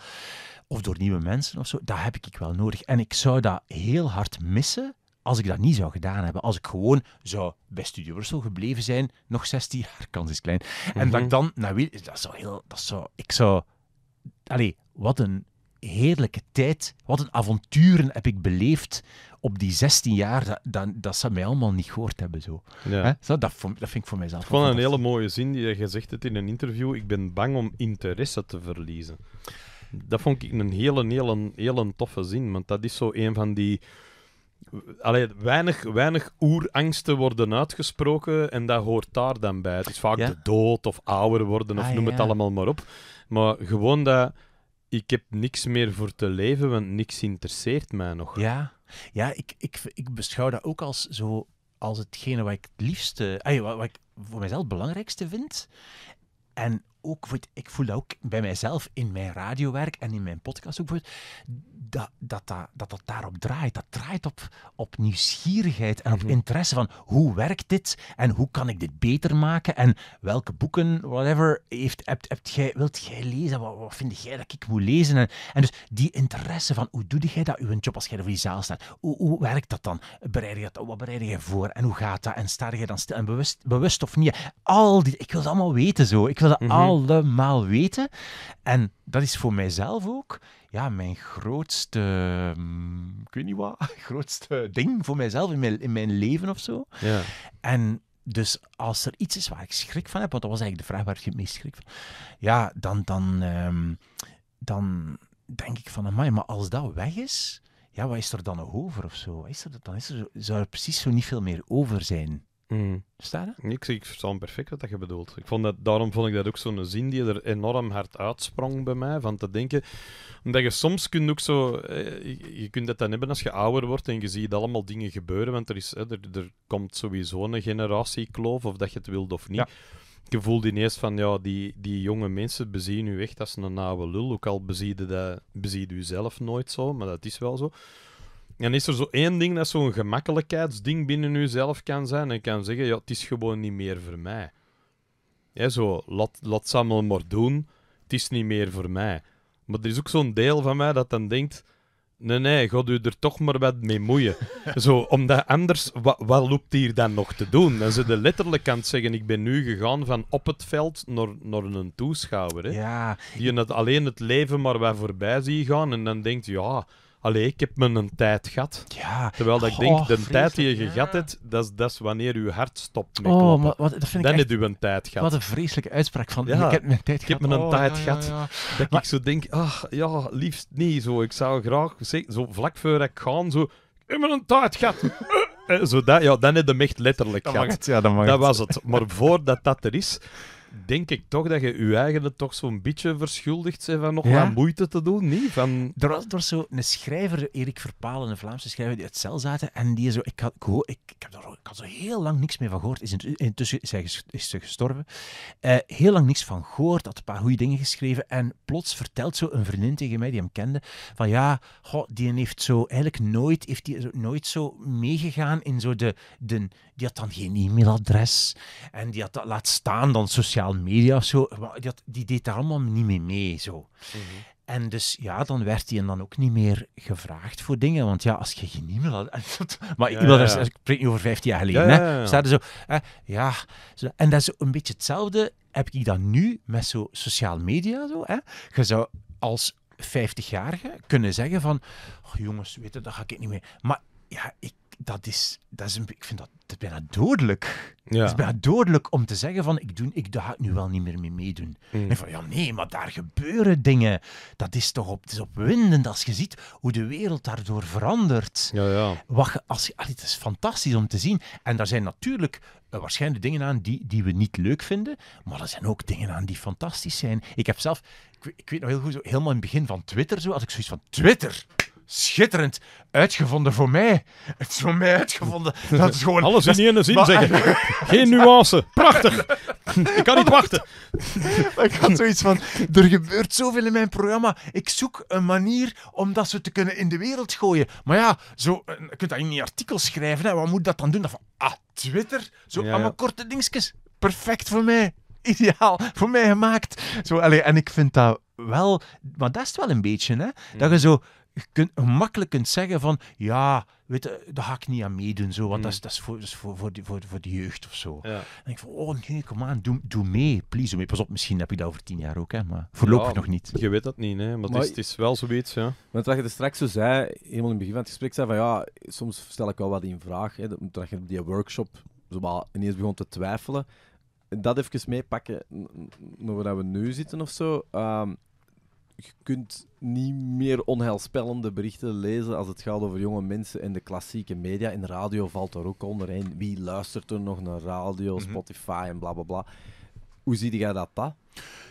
Of door nieuwe mensen of zo. Dat heb ik wel nodig. En ik zou dat heel hard missen als ik dat niet zou gedaan hebben, als ik gewoon zou bij Studio Brussel gebleven zijn, nog 16 jaar, kans is klein. En dat mhm. ik dan, nou, dat zou heel, dat zou, ik zou allee, wat een heerlijke tijd. Wat een avonturen heb ik beleefd op die 16 jaar. Dat, dat, ze mij allemaal niet gehoord hebben. Zo. Ja. Zo, dat, dat, vind ik voor mijzelf. Ik vond een hele mooie zin die je gezegd hebt in een interview. Ik ben bang om interesse te verliezen. Dat vond ik een hele, hele, hele toffe zin. Want dat is zo een van die. Allee, weinig, weinig oerangsten worden uitgesproken en dat hoort daar dan bij. Het is vaak de dood of ouder worden of ah, noem het allemaal maar op. Maar gewoon dat ik heb niks meer voor te leven, want niks interesseert mij nog. Ja, ja ik, ik, ik beschouw dat ook als zo als hetgene wat ik het liefste, ay, wat, wat ik voor mezelf het belangrijkste vind. En ook, ik voel dat ook bij mijzelf in mijn radiowerk en in mijn podcast ook, dat dat, dat, dat, dat daarop draait. Dat draait op, op nieuwsgierigheid en op mhm. interesse van hoe werkt dit en hoe kan ik dit beter maken en welke boeken, whatever, heeft, hebt, hebt gij, wilt jij lezen? Wat, vind jij dat ik moet lezen? En, en dus die interesse van hoe doe jij dat, uw job als jij voor je zaal staat? Hoe, hoe werkt dat dan? Bereid je dat, wat bereid je voor en hoe gaat dat? En sta je dan stil en bewust, bewust of niet? Al die, ik wil dat allemaal weten zo. Ik wil dat allemaal weten. En dat is voor mijzelf ook ja, mijn grootste, mm, ik weet niet wat, grootste ding voor mijzelf in mijn, in mijn leven of zo. Ja. En dus als er iets is waar ik schrik van heb, want dat was eigenlijk de vraag waar ik het meest schrik van ja, dan, dan, ehm, dan denk ik van, maar als dat weg is, ja, wat is er dan nog over of zo? Wat is er, dan is er, zou er precies zo niet veel meer over zijn. Mm. Staat dat? Ik, ik perfect wat dat je bedoelt. Ik vond dat, daarom vond ik dat ook zo'n zin die er enorm hard uitsprong bij mij, van te denken... Omdat je soms kunt ook zo... Eh, je kunt dat dan hebben als je ouder wordt en je ziet allemaal dingen gebeuren, want er, is, er, er komt sowieso een generatiekloof, of dat je het wilt of niet. Ja je voelt ineens van, ja, die, die jonge mensen bezien u echt als een nauwe lul. Ook al bezien je u zelf nooit zo, maar dat is wel zo. En is er zo één ding dat zo'n gemakkelijkheidsding binnen jezelf kan zijn en kan zeggen: ja, het is gewoon niet meer voor mij. Ja, zo, laat, laat ze allemaal maar doen, het is niet meer voor mij. Maar er is ook zo'n deel van mij dat dan denkt: nee, nee, god u er toch maar wat mee moeien. zo, omdat anders, wat, wat loopt hier dan nog te doen? Dan ze de letterlijk aan zeggen: ik ben nu gegaan van op het veld naar, naar een toeschouwer. Hè, ja. Die het, alleen het leven maar wat voorbij ziet gaan en dan denkt: ja Allee, ik heb me een tijd gehad. Ja. Terwijl dat ik denk, oh, de tijd die je gehad hebt, dat is, dat is wanneer je hart stopt met oh, kloppen. wat, vind Dan ik echt, heb een tijd gehad. Wat een vreselijke uitspraak van, ja, ik heb mijn tijd gehad. Ik heb mijn oh, tijd gehad. dat ik zo denk, ach, ja, liefst niet zo. Ik zou graag, zo vlak voor ik gaan, zo, ik heb een tijd gehad. Eh, zo dat, ja, dan heb je hem echt letterlijk dat gehad. Het, ja, dat, dat was het. Maar voordat dat er is, denk ik toch dat je je eigen toch zo'n beetje verschuldigd bent van nog ja? wat moeite te doen, niet? Van... Er was, was zo'n schrijver, Erik Verpalen, een Vlaamse schrijver, die uit cel zaten en die zo... Ik had, ik, ik, heb daar, ik had zo heel lang niks meer van gehoord. Is intussen is is ze gestorven. Eh, heel lang niks van gehoord, had een paar goede dingen geschreven en plots vertelt zo een vriendin tegen mij, die hem kende, van ja, die heeft zo eigenlijk nooit, heeft die nooit zo meegegaan in zo de, de, die had dan geen e-mailadres. En die had dat laat staan dan sociaal media of zo. Die, die deed daar allemaal niet mee mee. Zo. Mhm. En dus ja, dan werd hij dan ook niet meer gevraagd voor dingen. Want ja, als je geen e-mailadres Maar e-mailadres, ik spreek nu over 15 jaar geleden. Hè, staat er zo, hè, ja. en dat is een beetje hetzelfde. Heb ik dat nu met zo sociale media? Zo, hè? Je zou als 50-jarige kunnen zeggen van... Oh, jongens, weet je, dat ga ik niet meer. Maar ja, ik dat is, dat is een, ik vind dat, dat bijna dodelijk. Het is bijna dodelijk om te zeggen van, ik, doe, ik daar ga ik nu wel niet meer mee meedoen. Hmm. En van, ja nee, maar daar gebeuren dingen. Dat is toch op, het is opwindend als je ziet hoe de wereld daardoor verandert. Ja, ja. Wat als, het is fantastisch om te zien. En daar zijn natuurlijk eh, waarschijnlijk dingen aan die, die we niet leuk vinden, maar er zijn ook dingen aan die fantastisch zijn. Ik heb zelf, ik, weet nog heel goed, zo, helemaal in het begin van Twitter, zo, als ik zoiets van, Twitter schitterend. Uitgevonden voor mij. Het is voor mij uitgevonden. Dat is gewoon... Alles in één zin zeggen. Geen nuance. Prachtig. Ik kan niet wachten. ik had zoiets van... Er gebeurt zoveel in mijn programma. Ik zoek een manier om dat ze te kunnen in de wereld gooien. Maar ja, zo, eh, je kunt dat in een artikel schrijven. Hè. Wat moet dat dan doen? Dat van, ah, Twitter. Zo allemaal korte dingetjes. Perfect voor mij. Ideaal. Voor mij gemaakt. Zo, allez, en ik vind dat wel... Maar dat is het wel een beetje, hè. Dat mm. je zo je kunt, gemakkelijk kunt zeggen van ja, weet je, daar ga ik niet aan meedoen, zo, want hmm. dat, is, dat is, voor, voor, voor, voor, voor de jeugd of zo. En ik van, oh nee, kom aan, doe, doe mee, please, doe mee. Pas op, misschien heb ik dat over tien jaar ook, hè, maar voorlopig nog niet. Je weet dat niet, hè, maar, is, het, is, wel zoiets, ja. Want wat je straks zo zei, helemaal in het begin van het gesprek, zei van ja, soms stel ik wel wat in vraag, hè, dat je die workshop zo ineens begon te twijfelen. Dat even meepakken nou waar we nu zitten of zo. Ehm, je kunt niet meer onheilspellende berichten lezen als het gaat over jonge mensen en de klassieke media. En radio valt er ook onder. wie luistert er nog naar radio, mhm. Spotify en bla bla bla. Hoe zie jij dat? dat?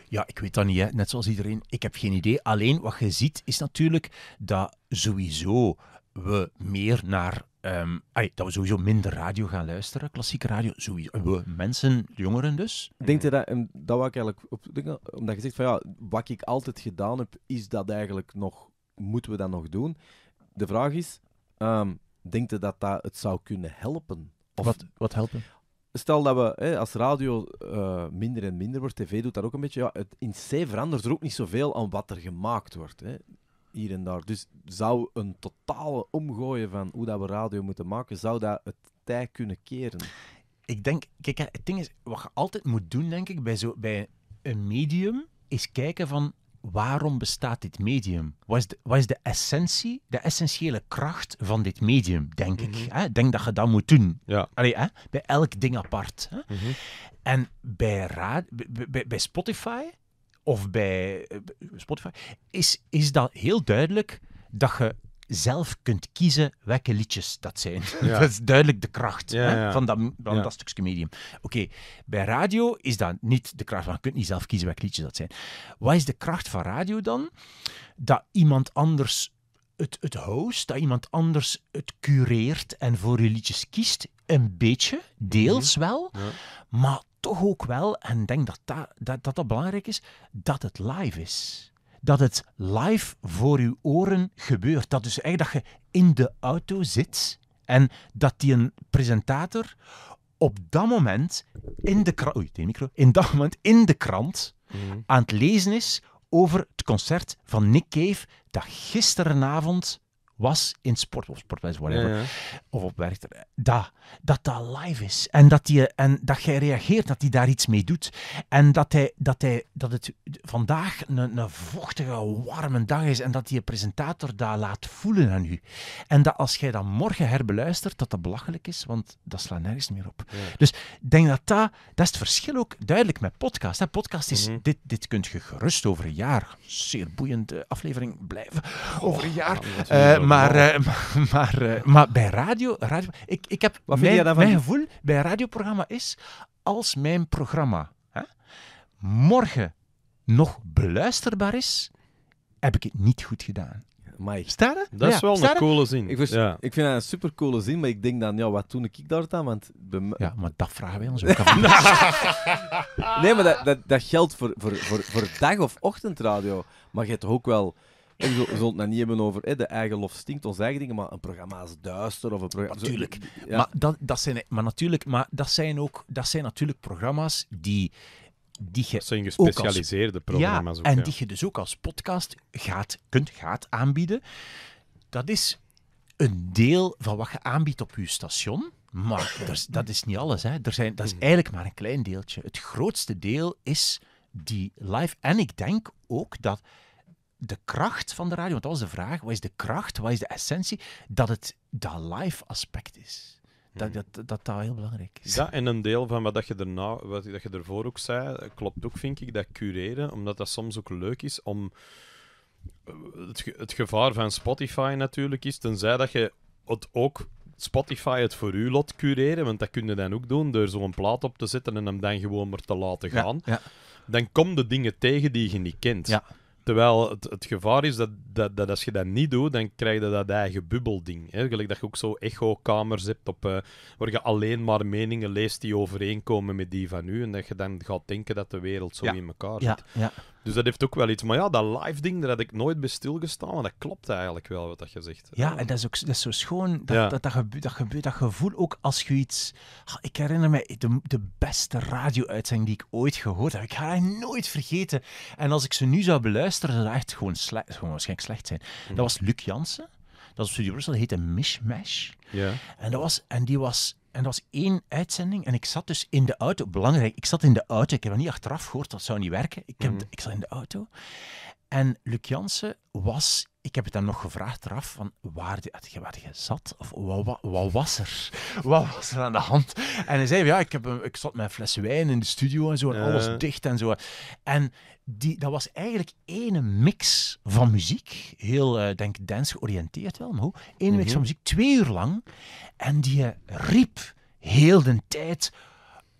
Ja, ik weet dat niet. Hè. Net zoals iedereen. Ik heb geen idee. Alleen wat je ziet is natuurlijk dat sowieso we meer naar. Ehm, dat we sowieso minder radio gaan luisteren, klassieke radio, sowieso. We mensen, jongeren dus. Denkt u dat, dat wou ik eigenlijk op, omdat je zegt van ja, wat ik altijd gedaan heb, is dat eigenlijk nog, moeten we dat nog doen? De vraag is, um, ehm, denkt u dat dat het zou kunnen helpen? Of, wat, wat helpen? stel dat we hè, als radio eh, minder en minder wordt, tv doet dat ook een beetje. Ja, het, in C verandert er ook niet zoveel aan wat er gemaakt wordt. Hè hier en daar. Dus zou een totale omgooien van hoe dat we radio moeten maken, zou dat het tij kunnen keren? Ik denk, kijk, het ding is, wat je altijd moet doen, denk ik, bij, zo, bij een medium, is kijken van waarom bestaat dit medium? Wat is de, wat is de essentie, de essentiële kracht van dit medium, denk mm ik. Denk dat je dat moet doen. Ja. hè? Bij elk ding apart. Hè? Mhm. En bij, bij Spotify of bij eh, Spotify, is, is dat heel duidelijk dat je zelf kunt kiezen welke liedjes dat zijn. dat is duidelijk de kracht van, dat, van medium. Oké, bij radio is dat niet de kracht, want je kunt niet zelf kiezen welke liedjes dat zijn. Wat is de kracht van radio dan? Dat iemand anders het, het host, dat iemand anders het cureert en voor je liedjes kiest. Een beetje, deels mhm. wel, maar toch ook wel, en denk dat dat, dat, dat, belangrijk is, dat het live is. Dat het live voor uw oren gebeurt. Dat dus eigenlijk dat je in de auto zit en dat die een presentator op dat moment in de krant, micro, in dat moment in de krant mhm. aan het lezen is over het concert van Nick Cave dat gisterenavond was in sport of sportwijs, whatever, of op werkt dat, dat dat live is. En dat, die, en dat jij reageert, dat hij daar iets mee doet. En dat, hij, dat, hij, dat het vandaag een, een vochtige, warme dag is en dat die presentator dat laat voelen aan u. En dat als jij dan morgen herbeluistert, dat dat belachelijk is, want dat slaat nergens meer op. Dus Dus denk dat, dat dat is het verschil ook duidelijk met podcast. Hè. Podcast is, mhm. dit, dit kunt je gerust over een jaar, zeer boeiende aflevering blijven, oh, over een jaar. Uh, maar, eh, maar, eh, maar bij radio, radio ik, ik heb Wat mijn, mijn gevoel bij een radioprogramma is, als mijn programma hè, morgen nog beluisterbaar is, heb ik het niet goed gedaan. Amai. Dat is wel een coole zin. Ik, ik, vind dat een coole zin, maar ik denk dan, ja, wat doe ik daar dan? Want ja, maar dat vragen wij ons ook af. nee, maar dat, dat, dat geldt voor, voor, voor, voor dag- of ochtendradio. Maar je hebt ook wel... En we zullen het niet hebben over hè, de eigen lof stinkt, onze eigen dingen, maar een programma is duister of een programma... Natuurlijk. Maar, dat, dat zijn, maar natuurlijk, maar dat zijn ook... Dat zijn natuurlijk programma's die... Die gespecialiseerde als, programma's. Ook, ja, en die je dus ook als podcast gaat, kunt gaat aanbieden. Dat is een deel van wat je aanbiedt op je station. Maar dat is, dat is niet alles. Hè. Er zijn, dat is hmm. eigenlijk maar een klein deeltje. Het grootste deel is die live. En ik denk ook dat de kracht van de radio, want dat was de vraag, wat is de kracht, wat is de essentie, dat het dat live aspect is. Dat hmm. dat, dat dat heel belangrijk is. Ja, en een deel van wat je, erna, wat je ervoor ook zei, klopt ook, vind ik, dat cureren, omdat dat soms ook leuk is om... Eh, het, het gevaar van Spotify natuurlijk is, tenzij dat je het ook Spotify het voor u lot cureren, want dat kun je dan ook doen door zo'n plaat op te zetten en hem dan gewoon maar te laten gaan. Dan kom de dingen tegen die je niet kent. Ja. Terwijl het, gevaar is dat, dat, als je dat niet doet, dan krijg je dat eigen bubbelding. Hè? Gelijk dat je ook zo echo-kamers hebt op, eh, waar je alleen maar meningen leest die overeenkomen met die van u. En dat je dan gaat denken dat de wereld zo in elkaar zit. Ja, ja. Dus dat heeft ook wel iets. Maar ja, dat live ding, daar had ik nooit bij stilgestaan. Maar dat klopt eigenlijk wel, wat dat je zegt. Ja, en dat is ook dat is zo schoon. Dat, dat, dat, gebeurt, dat gevoel ook als je iets... Ah, ik herinner me de, beste radio-uitzending die ik ooit gehoord heb. Ik ga haar nooit vergeten. En als ik ze nu zou beluisteren, zou dat echt gewoon, slecht, gewoon waarschijnlijk slecht zijn. Dat mhm. was Luc Jansen. Dat was Studio Brussel. Dat heette Mishmash. Ja. En, dat was, en die was en dat was één uitzending. En ik zat dus in de auto. Belangrijk, ik zat in de auto. Ik heb er niet achteraf gehoord, dat zou niet werken. Ik, heb, mhm. ik zat in de auto. En Luc Jansen was, ik heb het hem nog gevraagd eraf, van waar je, je zat? Of wat, wat, was er? Wat was er aan de hand? En hij zei, ja, ik, heb, ik zat met een fles wijn in de studio en zo, en alles dicht en zo. En die, dat was eigenlijk één mix van muziek, heel, eh, denk dance georiënteerd wel, maar hoe? Eén mix mhm. van muziek, twee uur lang. En die eh, riep heel de tijd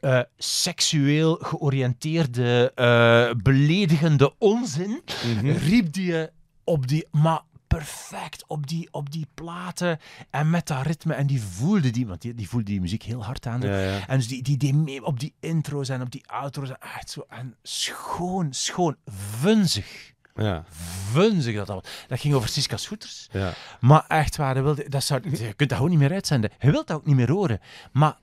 eh, seksueel georiënteerde, eh, beledigende onzin, mhm. riep die je eh, op die. Maar perfect op die, op die platen en met dat ritme. En die voelde die, want die, die voelde die muziek heel hard aan. En dus die, die, mee op die intro's en op die outro's. echt zo, en schoon, schoon, vunzig. Ja. Vunzig dat allemaal. Dat ging over Siska Scooters. Ja. Maar echt waar, wilde, dat zou, je kunt dat gewoon niet meer uitzenden. Je wilt dat ook niet meer horen. Maar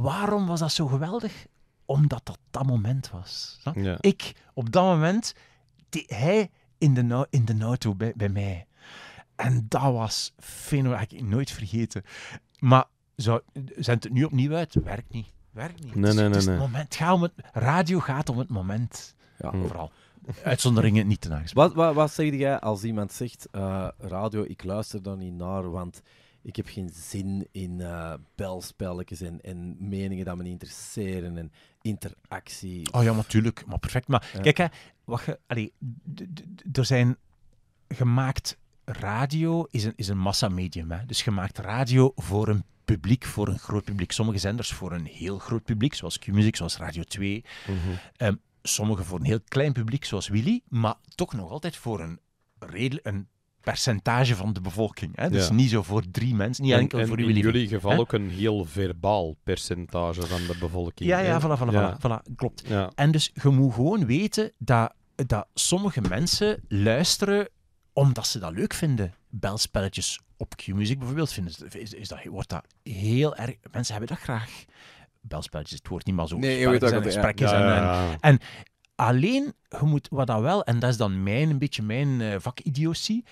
waarom was dat zo geweldig? Omdat dat dat moment was. Ik, op dat moment, hij in de, nou, in de auto bij, bij mij. En dat was fenomenaal. Ik nooit vergeten. Maar zo, zendt het nu opnieuw uit? Werkt niet. Werkt niet. Nee, het, nee, het, moment. Het gaat radio gaat om het moment. Ja. Hm. Vooral. Uitzonderingen niet te aanzien. Wat, wat, wat zeg jij als iemand zegt, eh, radio, ik luister dan niet naar, want ik heb geen zin in uh, belspelletjes en, en meningen dat me niet interesseren en interactie. Oh ja, natuurlijk, maar perfect. Maar kijk, hè, wat ge, allee, er zijn gemaakt radio is een, is een massamedium. Hè? Dus gemaakt radio voor een publiek, voor een groot publiek. Sommige zenders voor een heel groot publiek, zoals Q-Music, zoals Radio 2. Mm ehm, sommige voor een heel klein publiek, zoals Willy. Maar toch nog altijd voor een, redelijk, een percentage van de bevolking. Hè? Dus niet zo voor drie mensen, niet enkel voor jullie. in jullie geval ook een heel verbaal percentage van de bevolking. Ja, ja, voilà, voilà, klopt. En dus je moet gewoon weten dat, dat sommige mensen luisteren omdat ze dat leuk vinden. Belspelletjes op Q-music bijvoorbeeld vinden is, dat, wordt dat heel erg... Mensen hebben dat graag. Belspelletjes, het wordt niet maar zo. Nee, je weet dat en, Alleen, je moet wat dat wel, en dat is dan mijn, een beetje mijn uh, vakidiotie,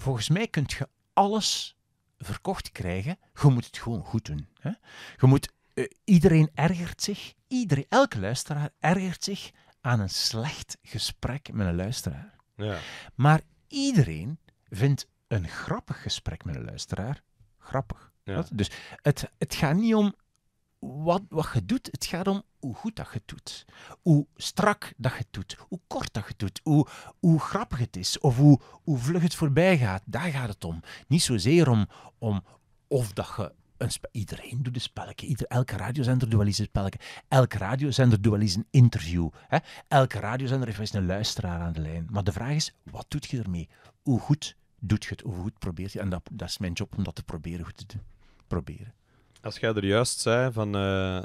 volgens mij kun je alles verkocht krijgen. Je moet het gewoon goed doen. Hè? Je moet, eh, iedereen ergert zich, iedereen, elke luisteraar ergert zich aan een slecht gesprek met een luisteraar. Ja. Maar iedereen vindt een grappig gesprek met een luisteraar grappig. Ja. Dus het, het gaat niet om wat, wat je doet. Het gaat om hoe goed dat je het doet. Hoe strak dat je het doet. Hoe kort dat je het doet. Hoe, hoe grappig het is. Of hoe, hoe vlug het voorbij gaat. Daar gaat het om. Niet zozeer om, om of dat je een iedereen doet een spelletje. Ieder, elke radiozender doet wel eens een spelletje. Elke radiozender doet wel eens een interview. Hè? Elke radiozender heeft wel eens een luisteraar aan de lijn. Maar de vraag is, wat doet je ermee? Hoe goed doet je het? Hoe goed probeert je? En dat, dat is mijn job om dat te proberen goed te doen. Proberen als jij er juist zei van eh,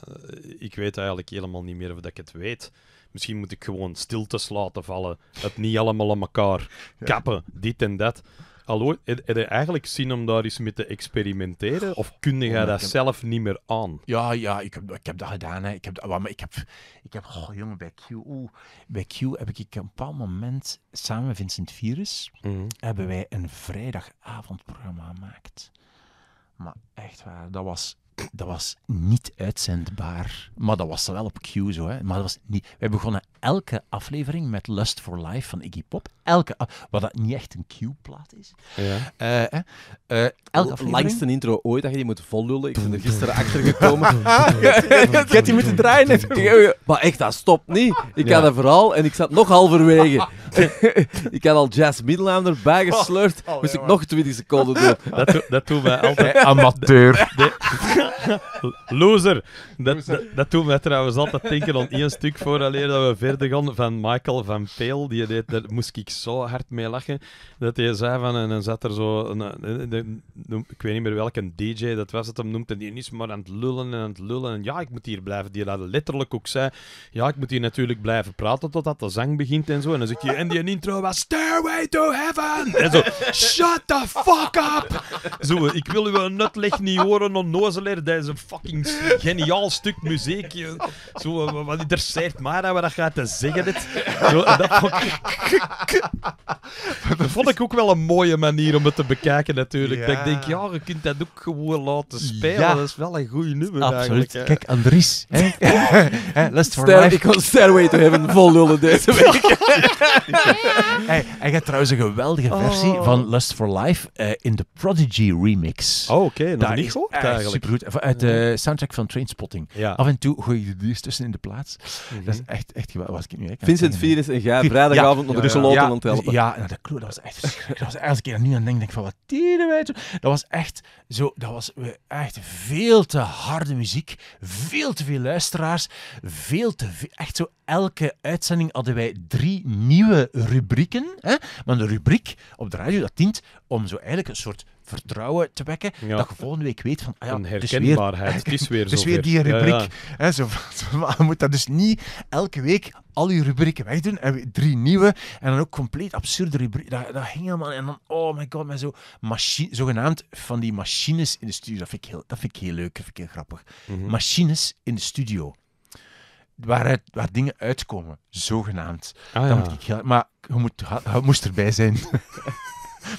ik weet eigenlijk helemaal niet meer of dat ik het weet. Misschien moet ik gewoon stiltes laten vallen. Het niet allemaal aan elkaar kappen, dit en dat. Hallo, heb je eigenlijk zin om daar eens mee te experimenteren? Of kun jij dat zelf niet meer aan? Ja, ja, ik heb, ik heb dat gedaan. Hè. Ik heb, maar ik heb, ik heb jongen, bij Q, bij Q heb ik op een bepaald moment samen met Vincent Virus mhm. hebben wij een vrijdagavondprogramma gemaakt. Maar echt waar, dat was dat was niet uitzendbaar. Maar dat was wel op Q zo. Hè. Maar dat was niet... Wij begonnen elke aflevering met Lust for Life van Iggy Pop. Elke af... Wat dat niet echt een Q-plaat is. Ja. Uh, elke aflevering... Langste intro ooit dat je die moet vollullen. Ik ben er gisteren achter gekomen. Ah, je hebt die moeten draaien. maar echt, dat stopt niet. Ik had dat vooral en ik zat nog halverwege. ik had al Jazz Middelland erbij oh. gesleurd. Oh, Moest ik nog 20 seconden doen. Dat, dat doen wij altijd amateur. Loser. Dat, dat, dat doet trouwens altijd denken aan één stuk vooraleer dat we verder gaan van Michael van Peel. Die deed, daar moest ik zo hard mee lachen. Dat hij zei van, en dan zat er zo, een, ik weet niet meer welke DJ dat was, dat hem noemt. En die is maar aan het lullen en aan het lullen. ja, ik moet hier blijven. Die laat letterlijk ook zei, ja, ik moet hier natuurlijk blijven praten totdat de zang begint en zo. En dan zeg je, en die intro was Stairway to Heaven. En zo, shut the fuck up. Zo, ik wil uw nutleg niet horen, onnozeling dat is een fucking geniaal stuk muziek. Zo, wat interesseert mij dat dat gaat te zeggen? Dit. dat, vond ik... ook wel een mooie manier om het te bekijken, natuurlijk. Dat ik denk, ja, je kunt dat ook gewoon laten spelen. Ja. Dat is wel een goede nummer. Absoluut. Eigenlijk. Kijk, Andries. Hè? hè? Lust for life. Ik kon Stairway to Heaven vol lullen deze week. hey, hij gaat trouwens een geweldige oh. versie van Lust for Life eh, in de Prodigy remix. Oh, oké. Okay. Nog niet gehoord eigenlijk. Uit de soundtrack van Trainspotting. Af en toe gooi je die tussen in de plaats. Mhm. Dat is echt, echt geweldig. Was ik nu Vincent Vieres en jij vrijdagavond nog Brussel Loten aan het helpen. Ja, nou, dat, dat was echt Als ik er nu aan denk, denk van wat deden wij toen. Dat was echt zo, dat was echt veel te harde muziek. Veel te veel luisteraars. Veel te echt zo elke uitzending hadden wij drie nieuwe rubrieken. Hè? Maar de rubriek op de radio, dat dient om zo eigenlijk een soort vertrouwen te wekken. Dat je volgende week weet van... Ah ja, herkenbaarheid. het is weer, het weer die rubriek. hè, zo, ah, je moet dat dus niet elke week al je rubrieken wegdoen. En drie nieuwe. En dan ook compleet absurde rubrieken. Dat, dat ging helemaal... En dan, oh my god, met zo machine, zogenaamd van die machines in de studio. Dat vind ik heel, dat vind ik heel leuk. Dat vind ik heel grappig. Mhm. Machines in de studio. Waaruit, waar dingen uitkomen, zogenaamd. Ah, dat moet ik maar je, moet, je moest erbij zijn.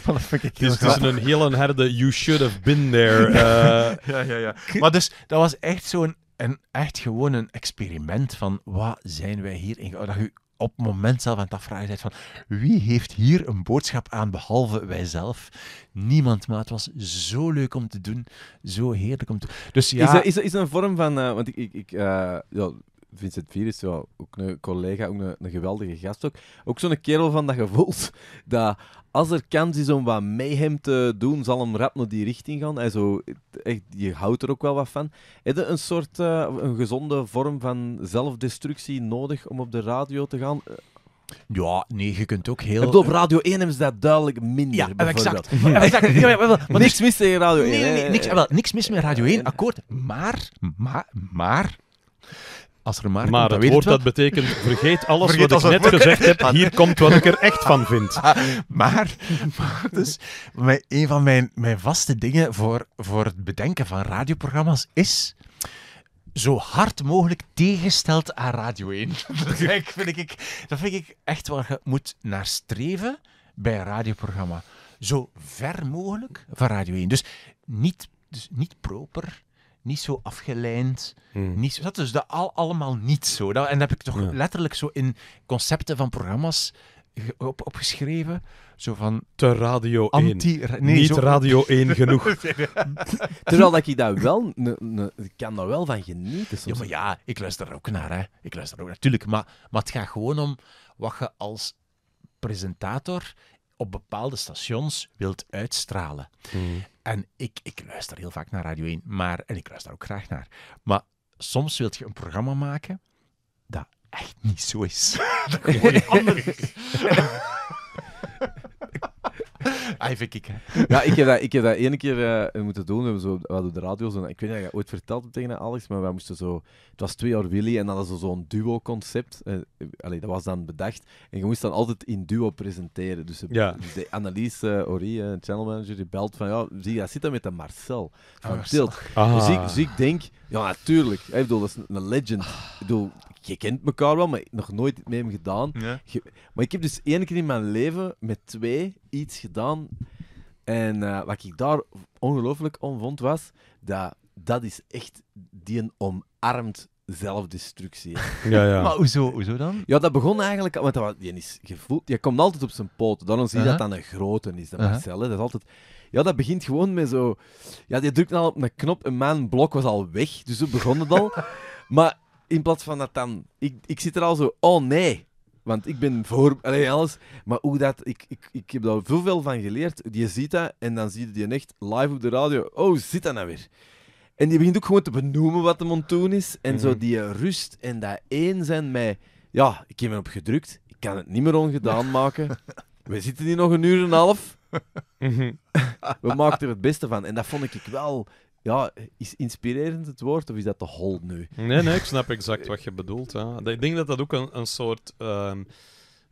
dat vind ik heel dus, dus een hele harde you should have been there. Eh. ja, ja, ja. Maar dus, dat was echt zo'n een, echt gewoon een experiment van wat zijn wij hier in... Dat u op het moment zelf aan het afvragen bent van wie heeft hier een boodschap aan behalve wijzelf? Niemand, maar het was zo leuk om te doen, zo heerlijk om te Dus ja... Is dat, is is een vorm van... Eh, want ik... ik, ik eh, ja, Vincent Vier is wel ook een collega, ook een, geweldige gast ook. Ook zo'n kerel van dat gevoel dat als er kans is om wat mee hem te doen, zal hem rap naar die richting gaan. En zo, echt, je houdt er ook wel wat van. Heb je een soort eh, een gezonde vorm van zelfdestructie nodig om op de radio te gaan? Ja, nee, je kunt ook heel... Ik op Radio 1 hebben ze dat duidelijk minder, ja, Exact. exact. maar, niks mis tegen Radio 1. Nee, nee, nee, niks, wel, niks mis met Radio 1, akkoord. Maar, maar, maar... Als er maar, maar het woord dat betekent, vergeet alles wat ik net gezegd heb, hier komt wat ik er echt van vind. Ah, maar, maar dus, mijn, een van mijn, mijn vaste dingen voor, voor het bedenken van radioprogramma's is zo hard mogelijk tegengesteld aan Radio 1. dat, vind ik, dat vind ik echt waar je moet naar streven bij een radioprogramma. Zo ver mogelijk van Radio 1. Dus niet, dus niet proper, niet zo afgeleind. Hmm. Niet dat is dat al, allemaal niet zo. Dat, en dat heb ik toch letterlijk zo in concepten van programma's op, opgeschreven. Zo van... Te Radio 1. nee, niet Radio 1 genoeg. Terwijl dat ik daar wel... Ne, kan daar wel van genieten soms. Ja, maar ja, ik luister er ook naar, hè. Ik luister er ook natuurlijk. Maar, maar het gaat gewoon om wat je als presentator op bepaalde stations wilt uitstralen. Hmm. En ik, ik luister heel vaak naar Radio 1, maar, en ik luister daar ook graag naar. Maar soms wilt je een programma maken dat echt niet zo is. dat gewoon anders is. even Ja, ik heb dat, ik heb dat ene keer uh, moeten doen. We, hebben zo, we hadden de radio zo... Ik weet niet of je ooit verteld hebt tegen Alex, maar wij moesten zo... Het was twee jaar Willy en dan hadden ze zo'n duo-concept. Uh, allee, dat was dan bedacht. En je moest dan altijd in duo presenteren. Dus, ja. de analyse uh, Ori, uh, channel manager, die belt van... Ja, zie, dat zit dan met de Marcel van ah, ah. Dus, ik, dus, ik, denk... Ja, natuurlijk. Ik bedoel, dat is een legend. Ik bedoel, je kent elkaar wel, maar nog nooit mee met hem gedaan. maar ik heb dus één keer in mijn leven met twee iets gedaan. En eh, wat ik daar ongelooflijk om vond was, dat, dat is echt die een omarmd zelfdestructie. Ja, ja. maar hoezo, hoezo dan? Ja, dat begon eigenlijk... Want je, is gevoeld, je komt altijd op zijn poten. Dan zie je dat uh-huh. dat een grote is, dat uh-huh. Marcel. dat is altijd... Ja, dat begint gewoon met zo... Ja, je drukt al op een knop en mijn blok was al weg. Dus zo begon het al. maar in plaats van dat dan... Ik, ik zit er al zo, oh nee. Want ik ben voor... alles. Maar hoe dat... Ik, ik, ik heb daar veel, veel van geleerd. Je ziet dat en dan zie je die echt live op de radio. Oh, zit dat nou weer? En die begint ook gewoon te benoemen wat de monotone is. En zo mhm. die rust en dat één zijn Ja, ik heb erop gedrukt. Ik kan het niet meer ongedaan maken. We zitten hier nog een uur en een half. Mhm. We maken er het beste van. En dat vond ik wel ja, is inspirerend het woord of is dat de hol nu? Nee, nee, ik snap exact wat je bedoelt. Ja. Ik denk dat dat ook een, een soort. Ehm,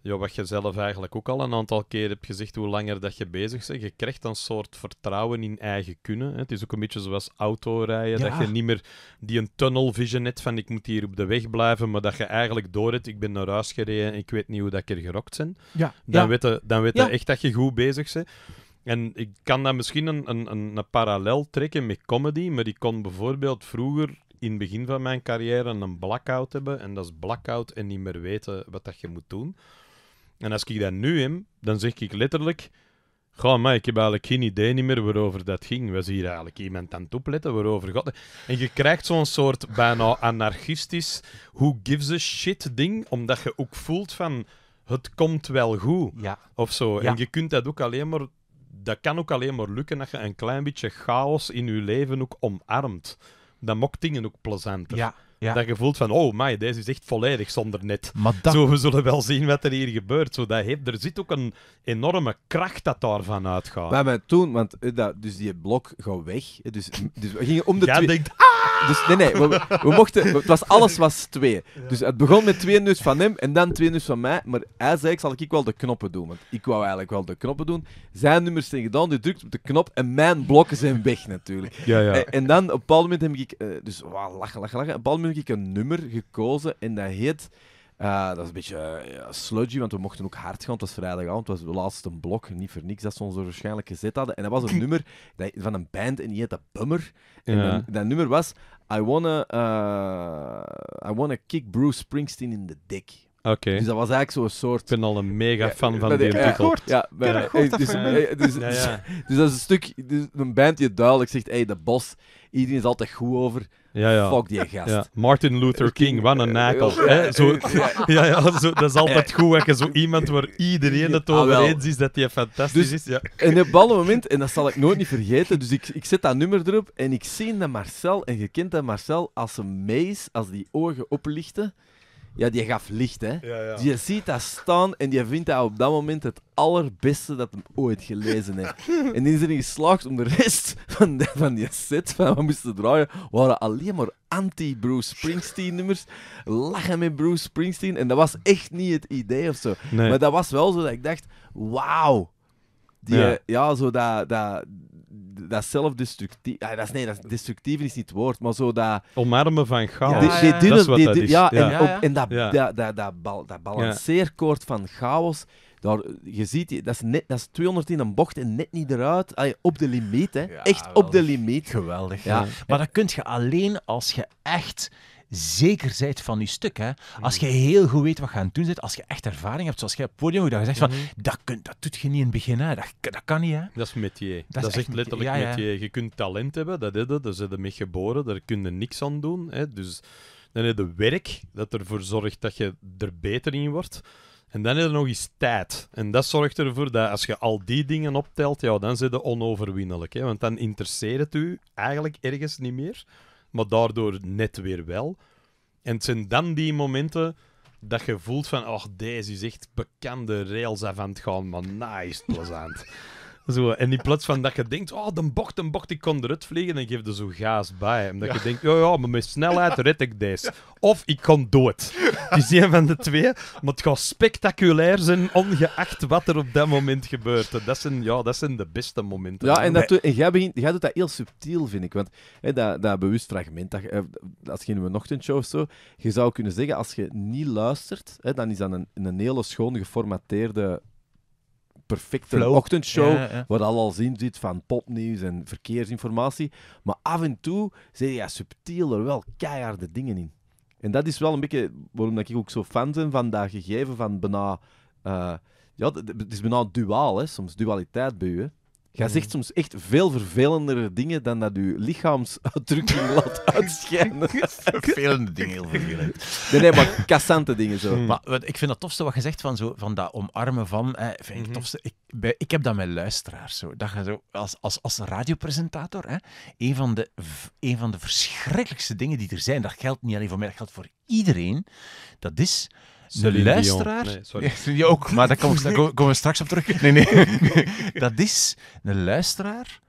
ja, wat je zelf eigenlijk ook al een aantal keer hebt gezegd, hoe langer dat je bezig bent, je krijgt een soort vertrouwen in eigen kunnen. Hè. Het is ook een beetje zoals autorijden, dat je niet meer die een tunnel vision hebt van ik moet hier op de weg blijven, maar dat je eigenlijk door het, ik ben naar huis gereden en ik weet niet hoe dat ik er gerokt ben. Ja. Dan ja. weet, je, dan weet je echt dat je goed bezig bent. En ik kan daar misschien een, een, een parallel trekken met comedy, maar ik kon bijvoorbeeld vroeger in het begin van mijn carrière een blackout hebben. En dat is blackout en niet meer weten wat dat je moet doen. En als ik dat nu heb, dan zeg ik letterlijk... Goh, maar ik heb eigenlijk geen idee niet meer waarover dat ging. We Was hier eigenlijk iemand aan het opletten waarover God... En je krijgt zo'n soort bijna anarchistisch who gives a shit ding, omdat je ook voelt van... Het komt wel goed, ja. of zo. En je kunt dat ook alleen maar dat kan ook alleen maar lukken als je een klein beetje chaos in je leven ook omarmt. Dat maakt dingen ook plezanter. Dat je voelt van, oh my, deze is echt volledig zonder net. Zo, we zullen wel zien wat er hier gebeurt. Zo, dat heeft, er zit ook een enorme kracht dat daarvan uitgaat. Maar, maar toen, want eh, dat, dus die blok gaat weg. Dus, dus we gingen om de Jij twee... Ah, dus nee, nee, we, mochten, het was, alles was twee. Dus het begon met twee nummers van hem en dan twee nummers van mij. Maar hij zei, ik zal ik wel de knoppen doen. Want ik wou eigenlijk wel de knoppen doen. Zijn nummers zijn gedaan, die drukt op de knop en mijn blokken zijn weg natuurlijk. Ja, ja. Eh, en, dan op een bepaald moment heb ik, eh, dus wow, lachen, lachen, lachen. Op een bepaald moment heb ik een nummer gekozen en dat heet... Eh, dat is een beetje uh, sludgy, want we mochten ook hard gaan. Het was vrijdagavond, het was de laatste blok. Niet voor niks dat ze ons er waarschijnlijk gezet hadden. En dat was een nummer dat, van een band en die heette Bummer. En dat, nummer was I wanna, eh, I wanna kick Bruce Springsteen in the dick. Oké. Dus dat was eigenlijk zo'n soort... Ik ben al een mega fan van die ja, titel. Dus- dus- ja, ja, dus, dus, dus, dus, dat is een stuk... Dus een band die duidelijk zegt, hey, de bos, iedereen is altijd goed over. Ja, ja. Fuck die gast. Martin Luther King, wat een nakel. ja, ja, dat is altijd goed. Dat zo iemand waar iedereen het ah, over eens is dat hij fantastisch dus is. Ja. En op een bepaald moment, en dat zal ik nooit niet vergeten, dus ik, ik zet dat nummer erop en ik zie dat Marcel, en je kent dat Marcel als een meis, als die ogen oplichten. Ja, die gaf licht, hè. Ja, ziet dat staan en die vindt dat op dat moment het allerbeste dat hem ooit gelezen heeft. en die is geslaagd om de rest van, van die set van we moesten draaien, waren alleen maar anti-Bruce Springsteen-nummers. Lachen met Bruce Springsteen. En dat was echt niet het idee of zo. Maar dat was wel zo dat ik dacht, wauw. Die, ja. ja, zo dat, dat zelfdestructief... Ah, dat is, nee, dat destructief is niet het woord, maar zo dat... Omarmen van chaos. dat is Ja, en, dat, dat, dat, dat, bal, dat balanceerkoord van chaos... Daar, je ziet, dat is, net, dat is 200 in een bocht en net niet eruit. op de limiet, hè. echt op de limiet. Geweldig. Ja. Maar dat kun je alleen als je echt zeker van je stuk. Hè? Als mm. je heel goed weet wat je aan het doen zit als je echt ervaring hebt, zoals je op het podium dat je zegt van, mhm. dat, dat doet je niet in het begin, Dat, dat kan niet. Hè? Dat is met je dat is echt, letterlijk ja, ja. Je kunt talent hebben, dat is dat, daar zijn mee geboren, daar kun je niks aan doen. Hè? Dus dan heb je werk dat ervoor zorgt dat je er beter in wordt. En dan heb je nog eens tijd. En dat zorgt ervoor dat als je al die dingen optelt, ja, dan zit je onoverwinnelijk. Hè? Want dan interesseert het u eigenlijk ergens niet meer maar daardoor net weer wel. En het zijn dan die momenten dat je voelt van, ach, deze is echt bekende rails af aan het gaan, maar nice, plezant. Zo, en in plaats van dat je denkt, oh, dan bocht, de bocht, ik kon eruit vliegen, dan geef je zo gaas bij. Omdat je denkt, ja, ja, maar met snelheid red ik deze. Of ik kan dood. Het is een van de twee, maar het gaat spectaculair zijn, ongeacht wat er op dat moment gebeurt. dat zijn, ja, dat zijn de beste momenten. Ja, en, dat, en jij, begint, jij doet dat heel subtiel, vind ik. Want hè, dat, dat bewust fragment, dat, eh, als we in een ochtendshow of zo, je zou kunnen zeggen, als je niet luistert, hè, dan is dat een, een hele schoon geformateerde perfecte ochtendshow, wat al waar alles in zit van popnieuws en verkeersinformatie. Maar af en toe zit je subtiel er wel keiharde dingen in. En dat is wel een beetje waarom ik ook zo fan ben van dat gegeven van bijna... Eh, ja, het is bijna duaal, hè, soms dualiteit bij je zegt soms echt veel vervelendere dingen dan dat je lichaamsuitdrukking laat uitschijnen. vervelende dingen, heel vervelend. Nee, nee, maar cassante dingen zo. Maar wat, ik vind dat tofste wat je zegt van, zo, van dat omarmen van, vind ik mhm. tofste. Ik, ik heb dat met luisteraars zo. Dat je zo als, als, als radiopresentator, hè, een, van de, een van de verschrikkelijkste dingen die er zijn, dat geldt niet alleen voor mij, dat geldt voor iedereen, dat is een luisteraar. sorry. ook, maar daar komen kom we straks op terug. Nee, nee. Dat is een luisteraar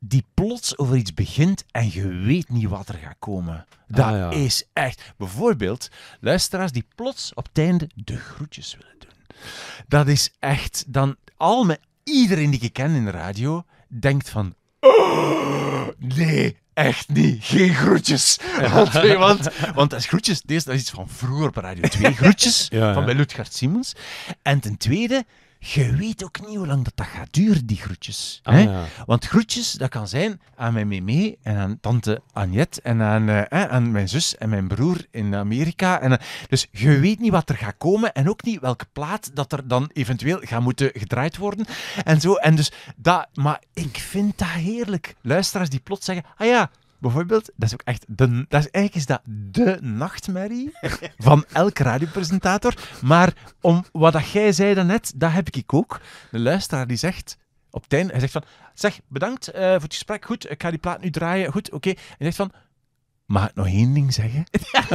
die plots over iets begint en je weet niet wat er gaat komen. Dat ah, is echt. Bijvoorbeeld, luisteraars die plots op het einde de groetjes willen doen. Dat is echt. Dan al met iedereen die ik ken in de radio denkt van. Oh, nee, echt niet. Geen groetjes. Want, want, want dat is groetjes, deze, dat iets van vroeger op Radio 2. Groetjes van bij Ludgard Simons. En ten tweede, je weet ook niet hoe lang dat, dat gaat duren, die groetjes. Ah, hè? Want groetjes, dat kan zijn aan mijn meme en aan tante Anjet en aan, eh, aan mijn zus en mijn broer in Amerika. En, eh, dus je weet niet wat er gaat komen en ook niet welke plaat dat er dan eventueel gaat moeten gedraaid worden. En zo. En dus dat, maar ik vind dat heerlijk. Luisteraars die plots zeggen, ah ja, Bijvoorbeeld, dat is ook echt de, dat is eigenlijk is dat de nachtmerrie van elke radiopresentator. Maar om wat dat jij zei daarnet, dat heb ik ook. De luisteraar die zegt op het hij zegt van, zeg, bedankt eh, voor het gesprek, goed, ik ga die plaat nu draaien, goed, oké. En hij zegt van, mag ik nog één ding zeggen?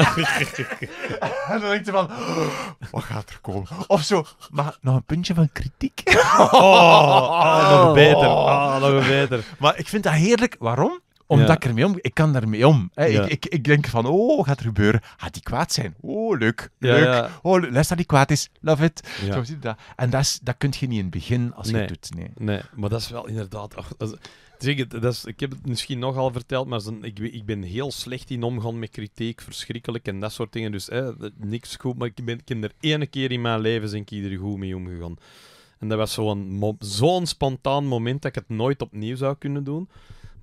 en dan denkt hij van, oh, wat gaat er komen? Of zo, maar nog een puntje van kritiek? Oh, oh, nog beter, oh, oh nog beter. Maar ik vind dat heerlijk, waarom? Omdat ja. ik ermee om... Ik kan daarmee om. Ik, ik, denk van, oh, gaat er gebeuren? Gaat die kwaad zijn? Oh, leuk. Leuk. Oh, le les dat die kwaad is. Love it. Zo dat. En dat, is, dat kun je niet in het begin als je het doet. Nee. nee, maar dat is wel inderdaad... Ach, dat dat is, ik heb het misschien nogal verteld, maar ik, ik, ben heel slecht in omgaan met kritiek, verschrikkelijk en dat soort dingen. Dus hè, niks goed, maar ik ben ik er ene keer in mijn leven zijn ik er goed mee omgegaan. En dat was zo'n zo spontaan moment dat ik het nooit opnieuw zou kunnen doen.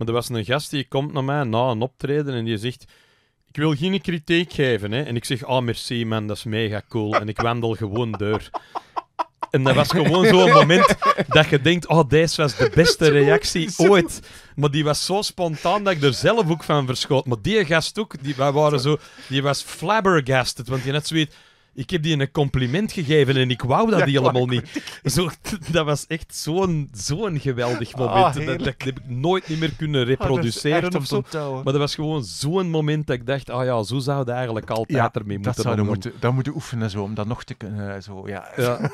Maar er was een gast die komt naar mij na een optreden en die zegt... Ik wil geen kritiek geven, hè. En ik zeg, ah, oh, merci man, dat is mega cool. En ik wandel gewoon door. En dat was gewoon zo'n moment dat je denkt, oh, deze was de beste reactie ooit. Maar die was zo spontaan dat ik er zelf ook van verschoot. Maar die gast ook, die, wij waren zo, die was flabbergasted, want die net zoiets... Ik heb die een compliment gegeven en ik wou dat die helemaal niet. dat was echt zo'n zo'n geweldig ah, moment. dat, heb ik nooit niet meer kunnen ah, reproduceren of Maar dat was gewoon zo'n moment dat ik dacht, ah ja, zo zou je eigenlijk altijd ja, ermee moeten dat zouden moeten, Dat moeten oefenen zo, om dat nog te kunnen. Eh, zo, ja.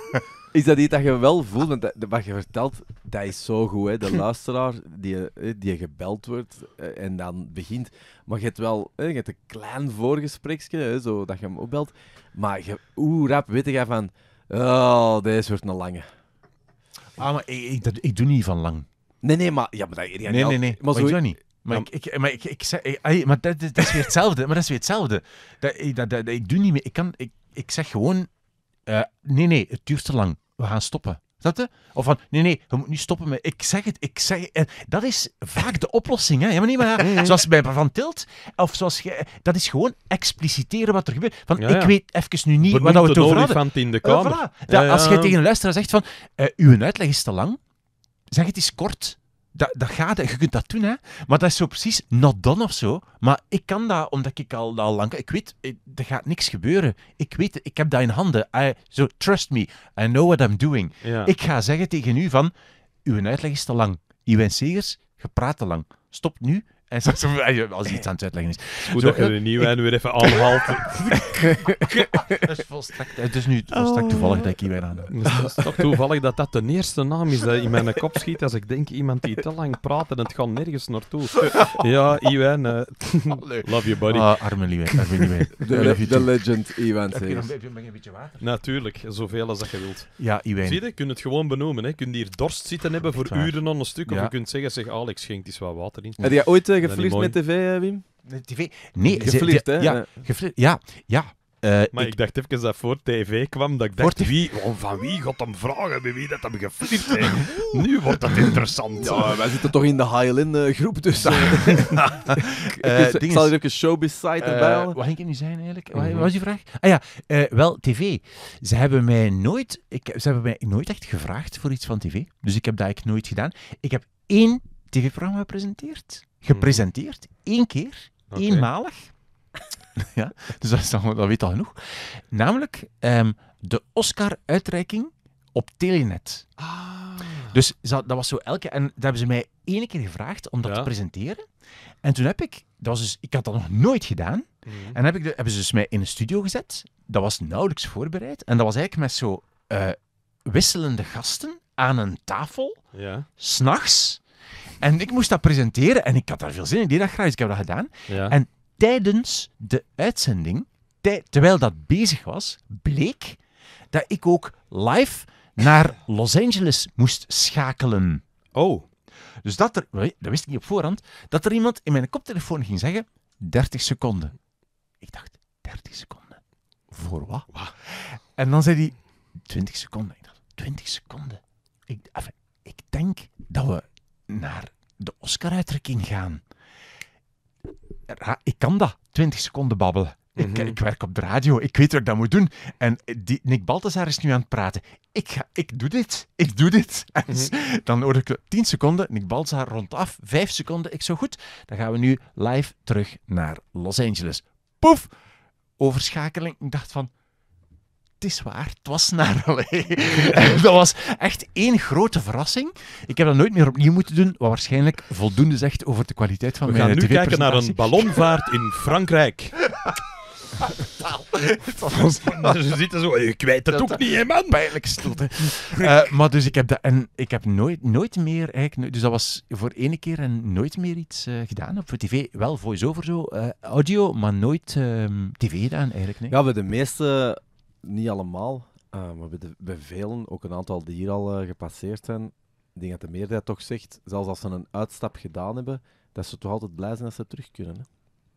Is dat iets dat je wel voelt? Want dat, wat je vertelt, dat is zo goed. Hè? De luisteraar die, eh, die gebeld wordt eh, en dan begint. Maar je hebt wel hè, je hebt een klein voorgesprekje, zo, dat je hem opbelt. Maar je, hoe rap weet jij van... Oh, deze wordt een lange. Ah, maar ik, ik, ik doe niet van lang. Nee, nee, maar... Ja, maar dat, nee, nee, nee, nee. Maar, zo, niet. Maar, ik, ik, maar, ik, ik, ik, maar dat, dat, is weer hetzelfde. maar dat is weer hetzelfde. Dat, dat, dat, ik doe niet meer. Ik, kan, ik, ik zeg gewoon... Uh, nee, nee, het duurt te lang. We gaan stoppen. Snap Of van, nee, nee, je moet nu stoppen met, ik zeg het, ik zeg en Dat is vaak de oplossing, hè. Ja, maar niet maar, zoals bij Van Tilt, of zoals, dat is gewoon expliciteren wat er gebeurt. Van, ik weet even nu niet wat waar we het over hadden. in de kamer. als jij tegen een luisteraar zegt van, uh, uw uitleg is te lang, zeg het eens kort dat, dat gaat, je kunt dat doen, hè. Maar dat is zo precies not done of zo. Maar ik kan dat, omdat ik al, al lang... Ik weet, eh, er gaat niks gebeuren. Ik weet ik heb dat in handen. so, trust me, I know what I'm doing. Ik ga zeggen tegen u van, uw uitleg is te lang. Iwijn Segers, je praat te lang. Stop nu, en zo, zo, als iets aan het uitleggen is. Goed dat je er eh, en weer even aanhaalt. het is nu volstrekt toevallig dat ik hier weer aan Het is toevallig dat dat de eerste naam is dat in mijn kop schiet als ik denk iemand die te lang praat en het gaat nergens naartoe. ja, Iwan. Eh, love you, buddy. Ah, arme Iwan. de, The legend Iwan. Heb je een beetje water? Natuurlijk, zoveel als dat je wilt. Ja, Iwan. Zie je, kun het gewoon benoemen. Hè. Kun je hier dorst zitten hebben voor uren aan een stuk. Of je kunt zeggen, zeg Alex, schenk eens wat water in. Heb jij ooit eh, je met tv, eh, Wim? Met tv? Nee. hè? Ja, eh. ja, ja. Eh, maar ik... dacht even dat voor tv kwam, dat ik dacht, wie, van wie gaat hem vragen, bij wie dat hem geflipt heeft. nu wordt dat interessant. Ja, wij zitten toch in de HLN-groep, dus... ik zal er ook een showbiz-site erbij halen. Wat ging ik nu zijn, eigenlijk? Wat mhm. was die vraag? Ah ja, wel, tv. Ze hebben, mij nooit, ik, ze hebben mij nooit echt gevraagd voor iets van tv. Dus ik heb dat eigenlijk nooit gedaan. Ik heb één tv-programma gepresenteerd gepresenteerd. Eén keer, eenmalig. ja, dus dat, is dan, dat weet al genoeg. Namelijk ehm, de Oscar-uitreiking op Telenet. Ah. Dus dat, dat was zo elke... En daar hebben ze mij één keer gevraagd om dat te presenteren. En toen heb ik... Dat was dus, ik had dat nog nooit gedaan. Mhm. En heb ik de, hebben ze dus mij in een studio gezet. Dat was nauwelijks voorbereid. En dat was eigenlijk met zo eh, wisselende gasten aan een tafel. Ja. S'nachts. En ik moest dat presenteren en ik had daar veel zin in. Ik deed graag, ik heb dat gedaan. En tijdens de uitzending, terwijl dat bezig was, bleek dat ik ook live naar Los Angeles moest schakelen. Oh. Dus dat er, dat wist ik niet op voorhand, dat er iemand in mijn koptelefoon ging zeggen: 30 seconden. Ik dacht: 30 seconden. Voor wat? En dan zei hij: 20 seconden. Ik dacht: 20 seconden. Ik, ik denk dat we Mhm. naar de Oscar-uitrekking gaan. ik kan dat, 20 seconden babbelen. Ik, mhm. ik, werk op de radio, ik weet wat ik dat moet doen. En Nick Balthazar is nu aan het praten. Ik, ga, ik doe dit, ik doe dit. Mhm. Dan hoor ik 10 seconden, Nick Balthazar rondaf, 5 seconden, ik zo goed. Dan gaan we nu live terug naar Los Angeles. Poef, overschakeling. Ik dacht van, het is waar, het was naar dat was echt één grote verrassing. Ik heb dat nooit meer opnieuw moeten doen, wat waarschijnlijk voldoende zegt over de kwaliteit van We mijn tv We gaan nu kijken naar een ballonvaart in Frankrijk. Ze zitten zo, je kwijt het ook eh, niet, hè, man. Pijnlijk hè. Eh, maar dus ik heb dat, en ik heb nooit, nooit meer, eigenlijk, dus dat was voor ene keer en nooit meer iets eh, gedaan op tv. Wel voice-over zo, audio, maar nooit ehm, tv gedaan eigenlijk. Nee. Ja, bij de meeste niet allemaal, eh, maar bij, de, velen, ook een aantal die hier al eh, gepasseerd zijn, ik denk dat de meerderheid toch zegt, zelfs als ze een uitstap gedaan hebben, dat ze toch altijd blij zijn dat ze terug kunnen. Hè?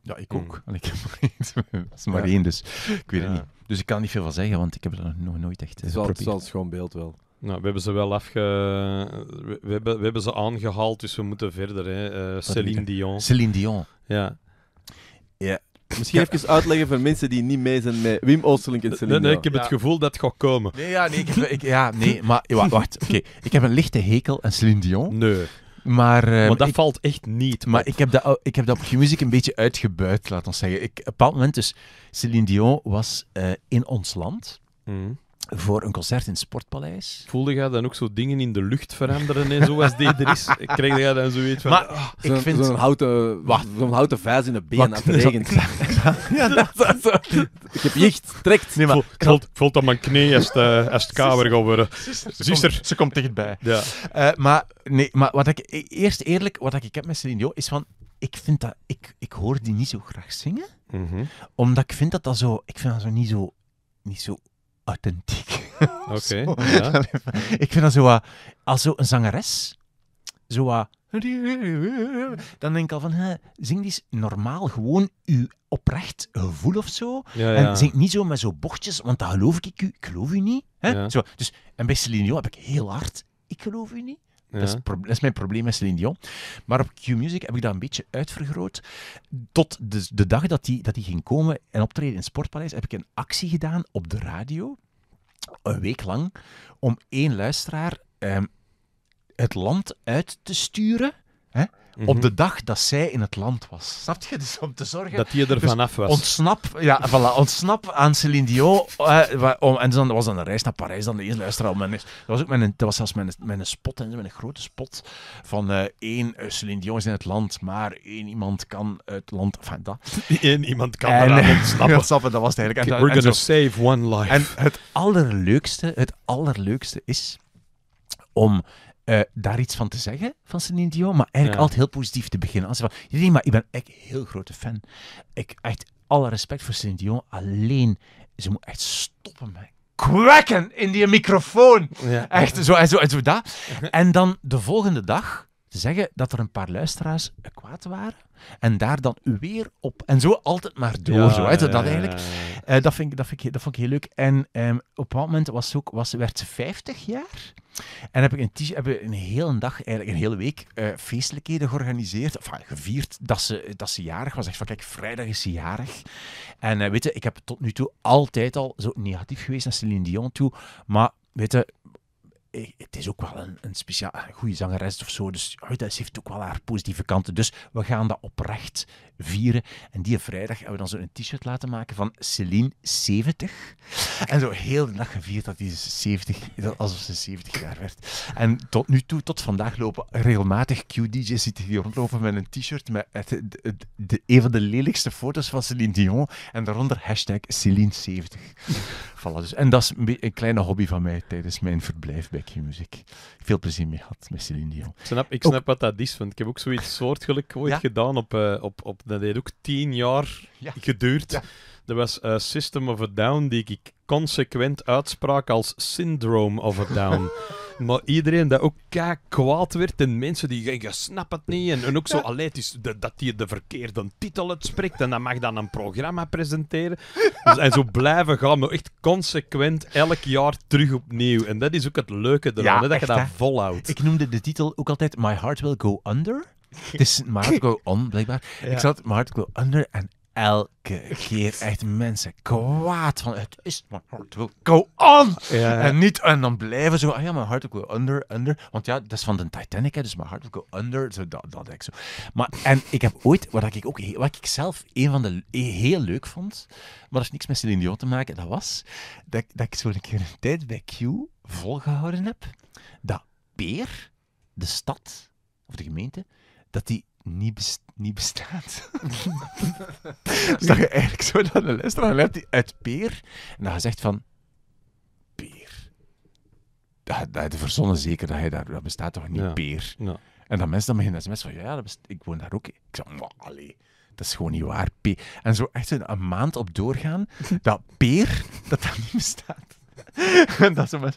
Ja, ik ook. Mm. ik maar één. maar één, dus ik weet het niet. Dus ik kan niet veel van zeggen, want ik heb er nog nooit echt een eh, geprobeerd. Zal het schoon beeld wel. Nou, we hebben ze wel afge... We, we, hebben, we hebben ze aangehaald, dus we moeten verder. Hè. Céline Dion. Céline Dion. Ja. Ja, Misschien even uitleggen voor mensen die niet mee zijn met Wim Oosterlink en Celine Dion. nee, ik heb het gevoel dat het gaat komen. Nee, ja, nee, ik ja, nee maar wacht. wacht Oké, ik heb een lichte hekel aan Celine Dion. Nee. Maar, uh, dat valt echt niet. Maar ik heb, dat, ik heb dat op Q-Music een beetje uitgebuit, laat ons zeggen. Ik, op een bepaald moment, dus Celine Dion was eh, in ons land. Mhm voor een concert in het Sportpaleis. Voelde jij dan ook zo dingen in de lucht veranderen en zo als die er is? Kreeg jij dan zoiets van... Maar ah. ik vind... Zo'n houten, wacht. zo'n houten vijs in de been aan het ja, dat, dat, Ik heb jicht, trekt. Nee, maar, ik, voel, dat mijn knie als, als het kamer gaat worden. Zuster, ze komt dichtbij. Ja. Eh, maar, nee, maar wat ik, e- eerst eerlijk, wat ik heb met Celine Dion is van... Ik, vind dat, ik, ik hoor die niet zo graag zingen, mm omdat ik vind dat dat zo... Ik vind dat zo niet zo niet zo authentiek. Oké. ja. Ik vind dat zo wat, als zo een zangeres, zo dan denk ik al van, hè, zing die normaal gewoon uw oprecht gevoel of zo. En zing niet zo met zo bochtjes, want dat geloof ik u, ik geloof u niet. Hè? Zo, dus, en bij Celine heb ik heel hard, ik geloof u niet. Dat, is dat, mijn probleem met Celine Dion. Maar op Q-Music heb ik dat een beetje uitvergroot. Tot de, de dag dat hij dat die ging komen en optreden in het Sportpaleis, heb ik een actie gedaan op de radio. Een week lang. Om één luisteraar ehm, het land uit te sturen. Hè? op mhm. de dag dat zij in het land was. Snap je? Dus om te zorgen... Dat hij er dus vanaf was. Ontsnap, ja, voilà, ontsnap aan Céline Dion. en dan was dan een reis naar Parijs, dan de eerste luisteraar. Mijn, dat, was ook mijn, dat was zelfs mijn, mijn spot, en mijn grote spot, van eh, één eh, Celine Céline Dion is in het land, maar één iemand kan het land... Enfin, dat. Eén iemand kan en, eraan ontsnappen. dat was het eigenlijk. en, we're en gonna save one life. En het allerleukste, het allerleukste is om eh, daar iets van te zeggen van Celine Dion, maar eigenlijk altijd heel positief te beginnen. Als ze van, nee, maar ik ben echt een heel grote fan. Ik echt alle respect voor Celine Dion, alleen ze moet echt stoppen met kwakken in die microfoon. Echt zo en zo en zo dat. En dan de volgende dag zeggen dat er een paar luisteraars kwaad waren en daar dan weer op. En zo altijd maar door. zo, dat, eigenlijk, eh, dat, vind ik, dat, vind ik, dat vond ik heel leuk. En ehm, op een moment was ook, was, werd ze 50 jaar. En heb ik een, heb een hele dag, eigenlijk een hele week, eh, feestelijkheden georganiseerd. Of gevierd dat ze, dat ze jarig was. Echt van, kijk, vrijdag is ze jarig. En uh, weet je, ik heb tot nu toe altijd al zo negatief geweest naar Celine Dion toe. Maar weet je, eh, het is ook wel een, een speciaal goede zangeres of zo. Dus ja, dat heeft ook wel haar positieve kanten. Dus we gaan dat oprecht vieren. En die vrijdag hebben we dan zo een t-shirt laten maken van Celine 70. En zo heel de dag gevierd dat die 70, alsof ze 70 jaar werd. En tot nu toe, tot vandaag, lopen regelmatig Q-DJ's hier rondlopen met een t-shirt met de, een van de lelijkste foto's van Celine Dion. En daaronder hashtag Celine 70. voilà, dus. En dat is een, een kleine hobby van mij tijdens mijn verblijf bij Quebec muziek. Veel plezier mee gehad met Celine Dion. Ik snap, ik snap wat dat is, want ik heb ook zoiets soortgelijk ooit gedaan op, eh, op, op... Dat heeft ook tien jaar geduurd. Dat was uh, System of a Down, die ik consequent uitspraak als Syndrome of a Down. maar iedereen dat ook kwaad werd en mensen die je snapt het niet en, en ook zo, alleen is dat hij de verkeerde titel uitspreekt en dat mag dan een programma presenteren. Dus, en zo blijven gaan, maar echt consequent elk jaar terug opnieuw. En dat is ook het leuke ervan, dat je dat volhoudt. Ik noemde de titel ook altijd My Heart Will Go Under. Het is My Heart Go On, blijkbaar. Ik zat My Heart Go Under en elke keer echt mensen kwaad van het is mijn hart wil go on en niet en dan blijven zo ah ja mijn hart wil go under under want ja dat is van de Titanic hè, dus mijn hart wil go under zo dat dat ik zo maar en ik heb ooit wat ik ook wat ik zelf een van de heel leuk vond maar dat is niks met Celine Dion te maken dat was dat, dat ik zo een keer een tijd bij Q volgehouden heb dat Peer de stad of de gemeente dat die niet bestaat niet bestaat. dus dat je eigenlijk zo naar de dan hebt die uit Peer, en dan gezegd van, Peer. Dat, dat de verzonnen zeker, dat, hij daar, dat bestaat toch niet, Peer? Ja. En dan mensen dan beginnen sms van, ja, dat best, ik woon daar ook. Ik zeg, allee, dat is gewoon niet waar, Peer. En zo echt een, een maand op doorgaan, dat Peer, dat dat niet bestaat. en dat ah, is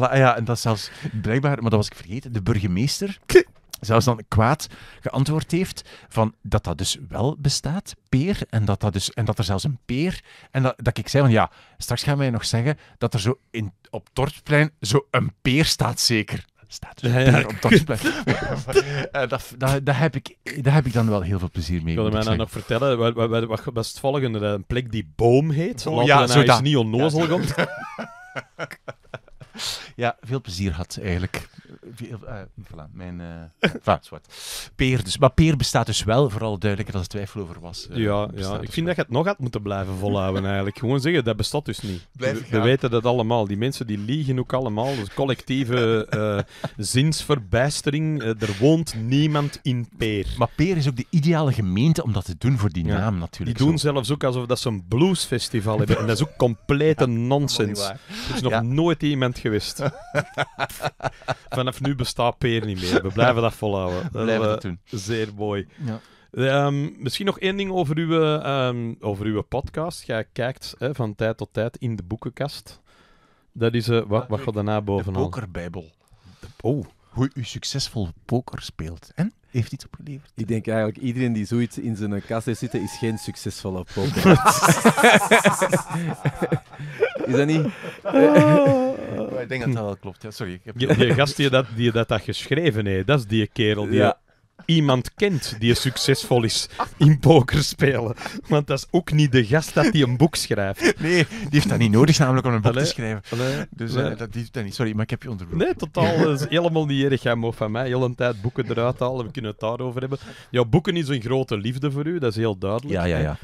een, ja, en dat is zelfs, blijkbaar, maar dat was ik vergeten, de burgemeester zelfs dan kwaad geantwoord heeft van dat dat dus wel bestaat, peer, en dat, dat, dus, en dat er zelfs een peer, en dat, dat ik zei van ja, straks gaan wij nog zeggen dat er zo in, op Tortplein zo een peer staat zeker. Staat dus een peer op Tortplein. Eh, dat, dat, dat, heb ik, daar heb ik dan wel heel veel plezier mee. Ik wilde mij dan nou nog vertellen, wat, wat, wat, wat, is het volgende? Een plek die Boom heet, oh, ja, nou zodat is niet onnozel komt. Ja, veel plezier had eigenlijk. Eh, voilà, mijn. Eh, peer dus. Maar Peer bestaat dus wel, vooral duidelijk dat er twijfel over was. Eh, ja, ja, ik dus vind dat je het nog had moeten blijven volhouden eigenlijk. Gewoon zeggen, dat bestaat dus niet. We, weten dat allemaal. Die mensen die liegen ook allemaal. Dus collectieve zinsverbijstering. er woont niemand in Peer. Maar Peer is ook de ideale gemeente om dat te doen voor die naam natuurlijk. Die doen zelfs ook alsof dat ze een bluesfestival hebben. En dat is ook complete nonsens. Er is nog nooit iemand geweest. Vanaf nu bestaat Peer niet meer. We blijven dat volhouden. blijven dat, doen. Eh, zeer mooi. Ja. Ehm, misschien nog één ding over uw, ehm, over uw podcast. Jij kijkt hè, van tijd tot tijd in de boekenkast. Dat is, uh, wat, wat gaat daarna bovenaan? De pokerbijbel. oh. Hoe u succesvol poker speelt. En? Heeft iets opgeleverd? Ik denk eigenlijk, iedereen die zoiets in zijn kast heeft zitten, is geen succesvolle poker. Is dat niet? ik denk dat dat wel klopt. Ja, sorry. Ik heb... Je, gast die dat, dat had geschreven heeft, dat is die kerel die iemand kent die succesvol is in pokerspelen. Want dat is ook niet de gast dat die een boek schrijft. Nee, die heeft dat niet nodig namelijk om een boek te schrijven. dus eh, dat heeft niet. Sorry, maar ik heb je onderbroken. Nee, totaal. is helemaal niet erg. Jij van mij heel een tijd boeken eruit halen. We kunnen het daarover hebben. Jouw boeken is een grote liefde voor u. Dat is heel duidelijk. Ja, ja, ja.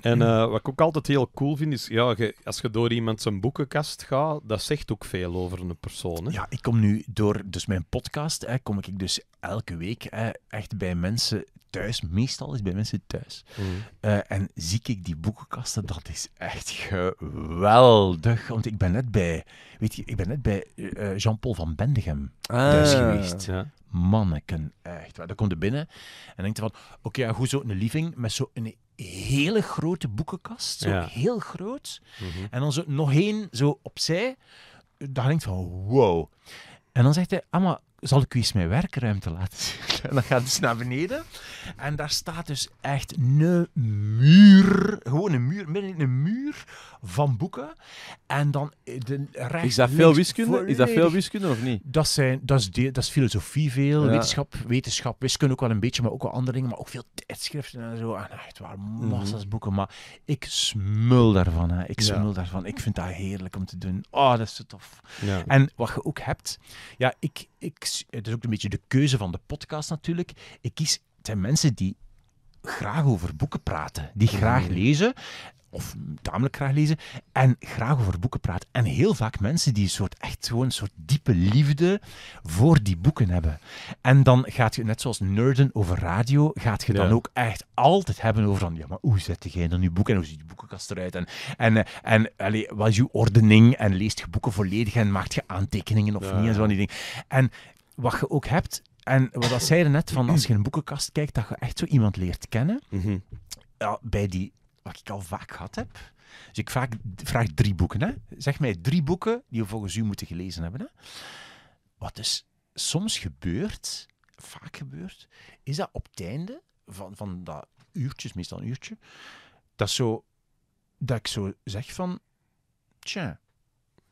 En eh, wat ik ook altijd heel cool vind, is ja, als je door iemand zijn boekenkast gaat, dat zegt ook veel over een persoon. Hè? Ja, ik kom nu door dus mijn podcast, hè, kom ik dus elke week echt bij mensen thuis. Meestal is bij mensen thuis. Mm. Eh, en zie ik die boekenkasten, dat is echt geweldig. Want ik ben net bij, weet je, ik ben net bij eh, eh, Jean-Paul van Bendegem ah. thuis geweest. Ja. Manneken, echt. Dan komt er binnen en denkt van, oké, okay, ja, goed zo een living met zo'n hele grote boekenkast. Zo heel groot. Mhm. En dan zo nog één zo opzij. Dan denkt van, wow. En dan zegt hij, ah, maar zal ik u eens mijn werkruimte laten zien? En dan gaat dus naar beneden. En daar staat dus echt een muur. Gewoon een muur, midden in een muur van boeken. En dan eh, de rechts. Is dat veel wiskunde? Is dat veel wiskunde of niet? Dat, zijn, dat, is, de, dat is filosofie veel, wetenschap, wetenschap, wiskunde ook wel een beetje, maar ook wel andere dingen. Maar ook veel tijdschriften en zo. En echt waar, mhm. massa's boeken. Maar ik smul daarvan. Hè. Ik smul daarvan. Ik vind dat heerlijk om te doen. Oh, dat is zo tof. Ja. En wat je ook hebt... Ja, ik, ik, het is ook een beetje de keuze van de podcast natuurlijk. Ik kies, het zijn mensen die graag over boeken praten, die graag mm. lezen of tamelijk graag lezen, en graag over boeken praat. En heel vaak mensen die een soort, echt gewoon een soort diepe liefde voor die boeken hebben. En dan gaat je, net zoals nerden over radio, gaat je dan ook echt altijd hebben over van, ja, maar hoe zet jij dan je boeken, en hoe ziet je boekenkast eruit? En, en, en allee, wat is je ordening? En leest je boeken volledig en maakt je aantekeningen of niet? En zo die dingen. En wat je ook hebt, en wat zei je net, van als je in een boekenkast kijkt, dat je echt zo iemand leert kennen. Mhm. ja, bij die wat ik al vaak gehad heb. Dus ik vaak, vraag drie boeken. Hè? Zeg mij drie boeken die we volgens u moeten gelezen hebben. Hè? Wat dus soms gebeurt, vaak gebeurt, is dat op het einde van, van dat uurtje, meestal een uurtje, dat, zo, dat ik zo zeg van, tja,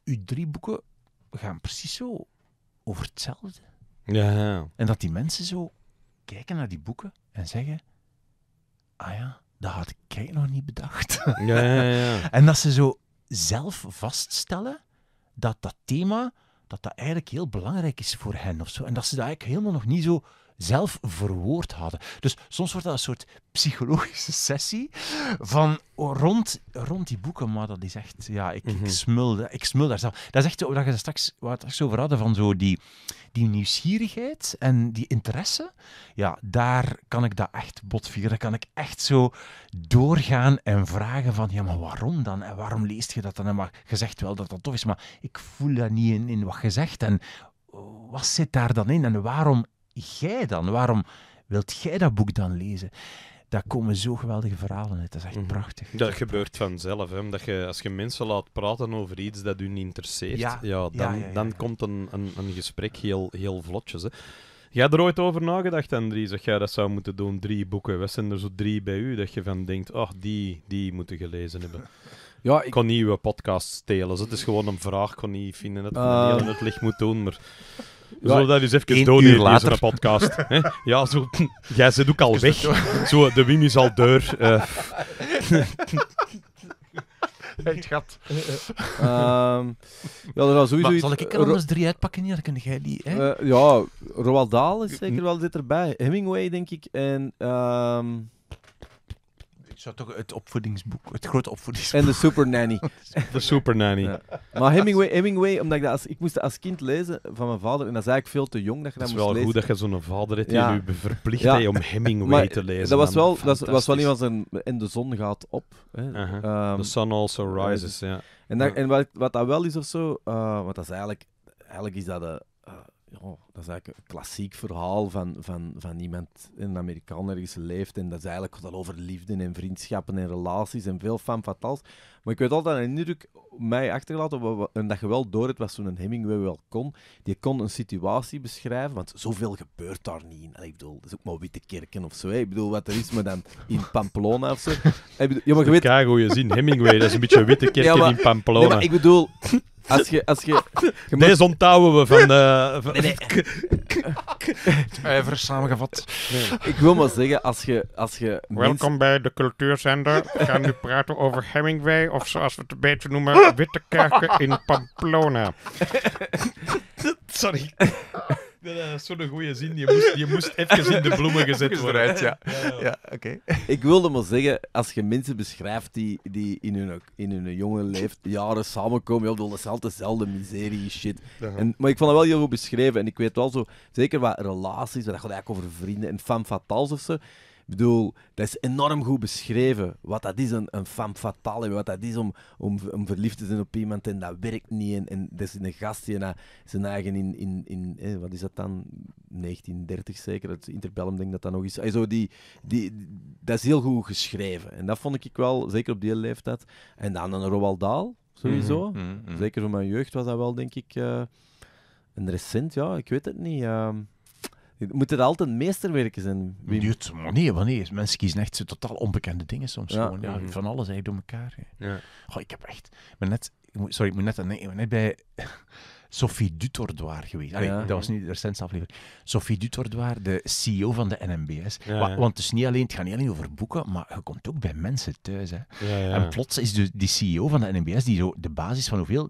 uw drie boeken gaan precies zo over hetzelfde. Ja, ja. En dat die mensen zo kijken naar die boeken en zeggen, ah ja, dat had ik nog niet bedacht. Ja, ja, ja. en dat ze zo zelf vaststellen dat dat thema, dat dat eigenlijk heel belangrijk is voor hen of zo. En dat ze dat eigenlijk helemaal nog niet zo zelf verwoord hadden. Dus soms wordt dat een soort psychologische sessie van rond, rond die boeken, maar dat is echt, ja, ik, ik mhm. smul, ik smul daar zelf. Dat is echt wat je straks, wat straks over hadden, van zo die, die nieuwsgierigheid en die interesse. Ja, daar kan ik dat echt botvieren. Daar kan ik echt zo doorgaan en vragen van, ja, maar waarom dan? En waarom leest je dat dan? En maar je zegt wel dat dat tof is, maar ik voel dat niet in, in wat je zegt. En eh, wat zit daar dan in? En waarom jij dan? Waarom wilt jij dat boek dan lezen? daar komen zo geweldige verhalen uit. Dat is echt mhm. prachtig. Dat, gebeurt vanzelf. Hè? Dat je, als je mensen laat praten over iets dat hun interesseert, ja. dan, dan komt een, een, een, gesprek heel, heel vlotjes. Hè? Jij er ooit over nagedacht, Andries, dat jij dat zou moeten doen? Drie boeken. Wat zijn er zo drie bij u dat je van denkt, oh, die, die moeten gelezen hebben? Ja, ik kon niet uw podcast stelen. Dus het is gewoon een vraag. Ik kon niet vinden dat ik uh... Ah. het licht moet doen. Maar we zullen dat eens even doneren in een podcast. Ja, zo, jij zit ook al weg. Zo, de Wim is al deur. Uh. Het gat. Um, ja, er was sowieso Zal ik er anders drie uitpakken niet? Dan jij die... Hè? Uh, ja, Roald Dahl is zeker wel dit erbij. Hemingway, denk ik. En... Um zou toch het opvoedingsboek, het grote opvoedingsboek. En de Super Nanny. De Super Nanny. Maar Hemingway, Hemingway omdat ik, dat als, ik moest als kind lezen van mijn vader, en dat is eigenlijk veel te jong dat je dat, moest lezen. Het is wel goed dat je zo'n vader hebt die je verplicht ja. om Hemingway te lezen. Dat was ah, wel, dat was wel iemand een in de zon gaat op. Hè. Ehm, The sun also rises, ja. En, dat, en wat, wat dat wel is of zo, eh, want dat is eigenlijk, eigenlijk is dat ja dat is eigenlijk een klassiek verhaal van, van, van iemand, een Amerikaan ergens leeft. En dat is eigenlijk al over liefde en vriendschappen en relaties en veel van fatals. Maar ik weet altijd een indruk mij achterlaten, en dat je wel door het was een Hemingway wel kon. Die kon een situatie beschrijven, want zoveel gebeurt daar niet in. ik bedoel, dat is ook maar Witte Kerken of zo. Ik bedoel, wat er is, maar dan in Pamplona of zo. Ik bedoel, ja, maar je weet... je zien Hemingway, dat is een beetje Witte Kerken in Pamplona. Nee, maar ik bedoel, als je, als je, je moet... Deze onthouden we van... Uh, van... Nee, nee. Even samengevat. Ik wil maar zeggen, als je... Als je Welkom bij de cultuurzender. We gaan nu praten over Hemingway, of zoals we het beter noemen, Witte Kerken in Pamplona. Sorry. Dat is zo'n goede zin. Je moest, je moest even in de bloemen gezet worden. ja. ja, ja. Ik wilde maar zeggen, als je mensen beschrijft die, die in, hun, in hun jonge leeftijd jaren samenkomen, ja, dat is altijd dezelfde miserie shit. En, maar ik vond dat wel heel goed beschreven. En ik weet wel zo, zeker wat relaties, dat gaat eigenlijk over vrienden en fanfatals of zo bedoel, dat is enorm goed beschreven. Wat dat is, een, een femme fatale. Wat dat is om, om, om verliefd te zijn op iemand en dat werkt niet. En, en dat is een gast die zijn eigen in, in, in wat is dat dan? 1930 zeker. Het Interbellum denk dat dat nog is. zo die, die, dat is heel goed geschreven. En dat vond ik wel, zeker op die leeftijd. En dan een Roald Dahl, sowieso. Mhm. Mhm. Mhm. Zeker voor mijn jeugd was dat wel, denk ik. Uh, een recent, ja, ik weet het niet. Uh, moet het altijd meesterwerken zijn? Wim? nee, nee. Mensen kiezen echt totaal onbekende dingen soms. Gewoon, ja, mhm. Van alles eigenlijk door elkaar. Ja. Oh, ik heb echt... net, sorry, ik moet net, nee, ik ben net bij Sophie Dutordoir geweest. Dat was niet de recente aflevering. Sophie Dutordoir, de CEO van de NMBS. Want het, is niet alleen, het gaat niet alleen over boeken, maar je komt ook bij mensen thuis. Hè. en plots is de, die CEO van de NMBS, die zo de basis van hoeveel?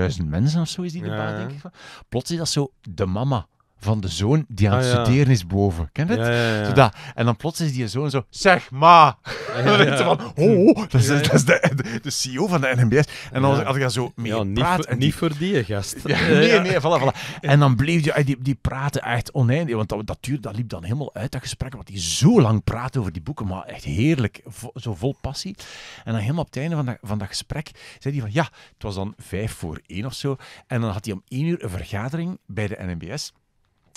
30.000 mensen of zo is die de baas, denk Plots is dat zo de mama van de zoon die aan het ah, studeren is boven. Ken je het? en dan plots is die zoon zo, zeg maar. En dan van, oh, oh, oh, dat is, dat de, de, CEO van de NMBS. En dan had ik daar zo mee niet, praat, voor, die, niet voor die gast. nee, nee, voilà, voilà. En dan bleef die, die, die praten echt oneindig. Want dat, duurde, dat liep dan helemaal uit, dat gesprek. Want die zo lang praten over die boeken, maar echt heerlijk, zo vol passie. En dan helemaal op het einde van dat, van dat gesprek zei hij van, ja, het was dan vijf voor één of zo. En dan had hij om één uur een vergadering bij de NMBS.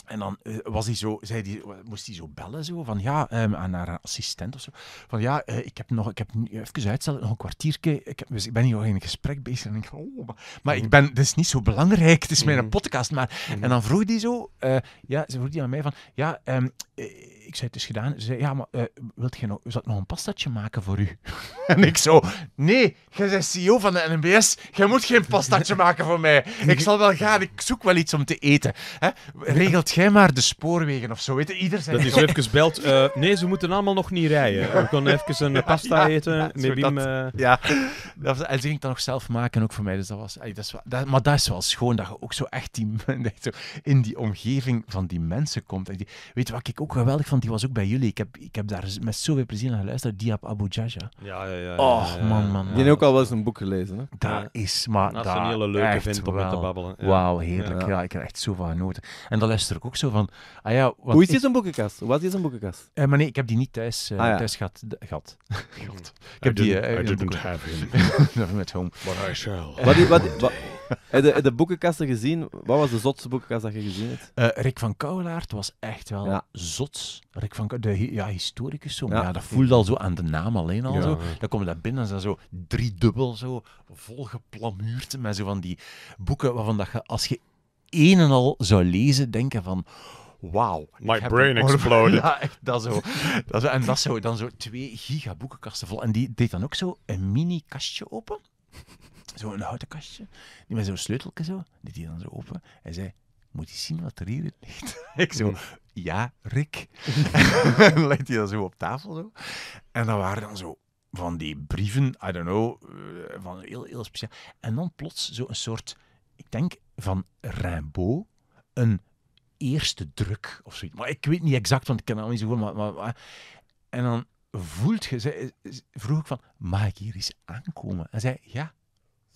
En dan eh, was hij zo, zei die, moest hij zo bellen zo, van ja, um, aan haar assistent of zo. Van ja, uh, ik heb nog, ik heb even uitstellen, nog een kwartiertje. Ik, heb, dus ik ben hier nog in een gesprek bezig. En ik, oh, maar, ik mhm. ben, dit is niet zo belangrijk, het is mijn mhm. podcast. Maar, En mhm. dan vroeg hij zo, uh, ja, ze vroeg die aan mij van, ja, um, eh, ik zei, het is gedaan. Ze zei, ja, maar uh, wilt je nog, zal ik nog een pastatje maken voor u? en ik zo, nee, jij bent CEO van de NBS. Jij moet geen pastatje maken voor mij. Ik zal wel gaan, ik zoek wel iets om te eten. Hè? Regelt jij maar de spoorwegen of zo, weet Ieder zijn... Dat is even belt, eh, nee, ze moeten allemaal nog niet rijden. We kunnen even een pasta eten. met dat, ja. Dat, en ze ging dan nog zelf maken, ook voor mij. Dus dat was, dat is, maar dat is wel schoon, dat je ook zo echt die, in die omgeving van die mensen komt. weet je wat ik ook geweldig van, die was ook bij jullie. Ik heb, ik heb daar met zoveel plezier naar geluisterd. Diab Abu Jaja. Ja, ja, ja. Oh, ja, man, man. Die ook al wel eens een boek gelezen, hè? Dat is, maar dat is een hele leuke vent om te babbelen. Wauw, heerlijk. Ja. ik heb echt zoveel genoten. En dan luister ik ook zo van... Ah ja, Hoe is die een boekenkast? Wat is een boekenkast? Eh, maar nee, ik heb die niet thuis, uh, thuis gehad. gehad. Hmm. ik heb I die... Uh, I didn't have him. Never met home. But I shall. wat, heb je de, boekenkasten gezien? Wat was de zotste boekenkast dat je gezien hebt? Eh, Rick van Kouwelaert was echt wel zot. zots. Rick van de ja, historicus zo. Ja. dat voelde al zo aan de naam alleen al zo. Dan kom je daar binnen en zijn zo driedubbel zo volgeplamuurd met zo van die boeken waarvan dat je als je één en al zou lezen denken van wauw. My brain exploded. Ja, echt, dat zo. Dat zo en dat zo, dan zo twee gigaboekenkasten vol. En die deed dan ook zo een mini-kastje open. Zo'n houten kastje. Die met zo'n sleuteltje zo. Die die dan zo open. Hij zei, moet je zien wat er hier ligt? ik zo, mhm. ja, Rick. en dan legt hij dat zo op tafel. Zo. En dat waren dan zo van die brieven, I don't know, eh, van heel, heel speciaal. En dan plots zo'n soort, ik denk van Rimbaud, een eerste druk of zoiets. Maar ik weet niet exact, want ik ken al niet zo goed. Maar, maar, En dan voelt je, vroeg ik van, mag ik hier eens aankomen? En zei, ja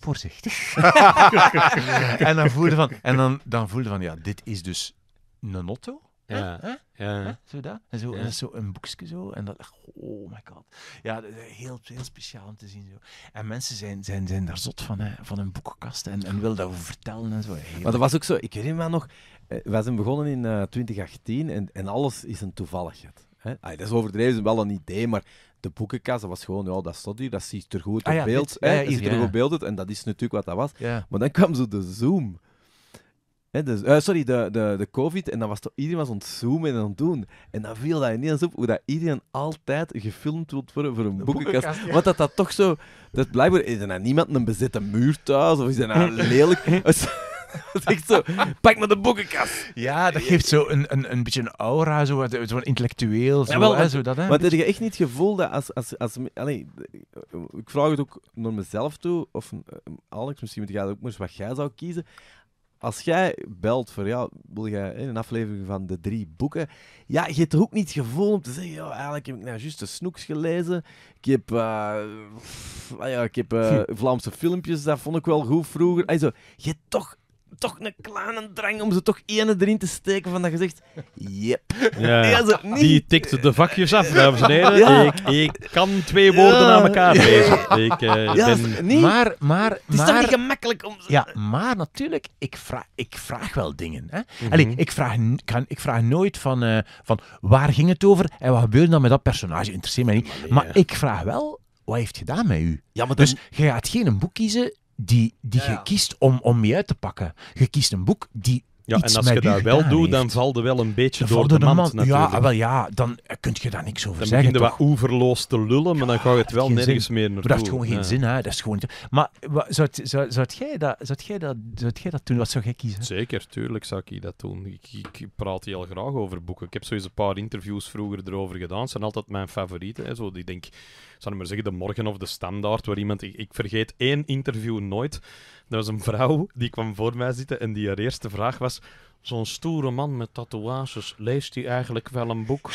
voorzichtig. en dan voelde van, en dan, dan voelde van, ja, dit is dus een Otto. Ja. Ja. Zo dat. En, zo, en zo een boekje zo. En dat, oh my god. Ja, heel, heel speciaal om te zien. Zo. En mensen zijn, zijn, zijn daar zot van, hè, van hun boekenkast en, en willen daarover vertellen en zo. maar dat was ook zo, ik herinner me nog, eh, we zijn begonnen in uh, eh, 2018 en, en alles is een toevalligheid. Hè? dat is overdreven, is wel een idee, maar de boekenkast, dat was gewoon, ja, dat stond hier, dat ziet er goed op ah beeld. Dit, er goed beeld en dat is natuurlijk wat dat was. Maar dan kwam zo de Zoom. Hè, dus, eh, sorry, de, de, de COVID. En dan was toch, iedereen was aan en aan het doen. En dan viel dat ineens op hoe dat iedereen altijd gefilmd wordt voor, voor een boekenkast. boekenkast Want dat dat toch zo... Dat blijkbaar, is er nou niemand een bezette muur thuis? Of is er nou lelijk... dat is echt zo, pak maar de boekenkast. Ja, dat geeft zo een, een, een beetje een aura, zo, eh, zo intellectueel. Zo, ja, wel, hè, zo dat, hè. Maar heb je echt niet het gevoel dat als... als, als allee, eh, ik vraag het ook naar mezelf toe, of eh, Alex, misschien moet jij ook maar eens wat jij zou kiezen. Als jij belt voor, ja, wil jij een aflevering van de drie boeken, ja, je hebt toch ook niet het gevoel om te zeggen, ja, eigenlijk heb ik nou juist de snoeks gelezen, ik heb, ah ja, ik heb hm. Vlaamse filmpjes, dat vond ik wel goed vroeger. Also, je hebt toch toch een kleine drang om ze toch ene erin te steken van dat je zegt, yep. Ja. Die tikte de vakjes af, dames en heren. Ik, ik, kan twee woorden aan elkaar lezen. Ik, eh, ben... maar, maar, het is toch niet gemakkelijk om... Ja, maar natuurlijk, ik vraag, ik vraag wel dingen. Hè? Mhm. ik, vraag, kan, ik vraag nooit van, eh, van waar ging het over en wat gebeurde dan met dat personage. Interesseert mij niet. Maar, ik vraag wel, wat heeft gedaan met u? Ja, maar dus dan... Dus je gaat geen boek kiezen die, die ja, je kiest om, om mee uit te pakken. Je kiest een boek die ja, en als je dat wel doet, dan valt er wel een beetje door de, de mand, Ja, wel ja, dan kun je daar niks over dan zeggen. Dan begin je wat oeverloos te lullen, maar dan ga je het wel nergens zin. meer naartoe. Dat heeft gewoon geen zin, hè. Dat is gewoon... Maar zou, jij dat, zou, dat, dat doen? Wat zou jij kiezen? Zeker, tuurlijk zou ik dat doen. Ik, ik praat heel graag over boeken. Ik heb sowieso een paar interviews vroeger erover gedaan. Ze zijn altijd mijn favorieten. Hè. Zo, die denk, zou ik maar zeggen, de Morgen of de Standaard, waar iemand... ik vergeet één interview nooit er was een vrouw die kwam voor mij zitten en die haar eerste vraag was: Zo'n stoere man met tatoeages, leest hij eigenlijk wel een boek?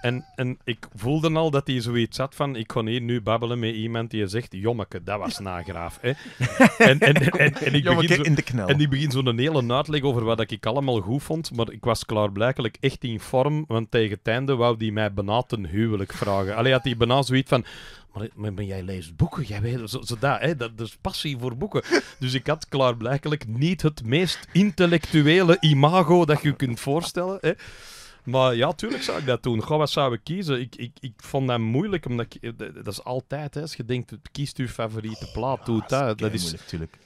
En, en ik voelde al dat hij zoiets had van... Ik kon hier nu babbelen met iemand die zegt... Jommeke, dat was nagraaf. Hè? en, en, en, en, ik begin zo, in de knel. En die begint zo'n hele uitleg over wat ik allemaal goed vond. Maar ik was klaarblijkelijk echt in vorm. Want tegen het einde wou die mij bijna ten huwelijk vragen. alleen had hij bijna zoiets van... Maar, maar, jij leest boeken, jij weet, zo, zo dat, hè, dat, dat is passie voor boeken. Dus ik had klaarblijkelijk niet het meest intellectuele imago dat je kunt voorstellen. Hè. Maar ja, tuurlijk zou ik dat doen. Goh, wat zou ik kiezen? Ik, ik, ik vond dat moeilijk, omdat dat is altijd, hè, als je denkt, kiest je favoriete oh, plaat, doe dat. is, dat is moeilijk, tuurlijk.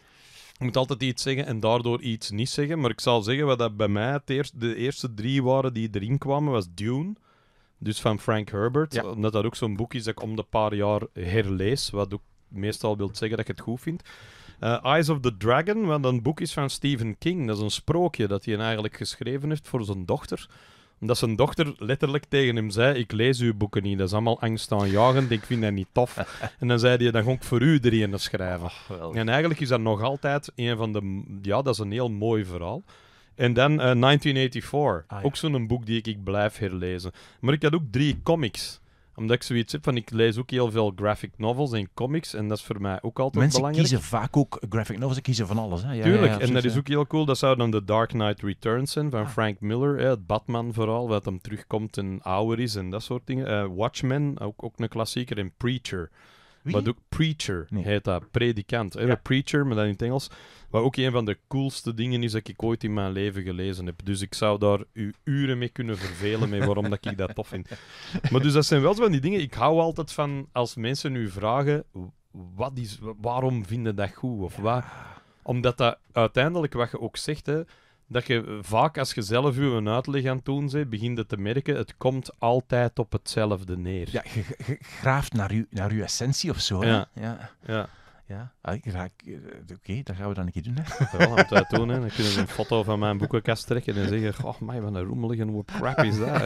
Je moet altijd iets zeggen en daardoor iets niet zeggen. Maar ik zal zeggen, wat dat bij mij het eerst, de eerste drie waren die erin kwamen, was Dune. Dus van Frank Herbert. Ja. Omdat dat ook zo'n boek is dat ik om de paar jaar herlees. Wat ik meestal wil zeggen dat ik het goed vind. Eh, Eyes of the Dragon, wat een boek is van Stephen King. Dat is een sprookje dat hij eigenlijk geschreven heeft voor zijn dochter. Dat zijn dochter letterlijk tegen hem zei: Ik lees uw boeken niet, dat is allemaal angstaanjagend, ik vind dat niet tof. en dan zei hij: Dan ga ik voor u in schrijven. en eigenlijk is dat nog altijd een van de. Ja, dat is een heel mooi verhaal. En dan 1984, eh, ah, ook zo'n boek die ik, ik blijf herlezen. Maar ik had ook drie comics omdat ik zoiets heb van, ik lees ook heel veel graphic novels en comics. En dat is voor mij ook altijd Mensen belangrijk. Mensen kiezen vaak ook graphic novels. Ze kiezen van alles. Hè? Ja, Tuurlijk. Ja, en dat is ook heel cool. Dat zou dan The Dark Knight Returns zijn van ah. Frank Miller. Hè? Het Batman vooral, wat hem terugkomt en ouder is en dat soort dingen. Eh, Watchmen, ook, ook een klassieker. En Preacher. Wie? Wat ook Preacher nee. heet dat, predikant. Ja. Preacher, maar dat in het Engels. Wat ook een van de coolste dingen is dat ik ooit in mijn leven gelezen heb. Dus ik zou daar u uren mee kunnen vervelen mee waarom dat ik dat tof vind. Maar dus dat zijn wel zo van die dingen. Ik hou altijd van als mensen u vragen: wat is, waarom vinden dat goed? Of ja. omdat dat uiteindelijk, wat je ook zegt, hè, dat je vaak als je zelf je uitleg aan het doen bent, begint te merken, het komt altijd op hetzelfde neer. Ja, je, graaft naar je, naar uw essentie of zo. ja. ja. Ja, ah, eh, Oké, dat gaan we dan een keer doen, hè. Ja, dat gaan doen, hè. Dan kunnen ze een foto van mijn boekenkast trekken en zeggen... Oh, mij, wat een en hoe crap is dat,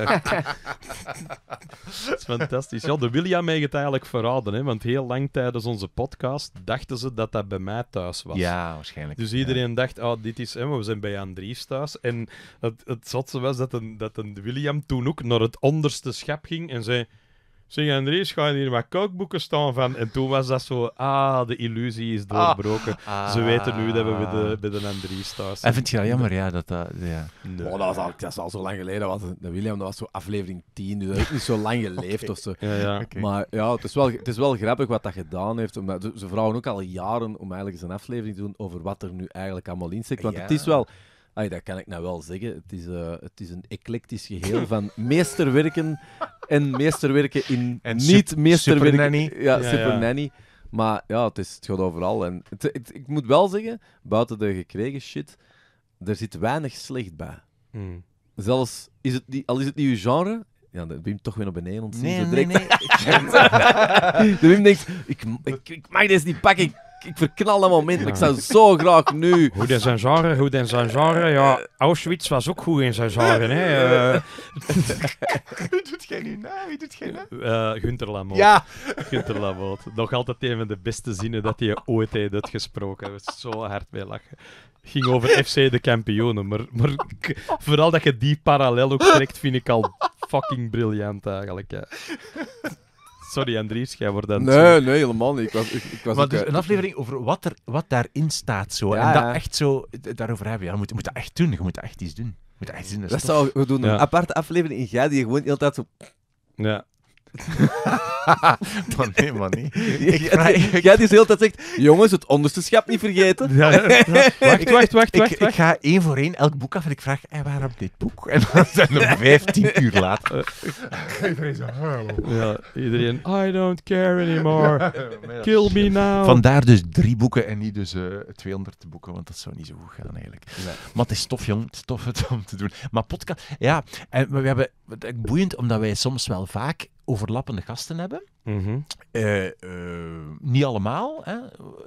Dat is fantastisch. Ja, de William heeft het eigenlijk verraden, hè. Want heel lang tijdens onze podcast dachten ze dat dat bij mij thuis was. Ja, waarschijnlijk. Dus iedereen dacht, oh, dit is... Hè, we zijn bij Andries thuis. En het, het zotse was dat een, dat een William toen ook naar het onderste schap ging en zei... Zeg, Andries, ga hier wat kookboeken staan van? En toen was dat zo, ah, de illusie is ah. doorbroken. Ze ah. weten nu dat we bij de, bij de Andries staan. En vind je dat jammer, ja? Dat, dat, ja. Oh, dat, was al, dat al zo lang geleden. Was, William, dat was zo aflevering 10, dus dat heeft niet zo lang geleefd of zo. Ja, ja. Maar ja, het is, wel, het is wel grappig wat dat gedaan heeft. ze vragen ook al jaren om eigenlijk eens een aflevering te doen over wat er nu eigenlijk allemaal in zit. Want het is wel... Ay, dat kan ik nou wel zeggen. Het is, eh, het is een eclectisch geheel van meesterwerken en meesterwerken in en niet meesterwerken. Nanny. Ja, ja super Maar ja, het, is, het gaat overal. En het, ik moet wel zeggen, buiten de gekregen shit, er zit weinig slecht bij. Hmm. Zelfs, is het niet, al is het niet uw genre, ja, de Wim toch weer op een ontzien. Nee, nee, nee. de Wim denkt, ik, ik, ik, mag deze niet pakken, ik verknal dat moment. Ik zou zo graag nu... Goed in zijn genre, goed in zijn genre. Ja, Auschwitz was ook goed in zijn genre, hè. Wie doet jij nu na? Wie doet jij na? Eh, eh, ja. Gunther Lamoot. Nog altijd een van de beste zinnen dat hij ooit heeft uitgesproken. We zo hard mee lachen ging over FC de kampioenen. Maar, maar vooral dat je die parallel ook trekt, vind ik al fucking briljant eigenlijk. Sorry, Andries, jij wordt dan. Nee, nee, helemaal niet. Ik was, ik, was dus eh, een aflevering over wat, er, wat daarin staat. Zo. en dat echt zo, daarover hebben. Ja, je moet, je dat echt doen. Je moet echt iets doen. Je moet dat echt doen. Dat, zou we doen. Een aparte aflevering in jij die je gewoon de hele tijd zo. Ja. maar nee, man niet. Jij die de hele tijd zegt, jongens, het onderste schap niet vergeten. Ja, Wacht, wacht, wacht, wacht, ik, ga één voor één elk boek af en ik vraag, en waarom dit boek? En dan zijn we vijftien uur later. Ja, iedereen, I don't care anymore. Kill me now. Vandaar dus drie boeken en niet dus uh, eh, 200 boeken, want dat zou niet zo goed gaan eigenlijk. Nee. Maar het is tof, jong. Het is tof het om te doen. Maar podcast, ja. En we hebben, boeiend, omdat wij soms wel vaak overlappende gasten hebben. Mm -hmm. uh, uh, niet allemaal, hè?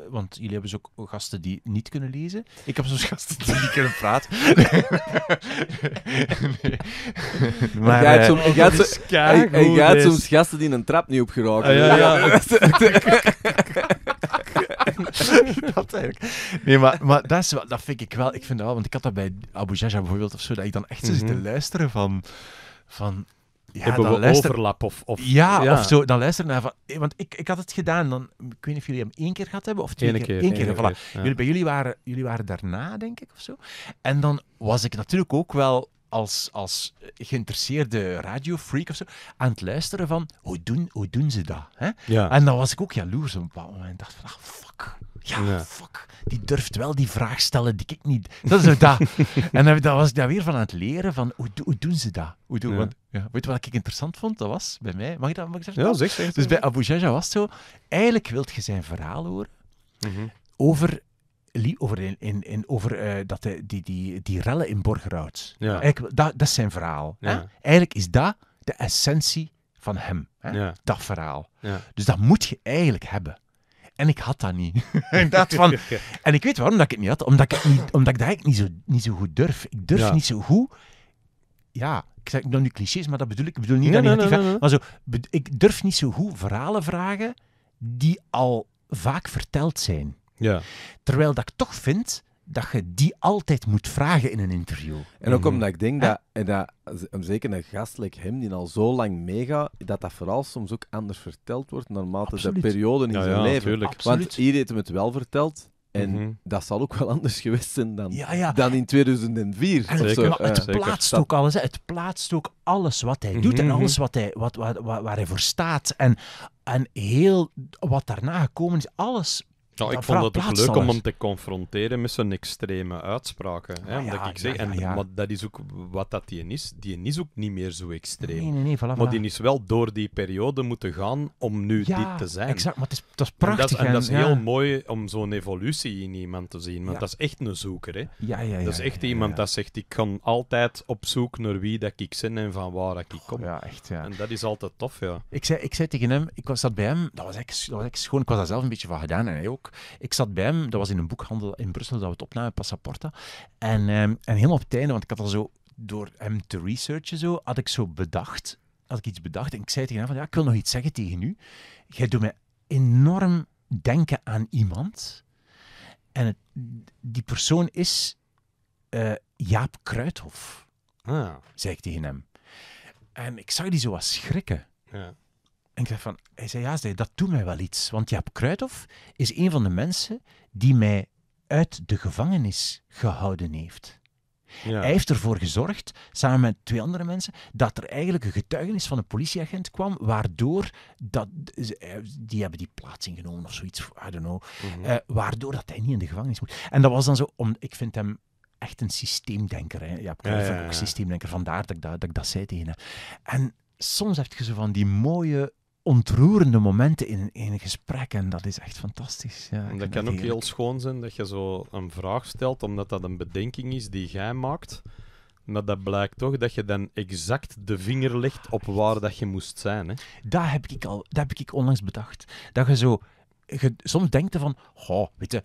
want jullie hebben dus ook gasten die niet kunnen lezen. Ik heb zo'n gasten die niet kunnen praten. nee. Maar, gaat zo'n eh, dus. gasten die een trap niet op geraken. Ah, ja, ja. dat eigenlijk. Nee, maar, maar dat, dat vind ik wel. Ik vind dat wel, want ik had dat bij Abu Jaja bijvoorbeeld of zo, dat ik dan echt zo mhm. zit te luisteren van. van ja, hebben we overlap of, of ja, of zo. Dan luister naar van... Eh, want ik, ik had het gedaan, dan, ik weet niet of jullie hem één keer gehad hebben of twee keer. één keer, keer, Voilà. Jullie, bij jullie waren, jullie waren daarna, denk ik, of zo. En dan was ik natuurlijk ook wel als, als geïnteresseerde radiofreak of zo aan het luisteren van hoe doen, hoe doen ze dat? Hè? Ja. En dan was ik ook jaloers op een bepaald moment. Ik dacht van, ah, fuck ja, fuck, die durft wel die vraag stellen die ik niet... Dat is dat. en dan, dat was ik daar weer van aan het leren, van hoe, hoe doen ze dat? Hoe doen, want, ja. Weet je wat ik interessant vond? Dat was bij mij... Mag ik dat, mag ik zeggen Ja, zeg, Dus bij Abu Jaja was het zo, eigenlijk wilt je zijn verhaal horen mm -hmm. over... Over, in, in, over eh, dat die, die, die rellen in Borgerhout. ja dat, dat is zijn verhaal. Eigenlijk is dat de essentie van hem. Dat verhaal. Dus dat moet je eigenlijk hebben. En ik had dat niet. en, dat van, en ik weet waarom dat ik het niet had. Omdat ik, niet, omdat ik dat eigenlijk niet zo, niet zo goed durf. Ik durf niet zo goed... Ja, ik zeg dan nu clichés, maar dat bedoel ik. Ik bedoel niet dat ik Nee, maar zo, ik durf niet zo goed verhalen vragen die al vaak verteld zijn. Ja. Terwijl dat ik toch vind dat je die altijd moet vragen in een interview. En ook mhm. omdat ik denk dat, en dat zeker een gast like hem, die al zo lang meegaat, dat dat vooral soms ook anders verteld wordt, naarmate de periode in zijn ja, leven. Want hier heeft hem het wel verteld, en mhm. dat zal ook wel anders geweest zijn dan, dan in 2004. En het, het eh, plaatst ook alles. Hè. Het plaatst ook alles wat hij doet en mhm. alles wat hij, wat, waar, waar hij voor staat. En, en heel wat daarna gekomen is, alles ja, ik vond het ook leuk om hem te confronteren met zo'n extreme uitspraken. Hè, ah omdat ik zeg, en, dat is ook wat dat die is. Die is ook niet meer zo extreem. Nee, nee, nee, maar die is wel door die periode moeten gaan om nu dit te zijn. exact. Maar het is, dat is prachtig. En dat, is, heel mooi om zo'n evolutie in iemand te zien. Want dat is echt een zoeker. Hè. Ja, ja, dat is echt iemand dat zegt, ik ga altijd op zoek naar wie dat ik ben en van waar dat ik kom. Ja, echt, ja. En dat is altijd tof, ja. Ik zei, ik zei tegen hem, ik was dat bij hem, dat was echt, dat was echt schoon. Ik was daar zelf een beetje van gedaan en hij ook. Ik zat bij hem, dat was in een boekhandel in Brussel dat we het opnamen, Passaporta. En, ehm, en helemaal op het einde, want ik had al zo door hem te researchen, zo, had ik zo bedacht, had ik iets bedacht. En ik zei tegen hem van, ja, ik wil nog iets zeggen tegen u. Jij doet mij enorm denken aan iemand. En het, die persoon is eh, Jaap Kruithof, ah. zei ik tegen hem. En ik zag die zo wat schrikken. Ja. En ik zei van, hij zei, ja, dat doet mij wel iets. Want Jaap Kruithof is een van de mensen die mij uit de gevangenis gehouden heeft. Ja. Hij heeft ervoor gezorgd, samen met twee andere mensen, dat er eigenlijk een getuigenis van een politieagent kwam, waardoor dat, eh, die hebben die plaats ingenomen of zoiets, I don't know, mhm. eh, waardoor dat hij niet in de gevangenis moet. En dat was dan zo, om, ik vind hem echt een systeemdenker. Hè. Ja, ja, ook systeemdenker, vandaar dat ik dat, dat ik dat zei tegen hem. En soms heb je zo van die mooie ontroerende momenten in een gesprek. En dat is echt fantastisch. Ja, dat kan ook heel schoon zijn dat je zo een vraag stelt, omdat dat een bedenking is die jij maakt. Maar dat blijkt toch dat je dan exact de vinger legt op waar dat je moest zijn. Hè? Dat heb ik al, dat heb ik onlangs bedacht. Dat je zo. Je, soms denkt van, oh, weet je,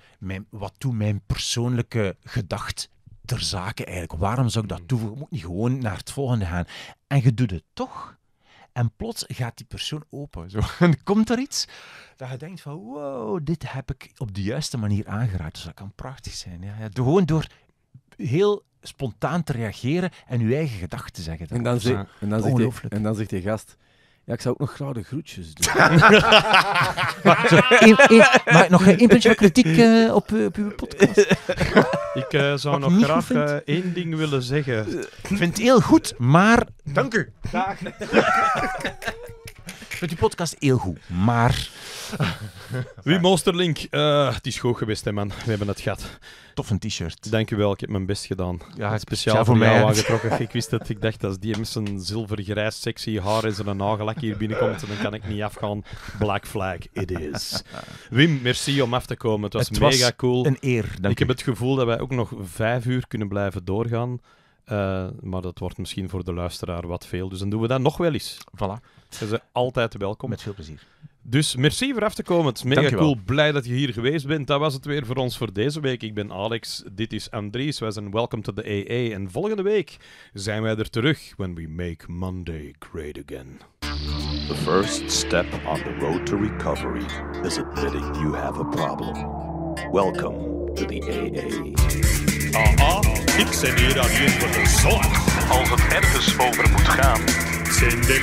wat doet mijn persoonlijke gedacht ter zake eigenlijk? Waarom zou ik dat hmm. toevoegen? Ik moet niet gewoon naar het volgende gaan. En je doet het toch. En plots gaat die persoon open. Zo. En komt er iets dat je denkt van, wow, dit heb ik op de juiste manier aangeraakt. Dus dat kan prachtig zijn. Ja, ja. Gewoon door heel spontaan te reageren en je eigen gedachten te zeggen. En dan, dus zegt, en, dan zegt die, en dan zegt die gast... Ja, ik zou ook nog graag de groetjes doen. maar, zo, een nog één puntje van kritiek eh, op, eh, op uw podcast. Ik eh, zou nog graag eh, één ding willen zeggen. Ik vind het heel goed, maar... Dank u. Dag. ik vind die podcast heel goed, maar... Wim Monsterlink, eh, het is goed geweest, hè, man. We hebben het gehad. Tof een t-shirt. Dankjewel, ik heb mijn best gedaan. Ja, speciaal voor, voor mij aangetrokken. ik wist dat Ik dacht, als die met zijn zilvergrijs sexy haar en een nagellak hier binnenkomt, dan kan ik niet afgaan. Black flag, it is. Wim, merci om af te komen. Het was het mega was cool. Een eer. ik heb het gevoel dat wij ook nog vijf uur kunnen blijven doorgaan. Eh, maar dat wordt misschien voor de luisteraar wat veel. Dus dan doen we dat nog wel eens. Voilà. Ze zijn altijd welkom. Met veel plezier. Dus merci voor af te komen. Het is mega cool. Blij dat je hier geweest bent. Dat was het weer voor ons voor deze week. Ik ben Alex, dit is Andries. Wij zijn Welcome to the AA. En volgende week zijn wij er terug. When we make Monday great again. The first step on the road to recovery is admitting you have a problem. Welcome to the AA. Aha, ik ben hier alleen voor de zon. Als het ergens over moet gaan, zijn de